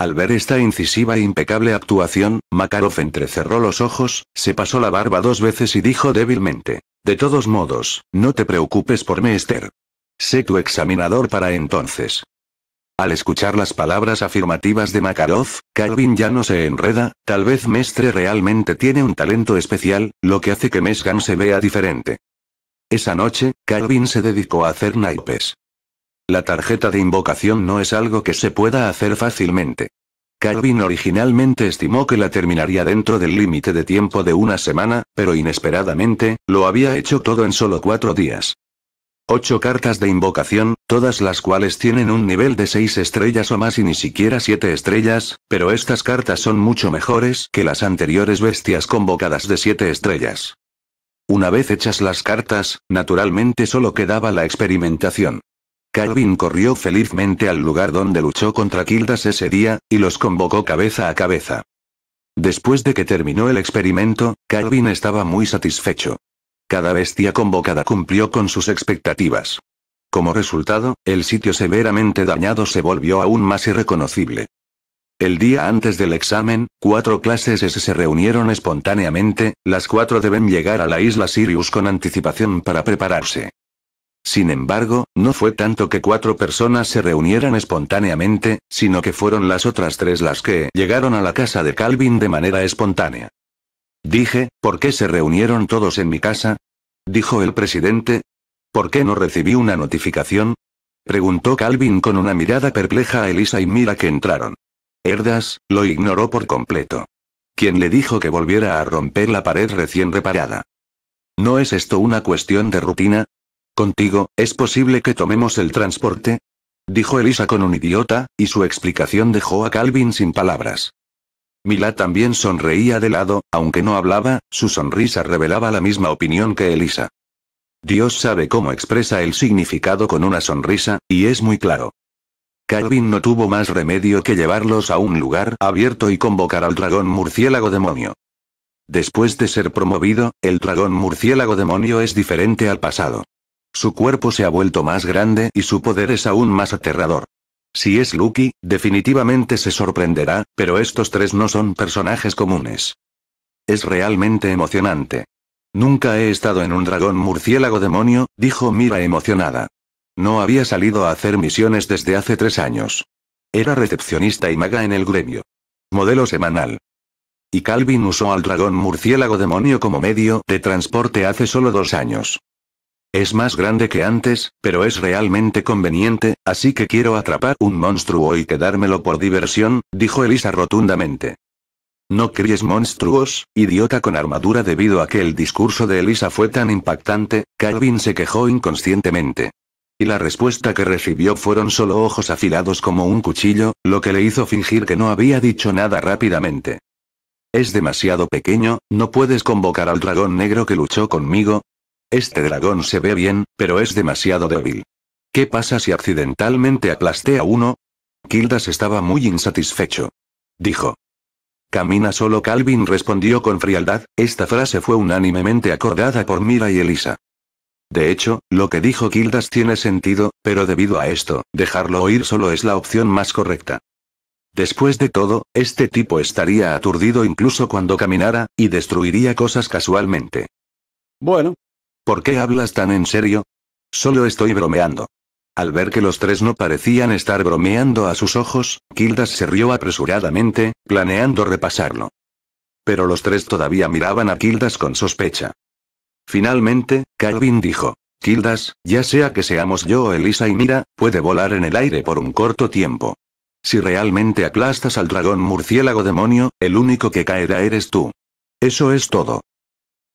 Al ver esta incisiva e impecable actuación, Makarov entrecerró los ojos, se pasó la barba dos veces y dijo débilmente. De todos modos, no te preocupes por mí, Sé tu examinador para entonces. Al escuchar las palabras afirmativas de Makarov, Calvin ya no se enreda, tal vez Mestre realmente tiene un talento especial, lo que hace que Mesgan se vea diferente. Esa noche, Calvin se dedicó a hacer naipes. La tarjeta de invocación no es algo que se pueda hacer fácilmente. Carvin originalmente estimó que la terminaría dentro del límite de tiempo de una semana, pero inesperadamente, lo había hecho todo en solo cuatro días. Ocho cartas de invocación, todas las cuales tienen un nivel de seis estrellas o más y ni siquiera siete estrellas, pero estas cartas son mucho mejores que las anteriores bestias convocadas de siete estrellas. Una vez hechas las cartas, naturalmente solo quedaba la experimentación. Calvin corrió felizmente al lugar donde luchó contra Kildas ese día, y los convocó cabeza a cabeza. Después de que terminó el experimento, Calvin estaba muy satisfecho. Cada bestia convocada cumplió con sus expectativas. Como resultado, el sitio severamente dañado se volvió aún más irreconocible. El día antes del examen, cuatro clases se reunieron espontáneamente, las cuatro deben llegar a la isla Sirius con anticipación para prepararse. Sin embargo, no fue tanto que cuatro personas se reunieran espontáneamente, sino que fueron las otras tres las que llegaron a la casa de Calvin de manera espontánea. Dije, ¿por qué se reunieron todos en mi casa? Dijo el presidente. ¿Por qué no recibí una notificación? Preguntó Calvin con una mirada perpleja a Elisa y Mira que entraron. Erdas, lo ignoró por completo. ¿Quién le dijo que volviera a romper la pared recién reparada? ¿No es esto una cuestión de rutina? ¿Contigo, es posible que tomemos el transporte? Dijo Elisa con un idiota, y su explicación dejó a Calvin sin palabras. Mila también sonreía de lado, aunque no hablaba, su sonrisa revelaba la misma opinión que Elisa. Dios sabe cómo expresa el significado con una sonrisa, y es muy claro. Calvin no tuvo más remedio que llevarlos a un lugar abierto y convocar al dragón murciélago demonio. Después de ser promovido, el dragón murciélago demonio es diferente al pasado. Su cuerpo se ha vuelto más grande y su poder es aún más aterrador. Si es Lucky, definitivamente se sorprenderá, pero estos tres no son personajes comunes. Es realmente emocionante. Nunca he estado en un dragón murciélago demonio, dijo Mira emocionada. No había salido a hacer misiones desde hace tres años. Era recepcionista y maga en el gremio. Modelo semanal. Y Calvin usó al dragón murciélago demonio como medio de transporte hace solo dos años. Es más grande que antes, pero es realmente conveniente, así que quiero atrapar un monstruo y quedármelo por diversión, dijo Elisa rotundamente. No críes monstruos, idiota con armadura debido a que el discurso de Elisa fue tan impactante, Calvin se quejó inconscientemente. Y la respuesta que recibió fueron solo ojos afilados como un cuchillo, lo que le hizo fingir que no había dicho nada rápidamente. Es demasiado pequeño, no puedes convocar al dragón negro que luchó conmigo, este dragón se ve bien, pero es demasiado débil. ¿Qué pasa si accidentalmente aplasté a uno? Kildas estaba muy insatisfecho. Dijo. Camina solo Calvin respondió con frialdad, esta frase fue unánimemente acordada por Mira y Elisa. De hecho, lo que dijo Kildas tiene sentido, pero debido a esto, dejarlo oír solo es la opción más correcta. Después de todo, este tipo estaría aturdido incluso cuando caminara, y destruiría cosas casualmente. Bueno, ¿Por qué hablas tan en serio? Solo estoy bromeando. Al ver que los tres no parecían estar bromeando a sus ojos, Kildas se rió apresuradamente, planeando repasarlo. Pero los tres todavía miraban a Kildas con sospecha. Finalmente, Calvin dijo. Kildas, ya sea que seamos yo o Elisa y mira, puede volar en el aire por un corto tiempo. Si realmente aplastas al dragón murciélago demonio, el único que caerá eres tú. Eso es todo.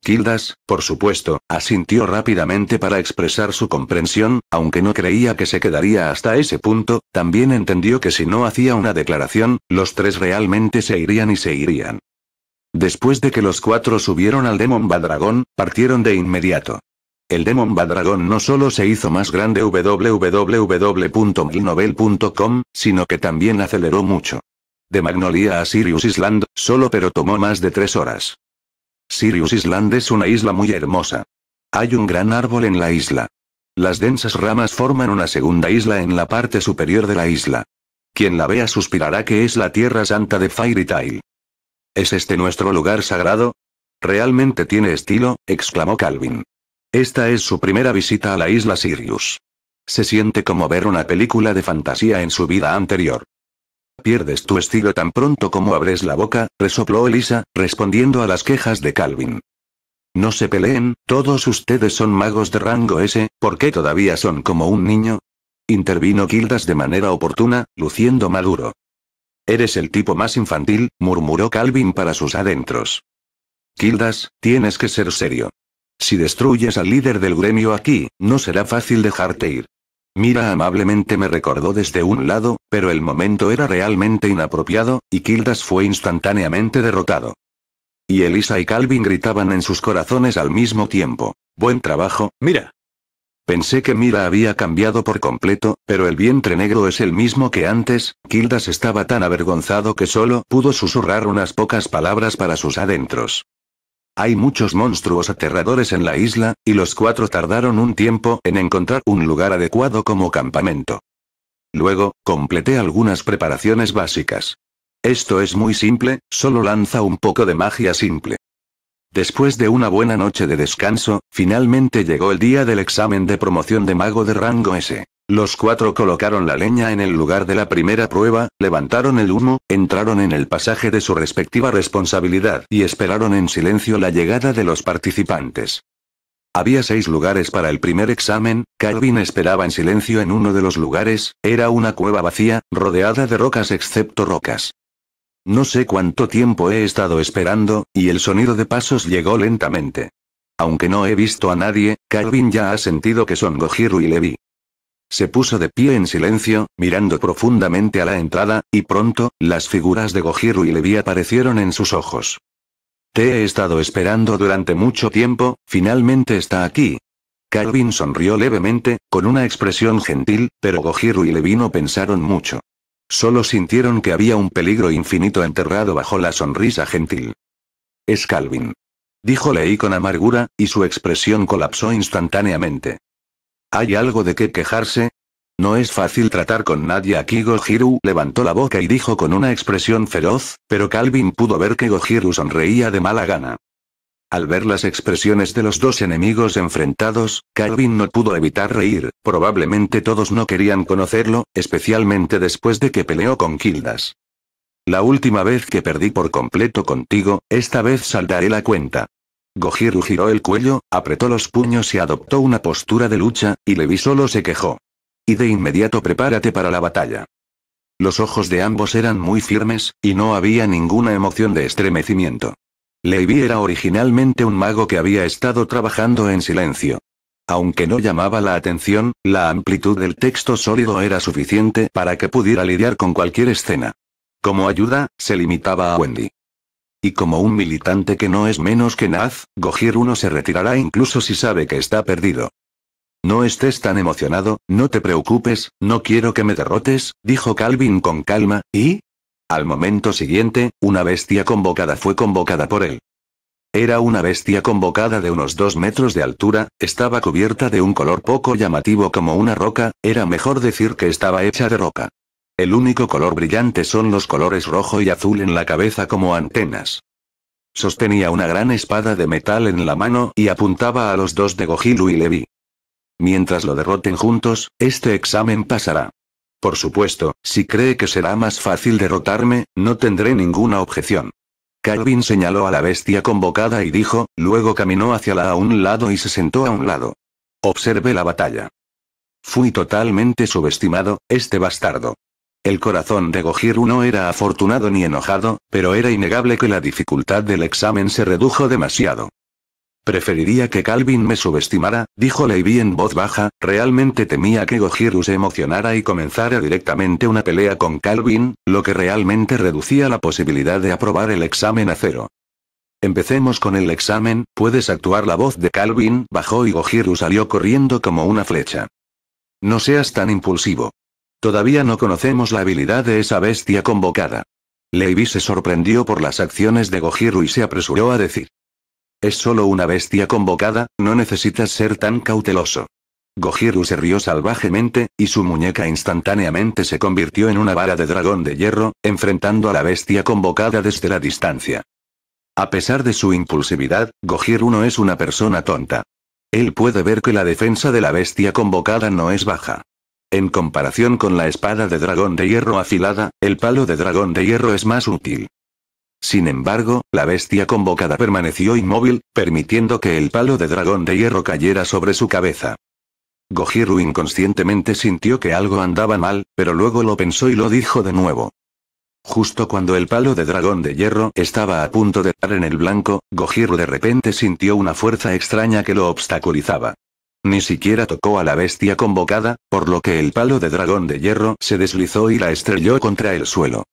Kildas, por supuesto, asintió rápidamente para expresar su comprensión, aunque no creía que se quedaría hasta ese punto, también entendió que si no hacía una declaración, los tres realmente se irían y se irían. Después de que los cuatro subieron al Demon Badragón, partieron de inmediato. El Demon Badragón no solo se hizo más grande www.milnovel.com, sino que también aceleró mucho. De Magnolia a Sirius Island, solo pero tomó más de tres horas. Sirius Island es una isla muy hermosa. Hay un gran árbol en la isla. Las densas ramas forman una segunda isla en la parte superior de la isla. Quien la vea suspirará que es la tierra santa de Fairy ¿Es este nuestro lugar sagrado? Realmente tiene estilo, exclamó Calvin. Esta es su primera visita a la isla Sirius. Se siente como ver una película de fantasía en su vida anterior. Pierdes tu estilo tan pronto como abres la boca, resopló Elisa, respondiendo a las quejas de Calvin. No se peleen, todos ustedes son magos de rango S, ¿por qué todavía son como un niño? Intervino Kildas de manera oportuna, luciendo maduro. Eres el tipo más infantil, murmuró Calvin para sus adentros. Kildas, tienes que ser serio. Si destruyes al líder del gremio aquí, no será fácil dejarte ir. Mira amablemente me recordó desde un lado, pero el momento era realmente inapropiado, y Kildas fue instantáneamente derrotado. Y Elisa y Calvin gritaban en sus corazones al mismo tiempo. Buen trabajo, Mira. Pensé que Mira había cambiado por completo, pero el vientre negro es el mismo que antes, Kildas estaba tan avergonzado que solo pudo susurrar unas pocas palabras para sus adentros. Hay muchos monstruos aterradores en la isla, y los cuatro tardaron un tiempo en encontrar un lugar adecuado como campamento. Luego, completé algunas preparaciones básicas. Esto es muy simple, solo lanza un poco de magia simple. Después de una buena noche de descanso, finalmente llegó el día del examen de promoción de mago de rango S. Los cuatro colocaron la leña en el lugar de la primera prueba, levantaron el humo, entraron en el pasaje de su respectiva responsabilidad y esperaron en silencio la llegada de los participantes. Había seis lugares para el primer examen, Calvin esperaba en silencio en uno de los lugares, era una cueva vacía, rodeada de rocas excepto rocas. No sé cuánto tiempo he estado esperando, y el sonido de pasos llegó lentamente. Aunque no he visto a nadie, Calvin ya ha sentido que Son Gojiru y Levi. Se puso de pie en silencio, mirando profundamente a la entrada, y pronto, las figuras de Gojiru y Levi aparecieron en sus ojos. Te he estado esperando durante mucho tiempo, finalmente está aquí. Calvin sonrió levemente, con una expresión gentil, pero Gojiru y Levi no pensaron mucho. Solo sintieron que había un peligro infinito enterrado bajo la sonrisa gentil. Es Calvin. Dijo Lei con amargura, y su expresión colapsó instantáneamente. ¿Hay algo de qué quejarse? No es fácil tratar con nadie aquí. Gojiru levantó la boca y dijo con una expresión feroz, pero Calvin pudo ver que Gojiru sonreía de mala gana. Al ver las expresiones de los dos enemigos enfrentados, Calvin no pudo evitar reír, probablemente todos no querían conocerlo, especialmente después de que peleó con Kildas. La última vez que perdí por completo contigo, esta vez saldaré la cuenta. Gojiru giró el cuello, apretó los puños y adoptó una postura de lucha, y Levi solo se quejó. Y de inmediato prepárate para la batalla. Los ojos de ambos eran muy firmes, y no había ninguna emoción de estremecimiento. Levi era originalmente un mago que había estado trabajando en silencio. Aunque no llamaba la atención, la amplitud del texto sólido era suficiente para que pudiera lidiar con cualquier escena. Como ayuda, se limitaba a Wendy. Y como un militante que no es menos que Naz, Gojir uno se retirará incluso si sabe que está perdido. No estés tan emocionado, no te preocupes, no quiero que me derrotes, dijo Calvin con calma, y... Al momento siguiente, una bestia convocada fue convocada por él. Era una bestia convocada de unos dos metros de altura, estaba cubierta de un color poco llamativo como una roca, era mejor decir que estaba hecha de roca. El único color brillante son los colores rojo y azul en la cabeza como antenas. Sostenía una gran espada de metal en la mano y apuntaba a los dos de Gojilu y Levi. Mientras lo derroten juntos, este examen pasará. Por supuesto, si cree que será más fácil derrotarme, no tendré ninguna objeción. Calvin señaló a la bestia convocada y dijo, luego caminó hacia la a un lado y se sentó a un lado. Observé la batalla. Fui totalmente subestimado, este bastardo. El corazón de Gohiru no era afortunado ni enojado, pero era innegable que la dificultad del examen se redujo demasiado. Preferiría que Calvin me subestimara, dijo Levi en voz baja, realmente temía que Gohiru se emocionara y comenzara directamente una pelea con Calvin, lo que realmente reducía la posibilidad de aprobar el examen a cero. Empecemos con el examen, puedes actuar la voz de Calvin, bajó y Gohiru salió corriendo como una flecha. No seas tan impulsivo. Todavía no conocemos la habilidad de esa bestia convocada. Levi se sorprendió por las acciones de Gojiru y se apresuró a decir. Es solo una bestia convocada, no necesitas ser tan cauteloso. Gojiru se rió salvajemente, y su muñeca instantáneamente se convirtió en una vara de dragón de hierro, enfrentando a la bestia convocada desde la distancia. A pesar de su impulsividad, Gojiru no es una persona tonta. Él puede ver que la defensa de la bestia convocada no es baja. En comparación con la espada de dragón de hierro afilada, el palo de dragón de hierro es más útil. Sin embargo, la bestia convocada permaneció inmóvil, permitiendo que el palo de dragón de hierro cayera sobre su cabeza. Gojiru inconscientemente sintió que algo andaba mal, pero luego lo pensó y lo dijo de nuevo. Justo cuando el palo de dragón de hierro estaba a punto de dar en el blanco, Gojiru de repente sintió una fuerza extraña que lo obstaculizaba. Ni siquiera tocó a la bestia convocada, por lo que el palo de dragón de hierro se deslizó y la estrelló contra el suelo.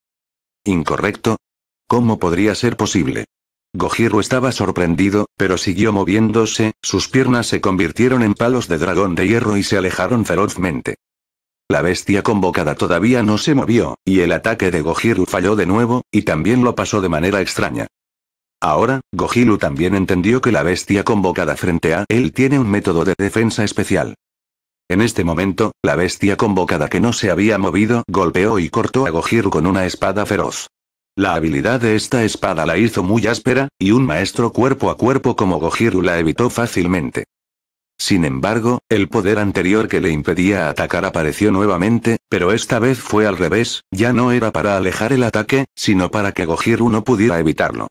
¿Incorrecto? ¿Cómo podría ser posible? Gojiro estaba sorprendido, pero siguió moviéndose, sus piernas se convirtieron en palos de dragón de hierro y se alejaron ferozmente. La bestia convocada todavía no se movió, y el ataque de Gojiru falló de nuevo, y también lo pasó de manera extraña. Ahora, Gojilu también entendió que la bestia convocada frente a él tiene un método de defensa especial. En este momento, la bestia convocada que no se había movido golpeó y cortó a Gojiru con una espada feroz. La habilidad de esta espada la hizo muy áspera, y un maestro cuerpo a cuerpo como Gojiru la evitó fácilmente. Sin embargo, el poder anterior que le impedía atacar apareció nuevamente, pero esta vez fue al revés, ya no era para alejar el ataque, sino para que Gojiru no pudiera evitarlo.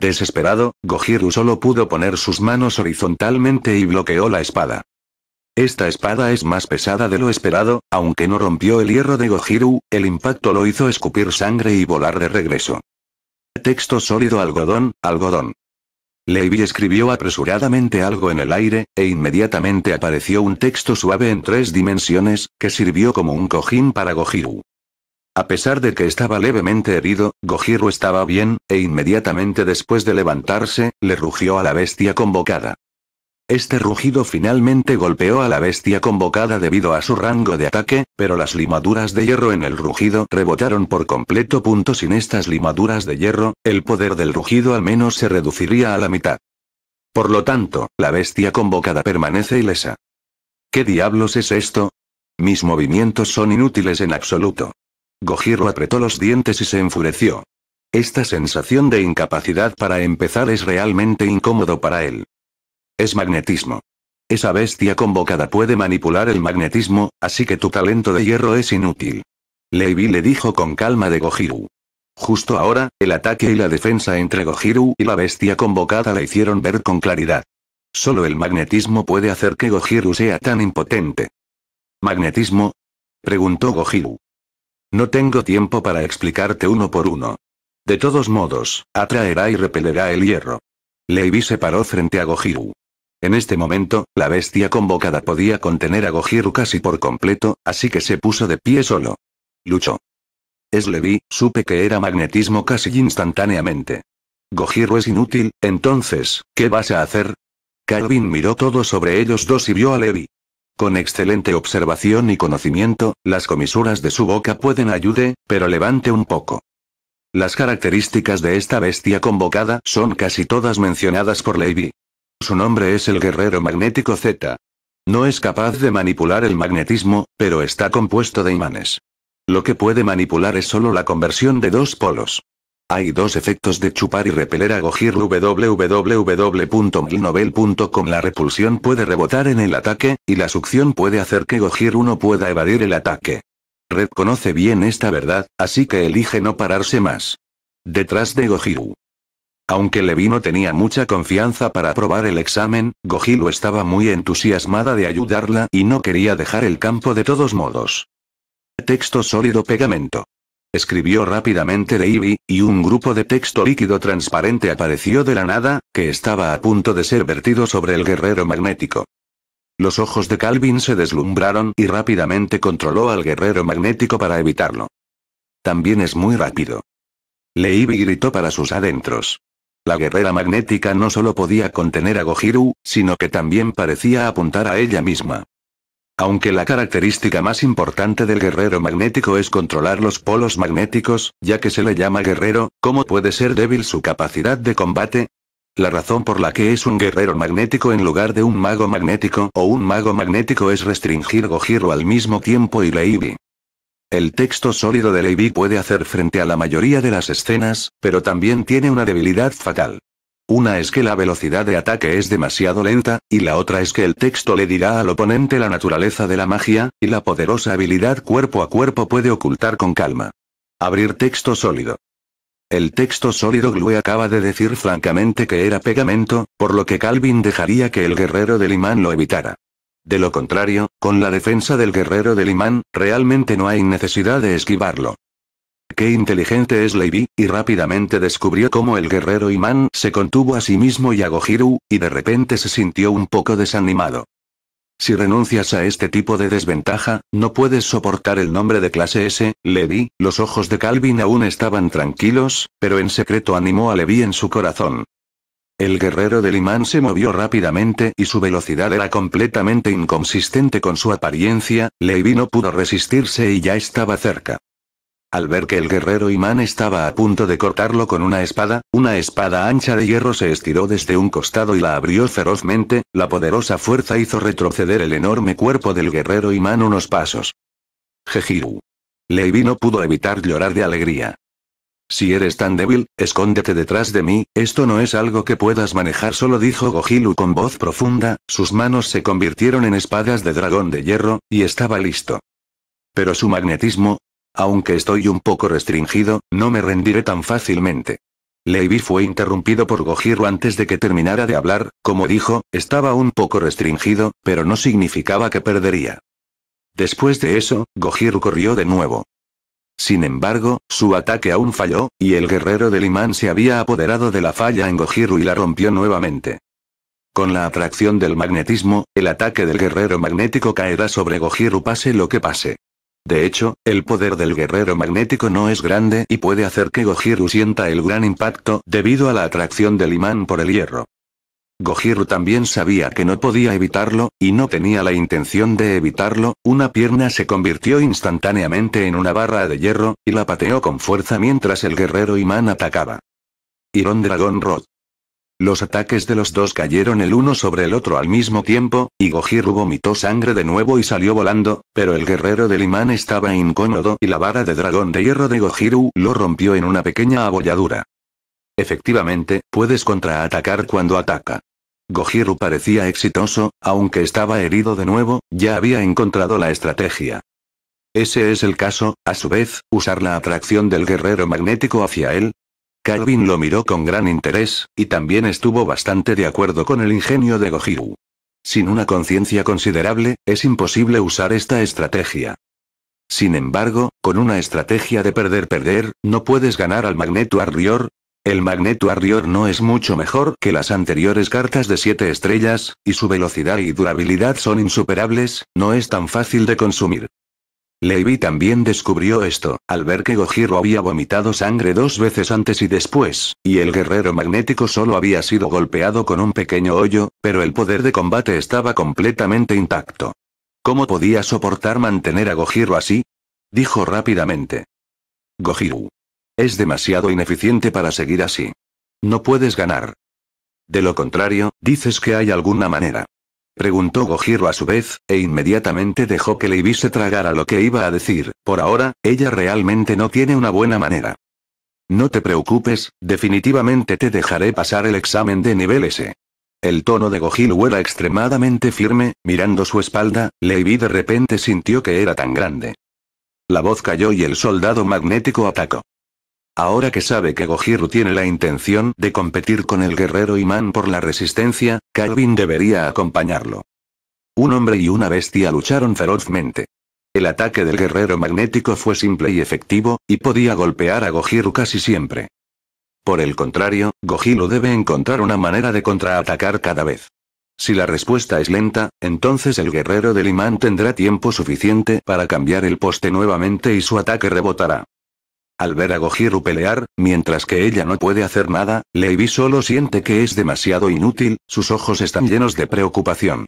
Desesperado, Gojiru solo pudo poner sus manos horizontalmente y bloqueó la espada. Esta espada es más pesada de lo esperado, aunque no rompió el hierro de Gojiru, el impacto lo hizo escupir sangre y volar de regreso. Texto sólido algodón, algodón. Levi escribió apresuradamente algo en el aire, e inmediatamente apareció un texto suave en tres dimensiones, que sirvió como un cojín para Gojiru. A pesar de que estaba levemente herido, Gojiro estaba bien, e inmediatamente después de levantarse, le rugió a la bestia convocada. Este rugido finalmente golpeó a la bestia convocada debido a su rango de ataque, pero las limaduras de hierro en el rugido rebotaron por completo. Punto sin estas limaduras de hierro, el poder del rugido al menos se reduciría a la mitad. Por lo tanto, la bestia convocada permanece ilesa. ¿Qué diablos es esto? Mis movimientos son inútiles en absoluto. Gojiro apretó los dientes y se enfureció. Esta sensación de incapacidad para empezar es realmente incómodo para él. Es magnetismo. Esa bestia convocada puede manipular el magnetismo, así que tu talento de hierro es inútil. Levi le dijo con calma de Gojiru. Justo ahora, el ataque y la defensa entre Gojiru y la bestia convocada la hicieron ver con claridad. Solo el magnetismo puede hacer que Gojiru sea tan impotente. ¿Magnetismo? preguntó Gojiru. No tengo tiempo para explicarte uno por uno. De todos modos, atraerá y repelerá el hierro. Levi se paró frente a Gohiru. En este momento, la bestia convocada podía contener a Gojiro casi por completo, así que se puso de pie solo. Luchó. Es Levi, supe que era magnetismo casi instantáneamente. Gohiru es inútil, entonces, ¿qué vas a hacer? Calvin miró todo sobre ellos dos y vio a Levi. Con excelente observación y conocimiento, las comisuras de su boca pueden ayude, pero levante un poco. Las características de esta bestia convocada son casi todas mencionadas por Levy. Su nombre es el guerrero magnético Z. No es capaz de manipular el magnetismo, pero está compuesto de imanes. Lo que puede manipular es solo la conversión de dos polos. Hay dos efectos de chupar y repeler a Gojir www.milnovel.com La repulsión puede rebotar en el ataque, y la succión puede hacer que Gojir no pueda evadir el ataque. Red conoce bien esta verdad, así que elige no pararse más. Detrás de Gojiru. Aunque Levino tenía mucha confianza para aprobar el examen, Gojiru estaba muy entusiasmada de ayudarla y no quería dejar el campo de todos modos. Texto sólido pegamento. Escribió rápidamente Leiby, y un grupo de texto líquido transparente apareció de la nada, que estaba a punto de ser vertido sobre el guerrero magnético. Los ojos de Calvin se deslumbraron y rápidamente controló al guerrero magnético para evitarlo. También es muy rápido. Leiby gritó para sus adentros. La guerrera magnética no solo podía contener a Gohiru, sino que también parecía apuntar a ella misma. Aunque la característica más importante del guerrero magnético es controlar los polos magnéticos, ya que se le llama guerrero, ¿cómo puede ser débil su capacidad de combate? La razón por la que es un guerrero magnético en lugar de un mago magnético o un mago magnético es restringir Gojiro al mismo tiempo y Leiby. El texto sólido de Leiby puede hacer frente a la mayoría de las escenas, pero también tiene una debilidad fatal. Una es que la velocidad de ataque es demasiado lenta, y la otra es que el texto le dirá al oponente la naturaleza de la magia, y la poderosa habilidad cuerpo a cuerpo puede ocultar con calma. Abrir texto sólido. El texto sólido Glue acaba de decir francamente que era pegamento, por lo que Calvin dejaría que el guerrero del imán lo evitara. De lo contrario, con la defensa del guerrero del imán, realmente no hay necesidad de esquivarlo. Qué inteligente es Levi, y rápidamente descubrió cómo el guerrero imán se contuvo a sí mismo y a Gohiru, y de repente se sintió un poco desanimado. Si renuncias a este tipo de desventaja, no puedes soportar el nombre de clase S, Levi. Los ojos de Calvin aún estaban tranquilos, pero en secreto animó a Levi en su corazón. El guerrero del imán se movió rápidamente y su velocidad era completamente inconsistente con su apariencia, Levi no pudo resistirse y ya estaba cerca. Al ver que el guerrero imán estaba a punto de cortarlo con una espada, una espada ancha de hierro se estiró desde un costado y la abrió ferozmente, la poderosa fuerza hizo retroceder el enorme cuerpo del guerrero imán unos pasos. Jejiru. Levi no pudo evitar llorar de alegría. Si eres tan débil, escóndete detrás de mí, esto no es algo que puedas manejar solo dijo Gojilu con voz profunda, sus manos se convirtieron en espadas de dragón de hierro, y estaba listo. Pero su magnetismo, aunque estoy un poco restringido, no me rendiré tan fácilmente. Levi fue interrumpido por Gojiro antes de que terminara de hablar, como dijo, estaba un poco restringido, pero no significaba que perdería. Después de eso, Gojiro corrió de nuevo. Sin embargo, su ataque aún falló, y el guerrero del imán se había apoderado de la falla en Gojiru y la rompió nuevamente. Con la atracción del magnetismo, el ataque del guerrero magnético caerá sobre Gojiru pase lo que pase. De hecho, el poder del guerrero magnético no es grande y puede hacer que Gojiru sienta el gran impacto debido a la atracción del imán por el hierro. Gojiru también sabía que no podía evitarlo, y no tenía la intención de evitarlo, una pierna se convirtió instantáneamente en una barra de hierro, y la pateó con fuerza mientras el guerrero imán atacaba. Irón Dragon Rod. Los ataques de los dos cayeron el uno sobre el otro al mismo tiempo, y Gojiru vomitó sangre de nuevo y salió volando, pero el guerrero del imán estaba incómodo y la vara de dragón de hierro de Gojiru lo rompió en una pequeña abolladura. Efectivamente, puedes contraatacar cuando ataca. Gojiru parecía exitoso, aunque estaba herido de nuevo, ya había encontrado la estrategia. Ese es el caso, a su vez, usar la atracción del guerrero magnético hacia él, Calvin lo miró con gran interés, y también estuvo bastante de acuerdo con el ingenio de Gojiu. Sin una conciencia considerable, es imposible usar esta estrategia. Sin embargo, con una estrategia de perder-perder, no puedes ganar al Magneto Arrior. El Magneto Arrior no es mucho mejor que las anteriores cartas de 7 estrellas, y su velocidad y durabilidad son insuperables, no es tan fácil de consumir. Levi también descubrió esto, al ver que Gojiro había vomitado sangre dos veces antes y después, y el guerrero magnético solo había sido golpeado con un pequeño hoyo, pero el poder de combate estaba completamente intacto. ¿Cómo podía soportar mantener a Gojiro así? Dijo rápidamente. Gojiro. Es demasiado ineficiente para seguir así. No puedes ganar. De lo contrario, dices que hay alguna manera preguntó Gojiro a su vez, e inmediatamente dejó que Levi se tragara lo que iba a decir, por ahora, ella realmente no tiene una buena manera. No te preocupes, definitivamente te dejaré pasar el examen de nivel S. El tono de Gojiro era extremadamente firme, mirando su espalda, Levi de repente sintió que era tan grande. La voz cayó y el soldado magnético atacó. Ahora que sabe que Gojiru tiene la intención de competir con el guerrero imán por la resistencia, Calvin debería acompañarlo. Un hombre y una bestia lucharon ferozmente. El ataque del guerrero magnético fue simple y efectivo, y podía golpear a Gojiru casi siempre. Por el contrario, Gohiru debe encontrar una manera de contraatacar cada vez. Si la respuesta es lenta, entonces el guerrero del imán tendrá tiempo suficiente para cambiar el poste nuevamente y su ataque rebotará. Al ver a Gojiru pelear, mientras que ella no puede hacer nada, Levi solo siente que es demasiado inútil, sus ojos están llenos de preocupación.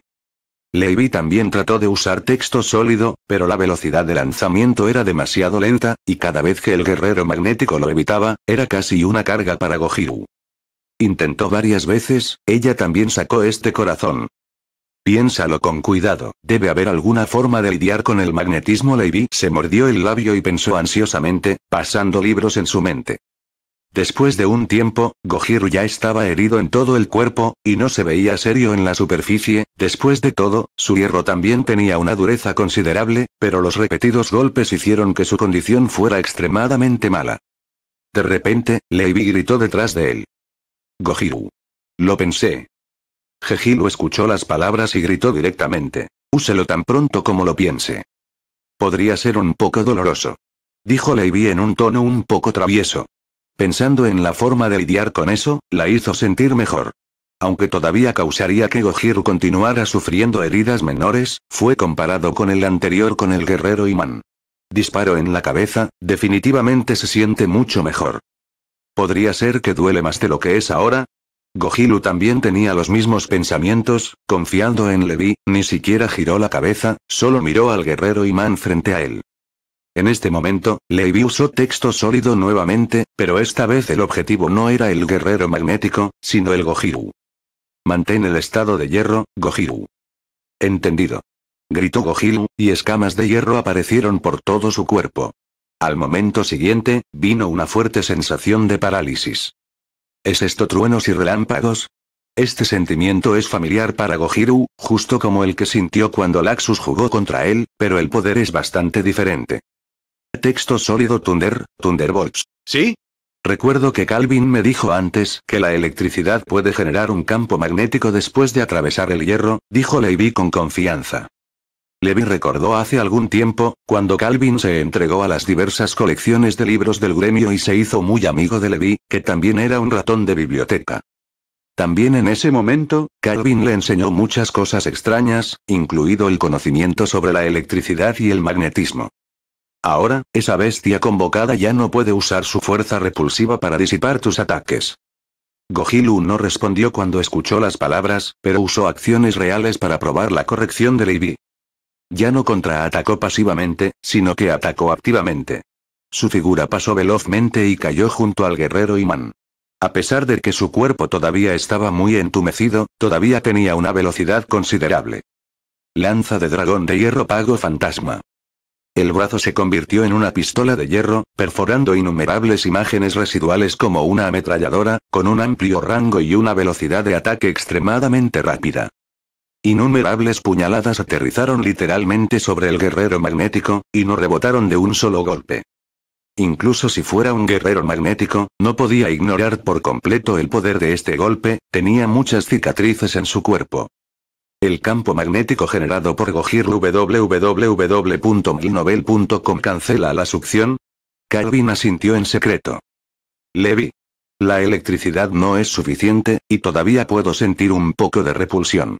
Levi también trató de usar texto sólido, pero la velocidad de lanzamiento era demasiado lenta, y cada vez que el guerrero magnético lo evitaba, era casi una carga para Gojiru. Intentó varias veces, ella también sacó este corazón, Piénsalo con cuidado, debe haber alguna forma de lidiar con el magnetismo. Leiby se mordió el labio y pensó ansiosamente, pasando libros en su mente. Después de un tiempo, Gojiru ya estaba herido en todo el cuerpo, y no se veía serio en la superficie, después de todo, su hierro también tenía una dureza considerable, pero los repetidos golpes hicieron que su condición fuera extremadamente mala. De repente, Levi gritó detrás de él. Gojiru. Lo pensé, lo escuchó las palabras y gritó directamente. Úselo tan pronto como lo piense. Podría ser un poco doloroso. Dijo Levi en un tono un poco travieso. Pensando en la forma de lidiar con eso, la hizo sentir mejor. Aunque todavía causaría que Gojiru continuara sufriendo heridas menores, fue comparado con el anterior con el guerrero Iman. Disparo en la cabeza, definitivamente se siente mucho mejor. Podría ser que duele más de lo que es ahora, Gojilu también tenía los mismos pensamientos, confiando en Levi, ni siquiera giró la cabeza, solo miró al guerrero imán frente a él. En este momento, Levi usó texto sólido nuevamente, pero esta vez el objetivo no era el guerrero magnético, sino el Gojiru. Mantén el estado de hierro, Gojiru. Entendido. Gritó Gojiru, y escamas de hierro aparecieron por todo su cuerpo. Al momento siguiente, vino una fuerte sensación de parálisis. ¿Es esto truenos y relámpagos? Este sentimiento es familiar para Gojiru, justo como el que sintió cuando Laxus jugó contra él, pero el poder es bastante diferente. Texto sólido Thunder, Thunderbolts. ¿Sí? Recuerdo que Calvin me dijo antes que la electricidad puede generar un campo magnético después de atravesar el hierro, dijo Levy con confianza. Levi recordó hace algún tiempo, cuando Calvin se entregó a las diversas colecciones de libros del gremio y se hizo muy amigo de Levi, que también era un ratón de biblioteca. También en ese momento, Calvin le enseñó muchas cosas extrañas, incluido el conocimiento sobre la electricidad y el magnetismo. Ahora, esa bestia convocada ya no puede usar su fuerza repulsiva para disipar tus ataques. Gohilu no respondió cuando escuchó las palabras, pero usó acciones reales para probar la corrección de Levi. Ya no contraatacó pasivamente, sino que atacó activamente. Su figura pasó velozmente y cayó junto al guerrero Imán. A pesar de que su cuerpo todavía estaba muy entumecido, todavía tenía una velocidad considerable. Lanza de dragón de hierro pago fantasma. El brazo se convirtió en una pistola de hierro, perforando innumerables imágenes residuales como una ametralladora, con un amplio rango y una velocidad de ataque extremadamente rápida. Innumerables puñaladas aterrizaron literalmente sobre el guerrero magnético, y no rebotaron de un solo golpe. Incluso si fuera un guerrero magnético, no podía ignorar por completo el poder de este golpe, tenía muchas cicatrices en su cuerpo. El campo magnético generado por Gojir www.milnovel.com cancela la succión. Calvin asintió en secreto. Levi. La electricidad no es suficiente, y todavía puedo sentir un poco de repulsión.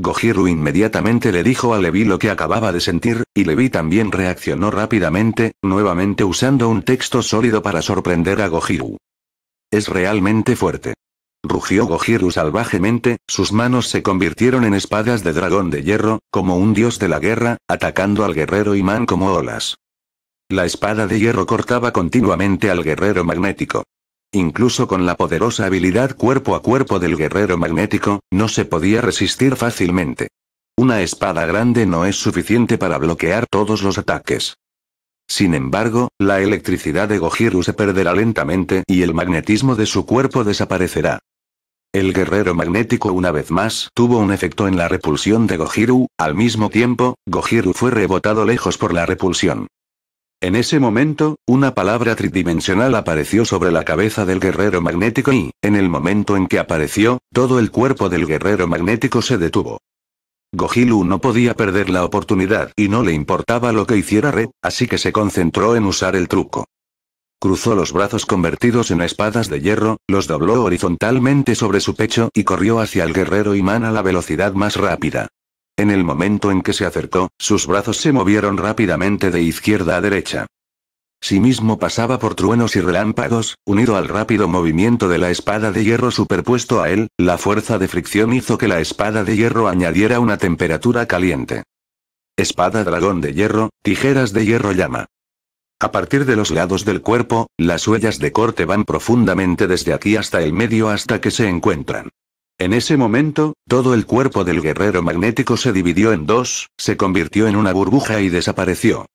Gohiru inmediatamente le dijo a Levi lo que acababa de sentir, y Levi también reaccionó rápidamente, nuevamente usando un texto sólido para sorprender a Gohiru. Es realmente fuerte. Rugió Gohiru salvajemente, sus manos se convirtieron en espadas de dragón de hierro, como un dios de la guerra, atacando al guerrero imán como olas. La espada de hierro cortaba continuamente al guerrero magnético. Incluso con la poderosa habilidad cuerpo a cuerpo del guerrero magnético, no se podía resistir fácilmente. Una espada grande no es suficiente para bloquear todos los ataques. Sin embargo, la electricidad de Gohiru se perderá lentamente y el magnetismo de su cuerpo desaparecerá. El guerrero magnético una vez más tuvo un efecto en la repulsión de Gohiru, al mismo tiempo, Gohiru fue rebotado lejos por la repulsión. En ese momento, una palabra tridimensional apareció sobre la cabeza del guerrero magnético y, en el momento en que apareció, todo el cuerpo del guerrero magnético se detuvo. Gohilu no podía perder la oportunidad y no le importaba lo que hiciera Red, así que se concentró en usar el truco. Cruzó los brazos convertidos en espadas de hierro, los dobló horizontalmente sobre su pecho y corrió hacia el guerrero imán a la velocidad más rápida. En el momento en que se acercó, sus brazos se movieron rápidamente de izquierda a derecha. Sí mismo pasaba por truenos y relámpagos, unido al rápido movimiento de la espada de hierro superpuesto a él, la fuerza de fricción hizo que la espada de hierro añadiera una temperatura caliente. Espada dragón de hierro, tijeras de hierro llama. A partir de los lados del cuerpo, las huellas de corte van profundamente desde aquí hasta el medio hasta que se encuentran. En ese momento, todo el cuerpo del guerrero magnético se dividió en dos, se convirtió en una burbuja y desapareció.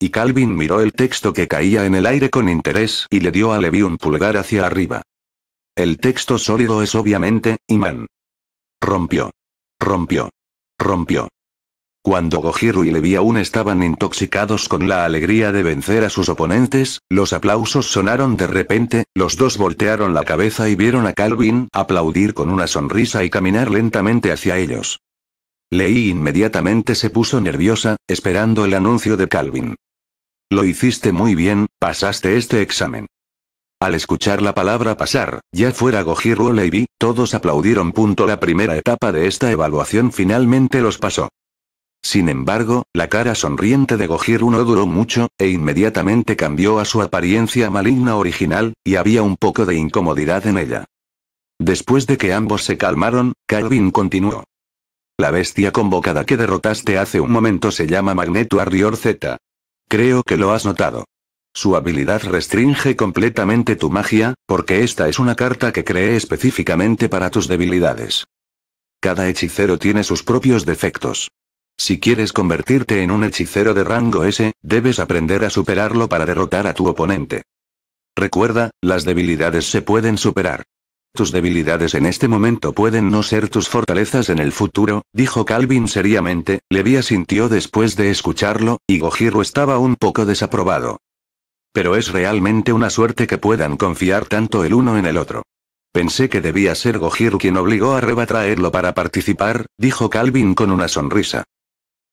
Y Calvin miró el texto que caía en el aire con interés y le dio a Levi un pulgar hacia arriba. El texto sólido es obviamente, imán. Rompió. Rompió. Rompió. Cuando Gojiru y Levi aún estaban intoxicados con la alegría de vencer a sus oponentes, los aplausos sonaron de repente, los dos voltearon la cabeza y vieron a Calvin aplaudir con una sonrisa y caminar lentamente hacia ellos. Lei inmediatamente se puso nerviosa, esperando el anuncio de Calvin. Lo hiciste muy bien, pasaste este examen. Al escuchar la palabra pasar, ya fuera Gojiru o Levi, todos aplaudieron. La primera etapa de esta evaluación finalmente los pasó. Sin embargo, la cara sonriente de Gojiru no duró mucho, e inmediatamente cambió a su apariencia maligna original, y había un poco de incomodidad en ella. Después de que ambos se calmaron, Calvin continuó. La bestia convocada que derrotaste hace un momento se llama Magneto Arrior Z. Creo que lo has notado. Su habilidad restringe completamente tu magia, porque esta es una carta que cree específicamente para tus debilidades. Cada hechicero tiene sus propios defectos. Si quieres convertirte en un hechicero de rango S, debes aprender a superarlo para derrotar a tu oponente. Recuerda, las debilidades se pueden superar. Tus debilidades en este momento pueden no ser tus fortalezas en el futuro, dijo Calvin seriamente, Levi asintió después de escucharlo, y Gojiro estaba un poco desaprobado. Pero es realmente una suerte que puedan confiar tanto el uno en el otro. Pensé que debía ser Gojiro quien obligó a Reba traerlo para participar, dijo Calvin con una sonrisa.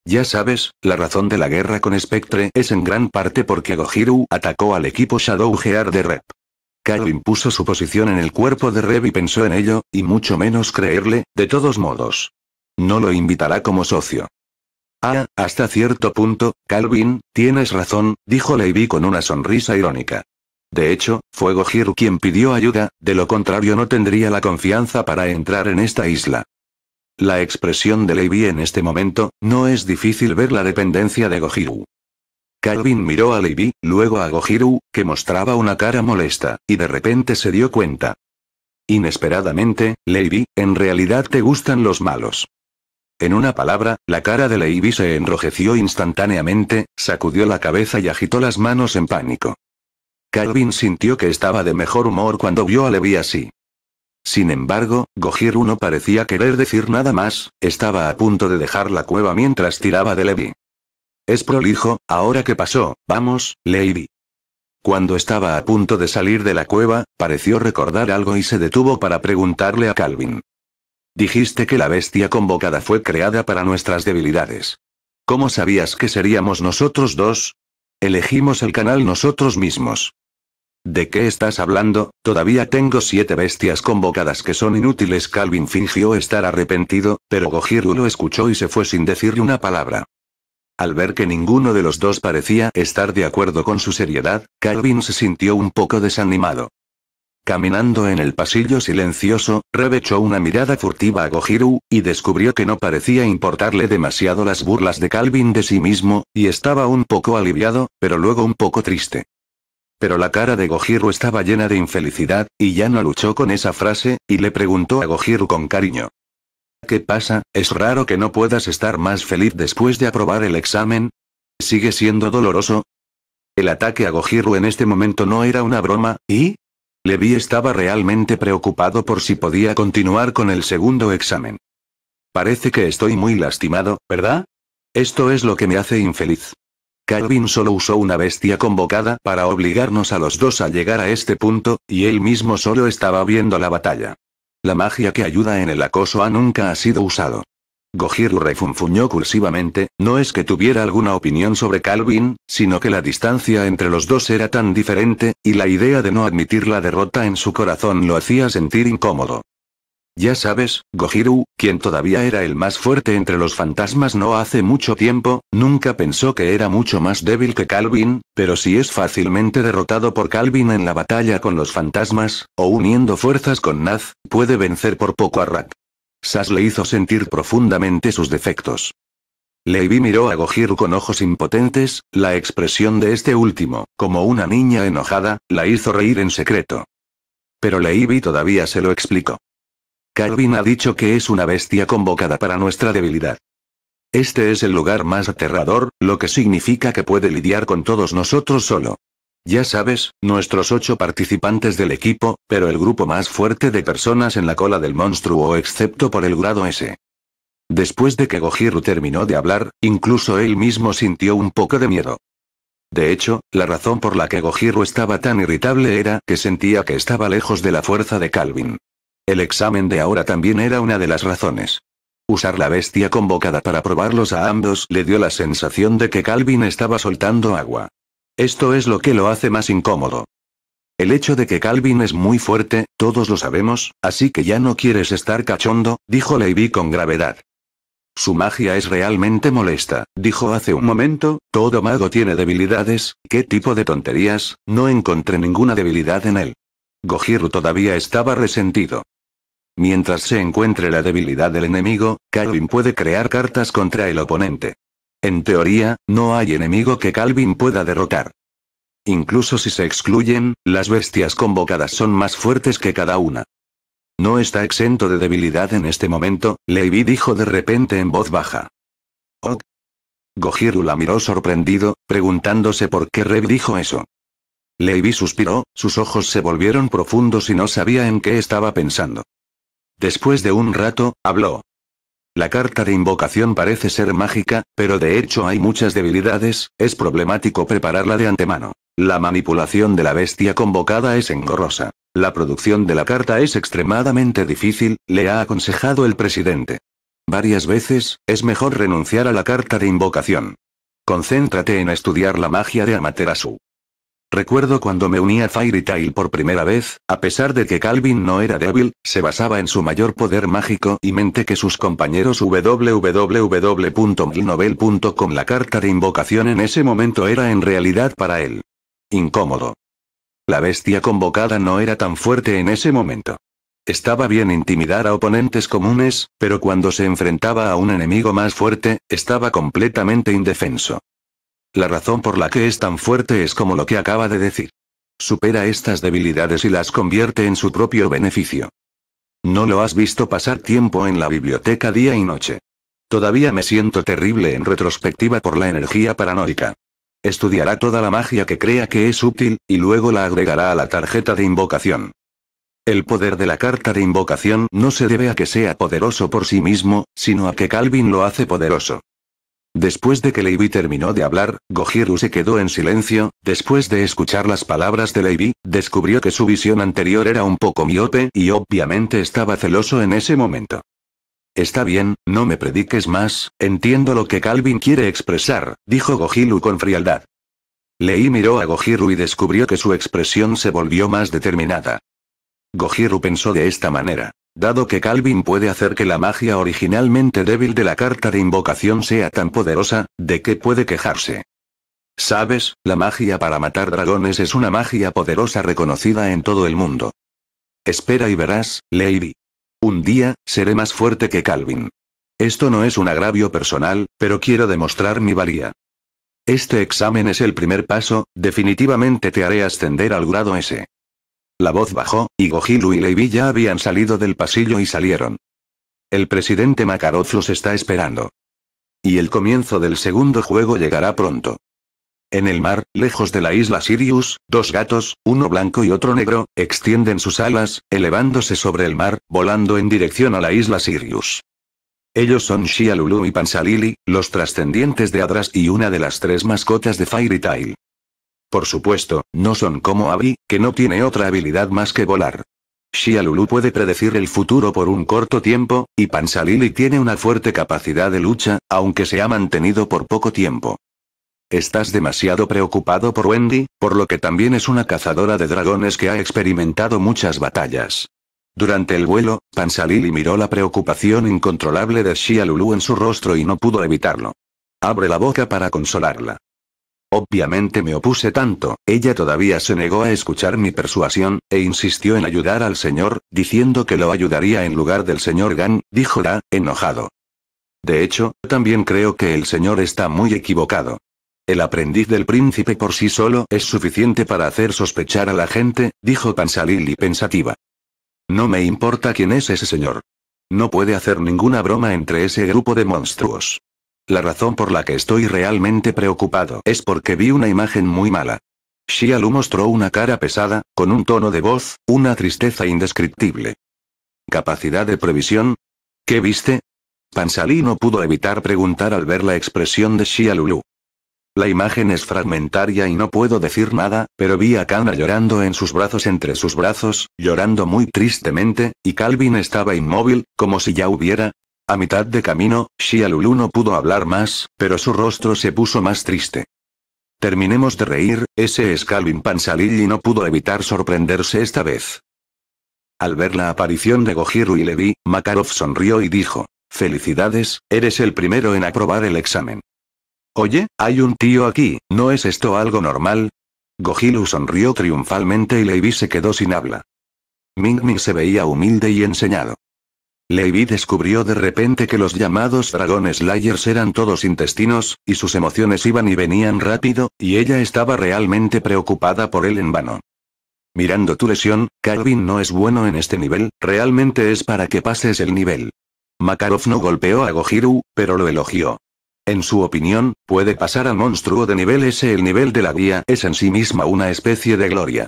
Ya sabes, la razón de la guerra con Spectre es en gran parte porque Gojiru atacó al equipo Shadow Gear de Rep. Calvin impuso su posición en el cuerpo de Rep y pensó en ello, y mucho menos creerle, de todos modos. No lo invitará como socio. Ah, hasta cierto punto, Calvin, tienes razón, dijo Levi con una sonrisa irónica. De hecho, fue Gojiru quien pidió ayuda, de lo contrario no tendría la confianza para entrar en esta isla. La expresión de Levi en este momento, no es difícil ver la dependencia de Gojiru. Calvin miró a Levi, luego a Gojiru, que mostraba una cara molesta, y de repente se dio cuenta. Inesperadamente, Levi, en realidad te gustan los malos. En una palabra, la cara de Levi se enrojeció instantáneamente, sacudió la cabeza y agitó las manos en pánico. Calvin sintió que estaba de mejor humor cuando vio a Levi así. Sin embargo, Gojiru no parecía querer decir nada más, estaba a punto de dejar la cueva mientras tiraba de Levi. Es prolijo, ahora qué pasó, vamos, Lady. Cuando estaba a punto de salir de la cueva, pareció recordar algo y se detuvo para preguntarle a Calvin. Dijiste que la bestia convocada fue creada para nuestras debilidades. ¿Cómo sabías que seríamos nosotros dos? Elegimos el canal nosotros mismos. ¿De qué estás hablando? Todavía tengo siete bestias convocadas que son inútiles. Calvin fingió estar arrepentido, pero Gojiru lo escuchó y se fue sin decirle una palabra. Al ver que ninguno de los dos parecía estar de acuerdo con su seriedad, Calvin se sintió un poco desanimado. Caminando en el pasillo silencioso, revechó una mirada furtiva a Gojiru, y descubrió que no parecía importarle demasiado las burlas de Calvin de sí mismo, y estaba un poco aliviado, pero luego un poco triste. Pero la cara de Gojiru estaba llena de infelicidad, y ya no luchó con esa frase, y le preguntó a Gojiru con cariño. ¿Qué pasa? ¿Es raro que no puedas estar más feliz después de aprobar el examen? ¿Sigue siendo doloroso? El ataque a Gojiru en este momento no era una broma, y... Levi estaba realmente preocupado por si podía continuar con el segundo examen. Parece que estoy muy lastimado, ¿verdad? Esto es lo que me hace infeliz. Calvin solo usó una bestia convocada para obligarnos a los dos a llegar a este punto, y él mismo solo estaba viendo la batalla. La magia que ayuda en el acoso a nunca ha sido usado. Gojiru refunfuñó cursivamente, no es que tuviera alguna opinión sobre Calvin, sino que la distancia entre los dos era tan diferente, y la idea de no admitir la derrota en su corazón lo hacía sentir incómodo. Ya sabes, Gohiru, quien todavía era el más fuerte entre los fantasmas no hace mucho tiempo, nunca pensó que era mucho más débil que Calvin, pero si es fácilmente derrotado por Calvin en la batalla con los fantasmas, o uniendo fuerzas con Naz, puede vencer por poco a Rak. Sas le hizo sentir profundamente sus defectos. Levi miró a Gohiru con ojos impotentes, la expresión de este último, como una niña enojada, la hizo reír en secreto. Pero Levi todavía se lo explicó. Calvin ha dicho que es una bestia convocada para nuestra debilidad. Este es el lugar más aterrador, lo que significa que puede lidiar con todos nosotros solo. Ya sabes, nuestros ocho participantes del equipo, pero el grupo más fuerte de personas en la cola del monstruo excepto por el grado S. Después de que Gojiru terminó de hablar, incluso él mismo sintió un poco de miedo. De hecho, la razón por la que Gojiru estaba tan irritable era que sentía que estaba lejos de la fuerza de Calvin. El examen de ahora también era una de las razones. Usar la bestia convocada para probarlos a ambos le dio la sensación de que Calvin estaba soltando agua. Esto es lo que lo hace más incómodo. El hecho de que Calvin es muy fuerte, todos lo sabemos, así que ya no quieres estar cachondo, dijo Levi con gravedad. Su magia es realmente molesta, dijo hace un momento, todo mago tiene debilidades, ¿qué tipo de tonterías? No encontré ninguna debilidad en él. Gojiru todavía estaba resentido. Mientras se encuentre la debilidad del enemigo, Calvin puede crear cartas contra el oponente. En teoría, no hay enemigo que Calvin pueda derrotar. Incluso si se excluyen, las bestias convocadas son más fuertes que cada una. No está exento de debilidad en este momento, Levi dijo de repente en voz baja. Oh. Gohiru la miró sorprendido, preguntándose por qué Rev dijo eso. Levi suspiró, sus ojos se volvieron profundos y no sabía en qué estaba pensando. Después de un rato, habló. La carta de invocación parece ser mágica, pero de hecho hay muchas debilidades, es problemático prepararla de antemano. La manipulación de la bestia convocada es engorrosa. La producción de la carta es extremadamente difícil, le ha aconsejado el presidente. Varias veces, es mejor renunciar a la carta de invocación. Concéntrate en estudiar la magia de Amaterasu. Recuerdo cuando me uní a Tail por primera vez, a pesar de que Calvin no era débil, se basaba en su mayor poder mágico y mente que sus compañeros www.milnovel.com la carta de invocación en ese momento era en realidad para él. Incómodo. La bestia convocada no era tan fuerte en ese momento. Estaba bien intimidar a oponentes comunes, pero cuando se enfrentaba a un enemigo más fuerte, estaba completamente indefenso. La razón por la que es tan fuerte es como lo que acaba de decir. Supera estas debilidades y las convierte en su propio beneficio. No lo has visto pasar tiempo en la biblioteca día y noche. Todavía me siento terrible en retrospectiva por la energía paranoica. Estudiará toda la magia que crea que es útil, y luego la agregará a la tarjeta de invocación. El poder de la carta de invocación no se debe a que sea poderoso por sí mismo, sino a que Calvin lo hace poderoso. Después de que Leiby terminó de hablar, Gohiru se quedó en silencio, después de escuchar las palabras de Leiby, descubrió que su visión anterior era un poco miope y obviamente estaba celoso en ese momento. Está bien, no me prediques más, entiendo lo que Calvin quiere expresar, dijo Gohiru con frialdad. Lei miró a Gojiru y descubrió que su expresión se volvió más determinada. Gohiru pensó de esta manera. Dado que Calvin puede hacer que la magia originalmente débil de la carta de invocación sea tan poderosa, ¿de qué puede quejarse? Sabes, la magia para matar dragones es una magia poderosa reconocida en todo el mundo. Espera y verás, Lady. Un día, seré más fuerte que Calvin. Esto no es un agravio personal, pero quiero demostrar mi valía. Este examen es el primer paso, definitivamente te haré ascender al grado S. La voz bajó, y Gohilu y Levi ya habían salido del pasillo y salieron. El presidente Makarov los está esperando. Y el comienzo del segundo juego llegará pronto. En el mar, lejos de la isla Sirius, dos gatos, uno blanco y otro negro, extienden sus alas, elevándose sobre el mar, volando en dirección a la isla Sirius. Ellos son Shialulu y Pansalili, los trascendientes de Adras y una de las tres mascotas de Fairy Tail. Por supuesto, no son como Abby, que no tiene otra habilidad más que volar. Xia Lulu puede predecir el futuro por un corto tiempo, y Pansalili tiene una fuerte capacidad de lucha, aunque se ha mantenido por poco tiempo. Estás demasiado preocupado por Wendy, por lo que también es una cazadora de dragones que ha experimentado muchas batallas. Durante el vuelo, Pansalili miró la preocupación incontrolable de Xia Lulu en su rostro y no pudo evitarlo. Abre la boca para consolarla. Obviamente me opuse tanto, ella todavía se negó a escuchar mi persuasión, e insistió en ayudar al señor, diciendo que lo ayudaría en lugar del señor Gan, dijo Da, enojado. De hecho, también creo que el señor está muy equivocado. El aprendiz del príncipe por sí solo es suficiente para hacer sospechar a la gente, dijo Pansalili pensativa. No me importa quién es ese señor. No puede hacer ninguna broma entre ese grupo de monstruos. La razón por la que estoy realmente preocupado es porque vi una imagen muy mala. Xia mostró una cara pesada, con un tono de voz, una tristeza indescriptible. ¿Capacidad de previsión? ¿Qué viste? Pansali no pudo evitar preguntar al ver la expresión de Xia Lulu. La imagen es fragmentaria y no puedo decir nada, pero vi a Kana llorando en sus brazos entre sus brazos, llorando muy tristemente, y Calvin estaba inmóvil, como si ya hubiera a mitad de camino, Shialulu no pudo hablar más, pero su rostro se puso más triste. Terminemos de reír, ese es Calvin Pansalilli no pudo evitar sorprenderse esta vez. Al ver la aparición de Gojiru y Levi, Makarov sonrió y dijo, Felicidades, eres el primero en aprobar el examen. Oye, hay un tío aquí, ¿no es esto algo normal? Gojiru sonrió triunfalmente y Levi se quedó sin habla. Ming Ming se veía humilde y enseñado. Levi descubrió de repente que los llamados dragones layers eran todos intestinos, y sus emociones iban y venían rápido, y ella estaba realmente preocupada por él en vano. Mirando tu lesión, Calvin no es bueno en este nivel, realmente es para que pases el nivel. Makarov no golpeó a Gohiru, pero lo elogió. En su opinión, puede pasar al monstruo de nivel S. El nivel de la guía es en sí misma una especie de gloria.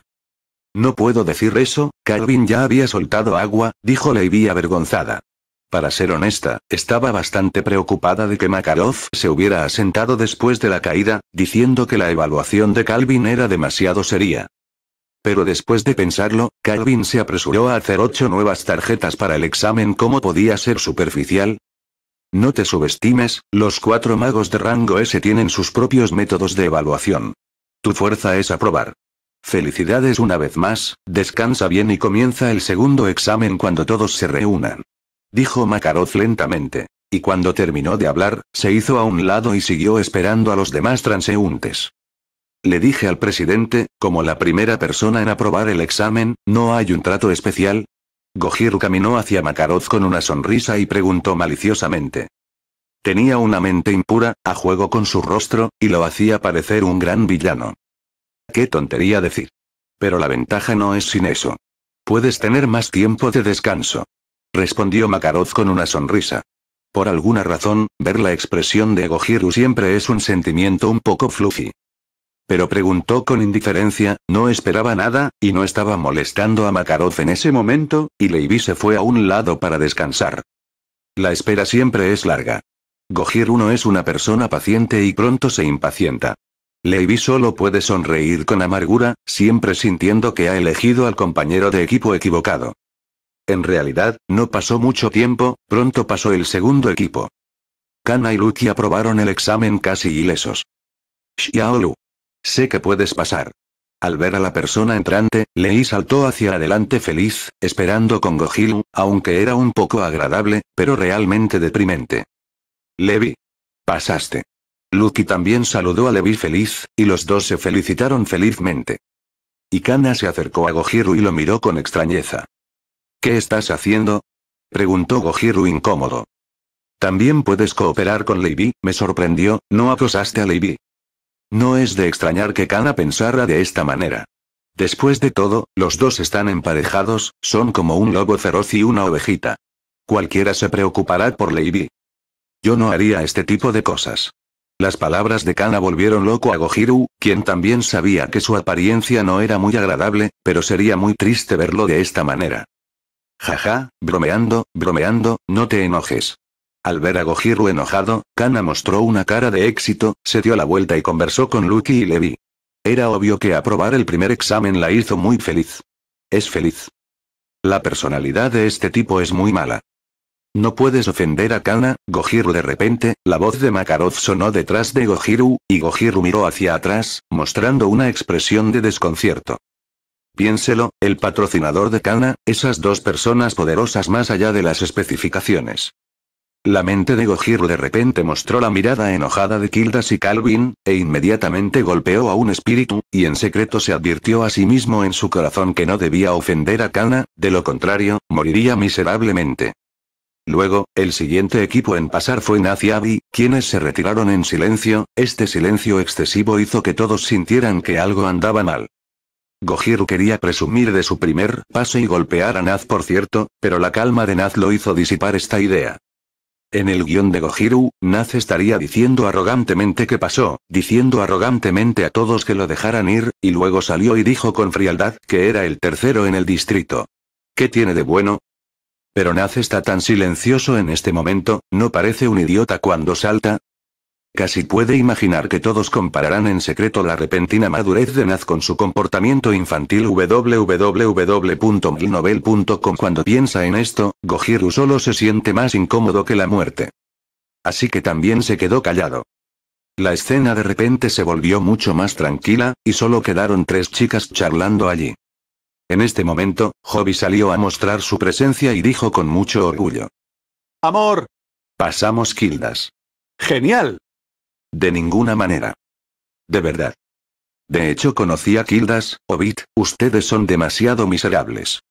No puedo decir eso, Calvin ya había soltado agua, dijo Lady avergonzada. Para ser honesta, estaba bastante preocupada de que Makarov se hubiera asentado después de la caída, diciendo que la evaluación de Calvin era demasiado seria. Pero después de pensarlo, Calvin se apresuró a hacer ocho nuevas tarjetas para el examen. como podía ser superficial? No te subestimes, los cuatro magos de rango S tienen sus propios métodos de evaluación. Tu fuerza es aprobar. Felicidades una vez más, descansa bien y comienza el segundo examen cuando todos se reúnan. Dijo Makarov lentamente. Y cuando terminó de hablar, se hizo a un lado y siguió esperando a los demás transeúntes. Le dije al presidente, como la primera persona en aprobar el examen, ¿no hay un trato especial? Gojir caminó hacia Makarov con una sonrisa y preguntó maliciosamente. Tenía una mente impura, a juego con su rostro, y lo hacía parecer un gran villano. Qué tontería decir. Pero la ventaja no es sin eso. Puedes tener más tiempo de descanso. Respondió Makarov con una sonrisa. Por alguna razón, ver la expresión de Gojiru siempre es un sentimiento un poco fluffy. Pero preguntó con indiferencia, no esperaba nada, y no estaba molestando a Makarov en ese momento, y Leiby se fue a un lado para descansar. La espera siempre es larga. Gojiru no es una persona paciente y pronto se impacienta. Levi solo puede sonreír con amargura, siempre sintiendo que ha elegido al compañero de equipo equivocado. En realidad, no pasó mucho tiempo, pronto pasó el segundo equipo. Kana y Luki aprobaron el examen casi ilesos. Xiaolu. Sé que puedes pasar. Al ver a la persona entrante, Levi saltó hacia adelante feliz, esperando con Gohilu, aunque era un poco agradable, pero realmente deprimente. Levi. Pasaste. Lucky también saludó a Levi feliz, y los dos se felicitaron felizmente. Ikana se acercó a Gojiru y lo miró con extrañeza. ¿Qué estás haciendo? preguntó Gojiru incómodo. También puedes cooperar con Levi, me sorprendió, no acosaste a Levi. No es de extrañar que Kana pensara de esta manera. Después de todo, los dos están emparejados, son como un lobo feroz y una ovejita. Cualquiera se preocupará por Levi. Yo no haría este tipo de cosas. Las palabras de Kana volvieron loco a Gohiru, quien también sabía que su apariencia no era muy agradable, pero sería muy triste verlo de esta manera. Jaja, bromeando, bromeando, no te enojes. Al ver a Gohiru enojado, Kana mostró una cara de éxito, se dio la vuelta y conversó con Lucky y Levi. Era obvio que aprobar el primer examen la hizo muy feliz. Es feliz. La personalidad de este tipo es muy mala. No puedes ofender a Kana, Gojiru de repente, la voz de Makarov sonó detrás de Gojiru, y Gojiru miró hacia atrás, mostrando una expresión de desconcierto. Piénselo, el patrocinador de Kana, esas dos personas poderosas más allá de las especificaciones. La mente de Gojiru de repente mostró la mirada enojada de Kildas y Calvin, e inmediatamente golpeó a un espíritu, y en secreto se advirtió a sí mismo en su corazón que no debía ofender a Kana, de lo contrario, moriría miserablemente. Luego, el siguiente equipo en pasar fue y quienes se retiraron en silencio, este silencio excesivo hizo que todos sintieran que algo andaba mal. Gojiru quería presumir de su primer paso y golpear a Naz por cierto, pero la calma de Naz lo hizo disipar esta idea. En el guión de Gojiru, Naz estaría diciendo arrogantemente que pasó, diciendo arrogantemente a todos que lo dejaran ir, y luego salió y dijo con frialdad que era el tercero en el distrito. ¿Qué tiene de bueno? Pero Naz está tan silencioso en este momento, no parece un idiota cuando salta. Casi puede imaginar que todos compararán en secreto la repentina madurez de Naz con su comportamiento infantil www.milnovel.com Cuando piensa en esto, Gojiru solo se siente más incómodo que la muerte. Así que también se quedó callado. La escena de repente se volvió mucho más tranquila, y solo quedaron tres chicas charlando allí. En este momento, Hobby salió a mostrar su presencia y dijo con mucho orgullo. Amor. Pasamos Kildas. Genial. De ninguna manera. De verdad. De hecho conocí a Kildas, Obit, ustedes son demasiado miserables.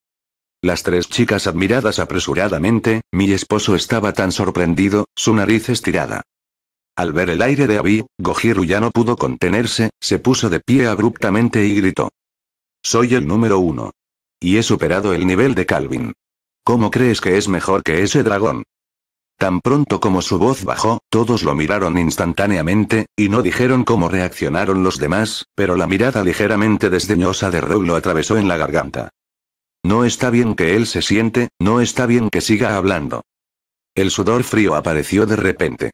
Las tres chicas admiradas apresuradamente, mi esposo estaba tan sorprendido, su nariz estirada. Al ver el aire de Abi, Gojiru ya no pudo contenerse, se puso de pie abruptamente y gritó. Soy el número uno. Y he superado el nivel de Calvin. ¿Cómo crees que es mejor que ese dragón? Tan pronto como su voz bajó, todos lo miraron instantáneamente, y no dijeron cómo reaccionaron los demás, pero la mirada ligeramente desdeñosa de Row lo atravesó en la garganta. No está bien que él se siente, no está bien que siga hablando. El sudor frío apareció de repente.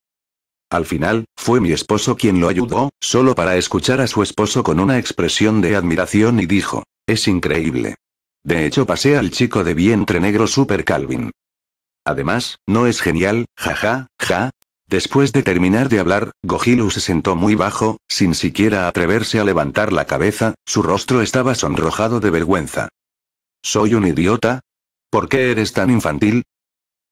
Al final, fue mi esposo quien lo ayudó, solo para escuchar a su esposo con una expresión de admiración y dijo, es increíble. De hecho pasé al chico de vientre negro Super Calvin. Además, ¿no es genial, jaja, ja? ja? Después de terminar de hablar, Gojilu se sentó muy bajo, sin siquiera atreverse a levantar la cabeza, su rostro estaba sonrojado de vergüenza. ¿Soy un idiota? ¿Por qué eres tan infantil?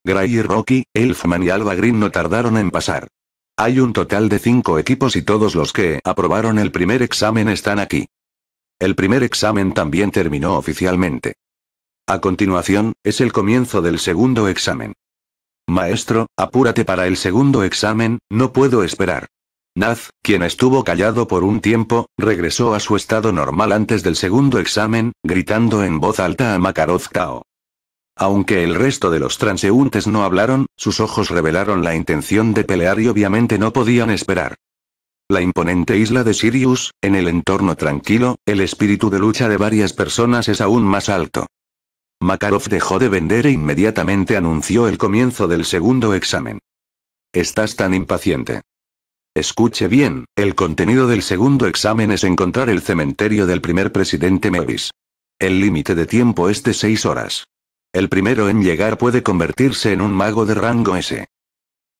Gray y Rocky, Elfman y Alba Green no tardaron en pasar. Hay un total de cinco equipos y todos los que aprobaron el primer examen están aquí. El primer examen también terminó oficialmente. A continuación, es el comienzo del segundo examen. Maestro, apúrate para el segundo examen, no puedo esperar. Naz, quien estuvo callado por un tiempo, regresó a su estado normal antes del segundo examen, gritando en voz alta a Makarov Tao. Aunque el resto de los transeúntes no hablaron, sus ojos revelaron la intención de pelear y obviamente no podían esperar. La imponente isla de Sirius, en el entorno tranquilo, el espíritu de lucha de varias personas es aún más alto. Makarov dejó de vender e inmediatamente anunció el comienzo del segundo examen. Estás tan impaciente. Escuche bien, el contenido del segundo examen es encontrar el cementerio del primer presidente Mevis. El límite de tiempo es de seis horas. El primero en llegar puede convertirse en un mago de rango S.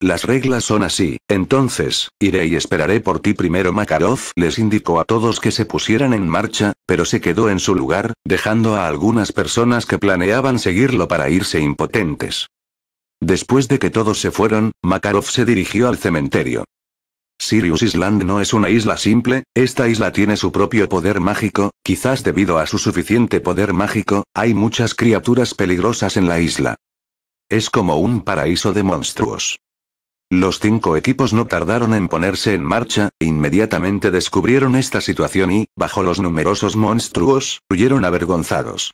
Las reglas son así, entonces, iré y esperaré por ti primero. Makarov les indicó a todos que se pusieran en marcha, pero se quedó en su lugar, dejando a algunas personas que planeaban seguirlo para irse impotentes. Después de que todos se fueron, Makarov se dirigió al cementerio. Sirius Island no es una isla simple, esta isla tiene su propio poder mágico, quizás debido a su suficiente poder mágico, hay muchas criaturas peligrosas en la isla. Es como un paraíso de monstruos. Los cinco equipos no tardaron en ponerse en marcha, inmediatamente descubrieron esta situación y, bajo los numerosos monstruos, huyeron avergonzados.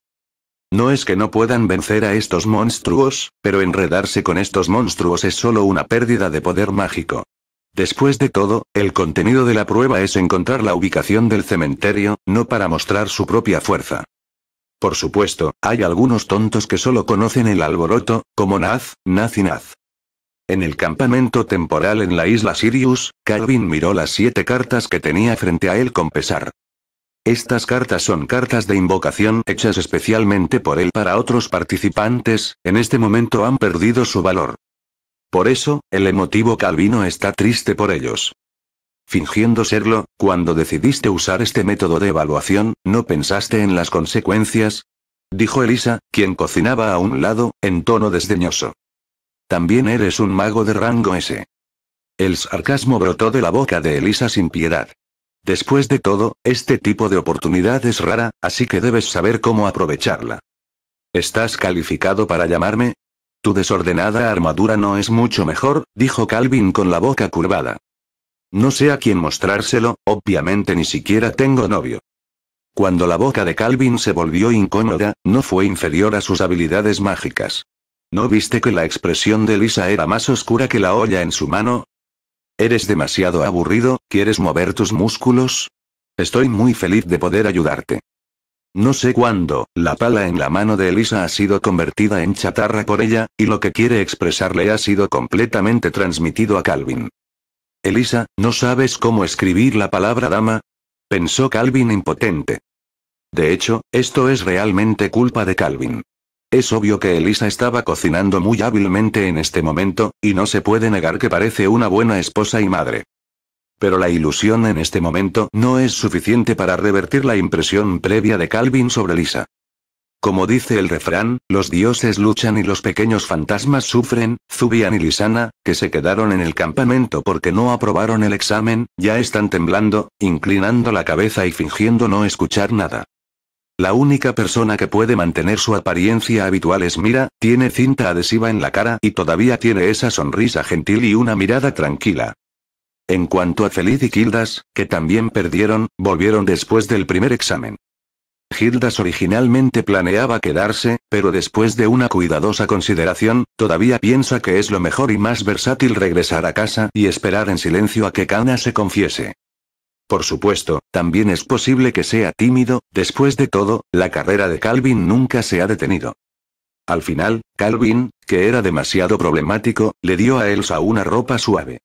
No es que no puedan vencer a estos monstruos, pero enredarse con estos monstruos es solo una pérdida de poder mágico. Después de todo, el contenido de la prueba es encontrar la ubicación del cementerio, no para mostrar su propia fuerza. Por supuesto, hay algunos tontos que solo conocen el alboroto, como Naz, Naz y Naz. En el campamento temporal en la isla Sirius, Calvin miró las siete cartas que tenía frente a él con pesar. Estas cartas son cartas de invocación hechas especialmente por él para otros participantes, en este momento han perdido su valor. Por eso, el emotivo Calvino está triste por ellos. Fingiendo serlo, cuando decidiste usar este método de evaluación, ¿no pensaste en las consecuencias? Dijo Elisa, quien cocinaba a un lado, en tono desdeñoso. También eres un mago de rango ese. El sarcasmo brotó de la boca de Elisa sin piedad. Después de todo, este tipo de oportunidad es rara, así que debes saber cómo aprovecharla. ¿Estás calificado para llamarme? Tu desordenada armadura no es mucho mejor, dijo Calvin con la boca curvada. No sé a quién mostrárselo, obviamente ni siquiera tengo novio. Cuando la boca de Calvin se volvió incómoda, no fue inferior a sus habilidades mágicas. ¿No viste que la expresión de Lisa era más oscura que la olla en su mano? Eres demasiado aburrido, ¿quieres mover tus músculos? Estoy muy feliz de poder ayudarte. No sé cuándo, la pala en la mano de Elisa ha sido convertida en chatarra por ella, y lo que quiere expresarle ha sido completamente transmitido a Calvin. Elisa, ¿no sabes cómo escribir la palabra dama? pensó Calvin impotente. De hecho, esto es realmente culpa de Calvin. Es obvio que Elisa estaba cocinando muy hábilmente en este momento, y no se puede negar que parece una buena esposa y madre. Pero la ilusión en este momento no es suficiente para revertir la impresión previa de Calvin sobre Lisa. Como dice el refrán, los dioses luchan y los pequeños fantasmas sufren, Zubian y Lisana, que se quedaron en el campamento porque no aprobaron el examen, ya están temblando, inclinando la cabeza y fingiendo no escuchar nada. La única persona que puede mantener su apariencia habitual es Mira, tiene cinta adhesiva en la cara y todavía tiene esa sonrisa gentil y una mirada tranquila, en cuanto a Feliz y Gildas, que también perdieron, volvieron después del primer examen. Gildas originalmente planeaba quedarse, pero después de una cuidadosa consideración, todavía piensa que es lo mejor y más versátil regresar a casa y esperar en silencio a que Kana se confiese. Por supuesto, también es posible que sea tímido, después de todo, la carrera de Calvin nunca se ha detenido. Al final, Calvin, que era demasiado problemático, le dio a Elsa una ropa suave.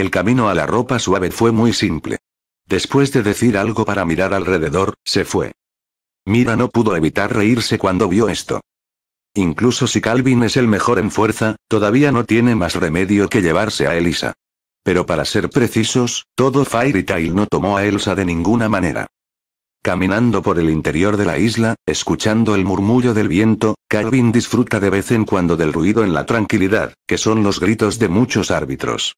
El camino a la ropa suave fue muy simple. Después de decir algo para mirar alrededor, se fue. Mira no pudo evitar reírse cuando vio esto. Incluso si Calvin es el mejor en fuerza, todavía no tiene más remedio que llevarse a Elisa. Pero para ser precisos, todo Fairy Tail no tomó a Elsa de ninguna manera. Caminando por el interior de la isla, escuchando el murmullo del viento, Calvin disfruta de vez en cuando del ruido en la tranquilidad, que son los gritos de muchos árbitros.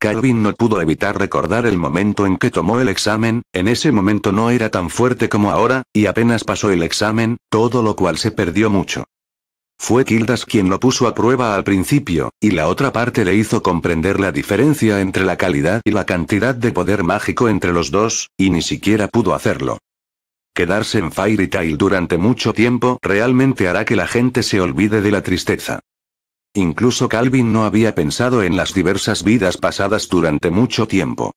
Calvin no pudo evitar recordar el momento en que tomó el examen, en ese momento no era tan fuerte como ahora, y apenas pasó el examen, todo lo cual se perdió mucho. Fue Kildas quien lo puso a prueba al principio, y la otra parte le hizo comprender la diferencia entre la calidad y la cantidad de poder mágico entre los dos, y ni siquiera pudo hacerlo. Quedarse en Fairy Tail durante mucho tiempo realmente hará que la gente se olvide de la tristeza. Incluso Calvin no había pensado en las diversas vidas pasadas durante mucho tiempo.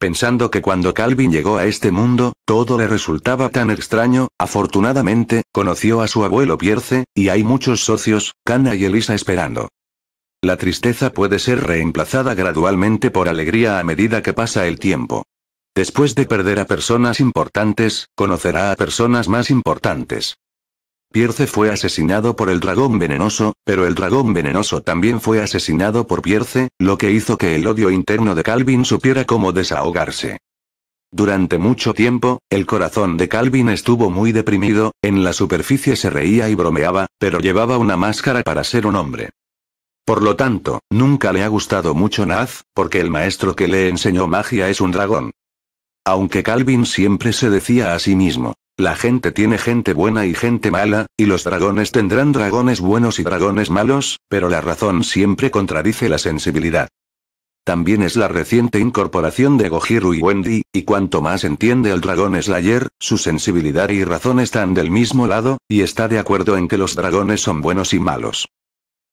Pensando que cuando Calvin llegó a este mundo, todo le resultaba tan extraño, afortunadamente, conoció a su abuelo Pierce, y hay muchos socios, Kana y Elisa esperando. La tristeza puede ser reemplazada gradualmente por alegría a medida que pasa el tiempo. Después de perder a personas importantes, conocerá a personas más importantes. Pierce fue asesinado por el dragón venenoso, pero el dragón venenoso también fue asesinado por Pierce, lo que hizo que el odio interno de Calvin supiera cómo desahogarse. Durante mucho tiempo, el corazón de Calvin estuvo muy deprimido, en la superficie se reía y bromeaba, pero llevaba una máscara para ser un hombre. Por lo tanto, nunca le ha gustado mucho Naz, porque el maestro que le enseñó magia es un dragón. Aunque Calvin siempre se decía a sí mismo, la gente tiene gente buena y gente mala, y los dragones tendrán dragones buenos y dragones malos, pero la razón siempre contradice la sensibilidad. También es la reciente incorporación de Gojiru y Wendy, y cuanto más entiende el dragón Slayer, su sensibilidad y razón están del mismo lado, y está de acuerdo en que los dragones son buenos y malos.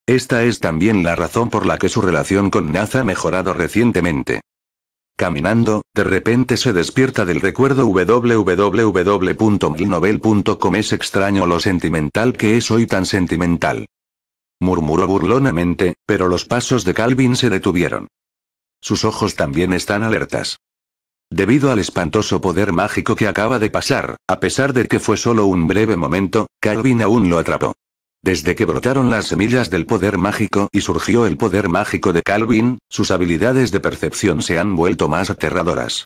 Esta es también la razón por la que su relación con Naz ha mejorado recientemente. Caminando, de repente se despierta del recuerdo www.milnovel.com es extraño lo sentimental que es hoy tan sentimental. Murmuró burlonamente, pero los pasos de Calvin se detuvieron. Sus ojos también están alertas. Debido al espantoso poder mágico que acaba de pasar, a pesar de que fue solo un breve momento, Calvin aún lo atrapó. Desde que brotaron las semillas del poder mágico y surgió el poder mágico de Calvin, sus habilidades de percepción se han vuelto más aterradoras.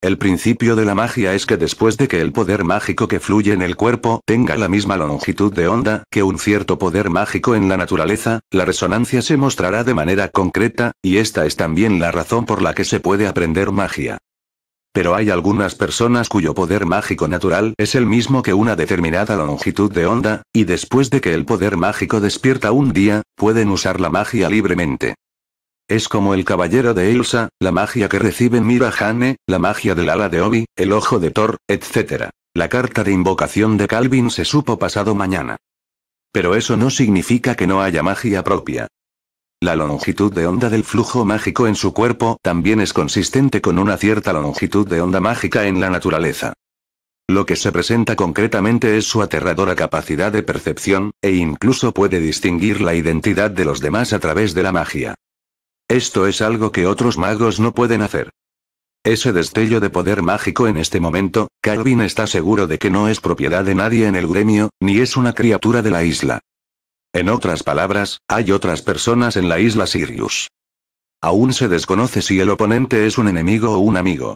El principio de la magia es que después de que el poder mágico que fluye en el cuerpo tenga la misma longitud de onda que un cierto poder mágico en la naturaleza, la resonancia se mostrará de manera concreta, y esta es también la razón por la que se puede aprender magia. Pero hay algunas personas cuyo poder mágico natural es el mismo que una determinada longitud de onda, y después de que el poder mágico despierta un día, pueden usar la magia libremente. Es como el caballero de Elsa, la magia que reciben Mira la magia del ala de Obi, el ojo de Thor, etc. La carta de invocación de Calvin se supo pasado mañana. Pero eso no significa que no haya magia propia. La longitud de onda del flujo mágico en su cuerpo también es consistente con una cierta longitud de onda mágica en la naturaleza. Lo que se presenta concretamente es su aterradora capacidad de percepción, e incluso puede distinguir la identidad de los demás a través de la magia. Esto es algo que otros magos no pueden hacer. Ese destello de poder mágico en este momento, Carvin está seguro de que no es propiedad de nadie en el gremio, ni es una criatura de la isla. En otras palabras, hay otras personas en la isla Sirius. Aún se desconoce si el oponente es un enemigo o un amigo.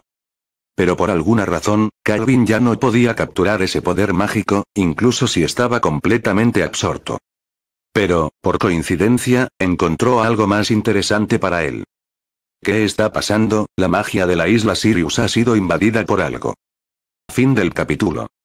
Pero por alguna razón, Calvin ya no podía capturar ese poder mágico, incluso si estaba completamente absorto. Pero, por coincidencia, encontró algo más interesante para él. ¿Qué está pasando? La magia de la isla Sirius ha sido invadida por algo. Fin del capítulo.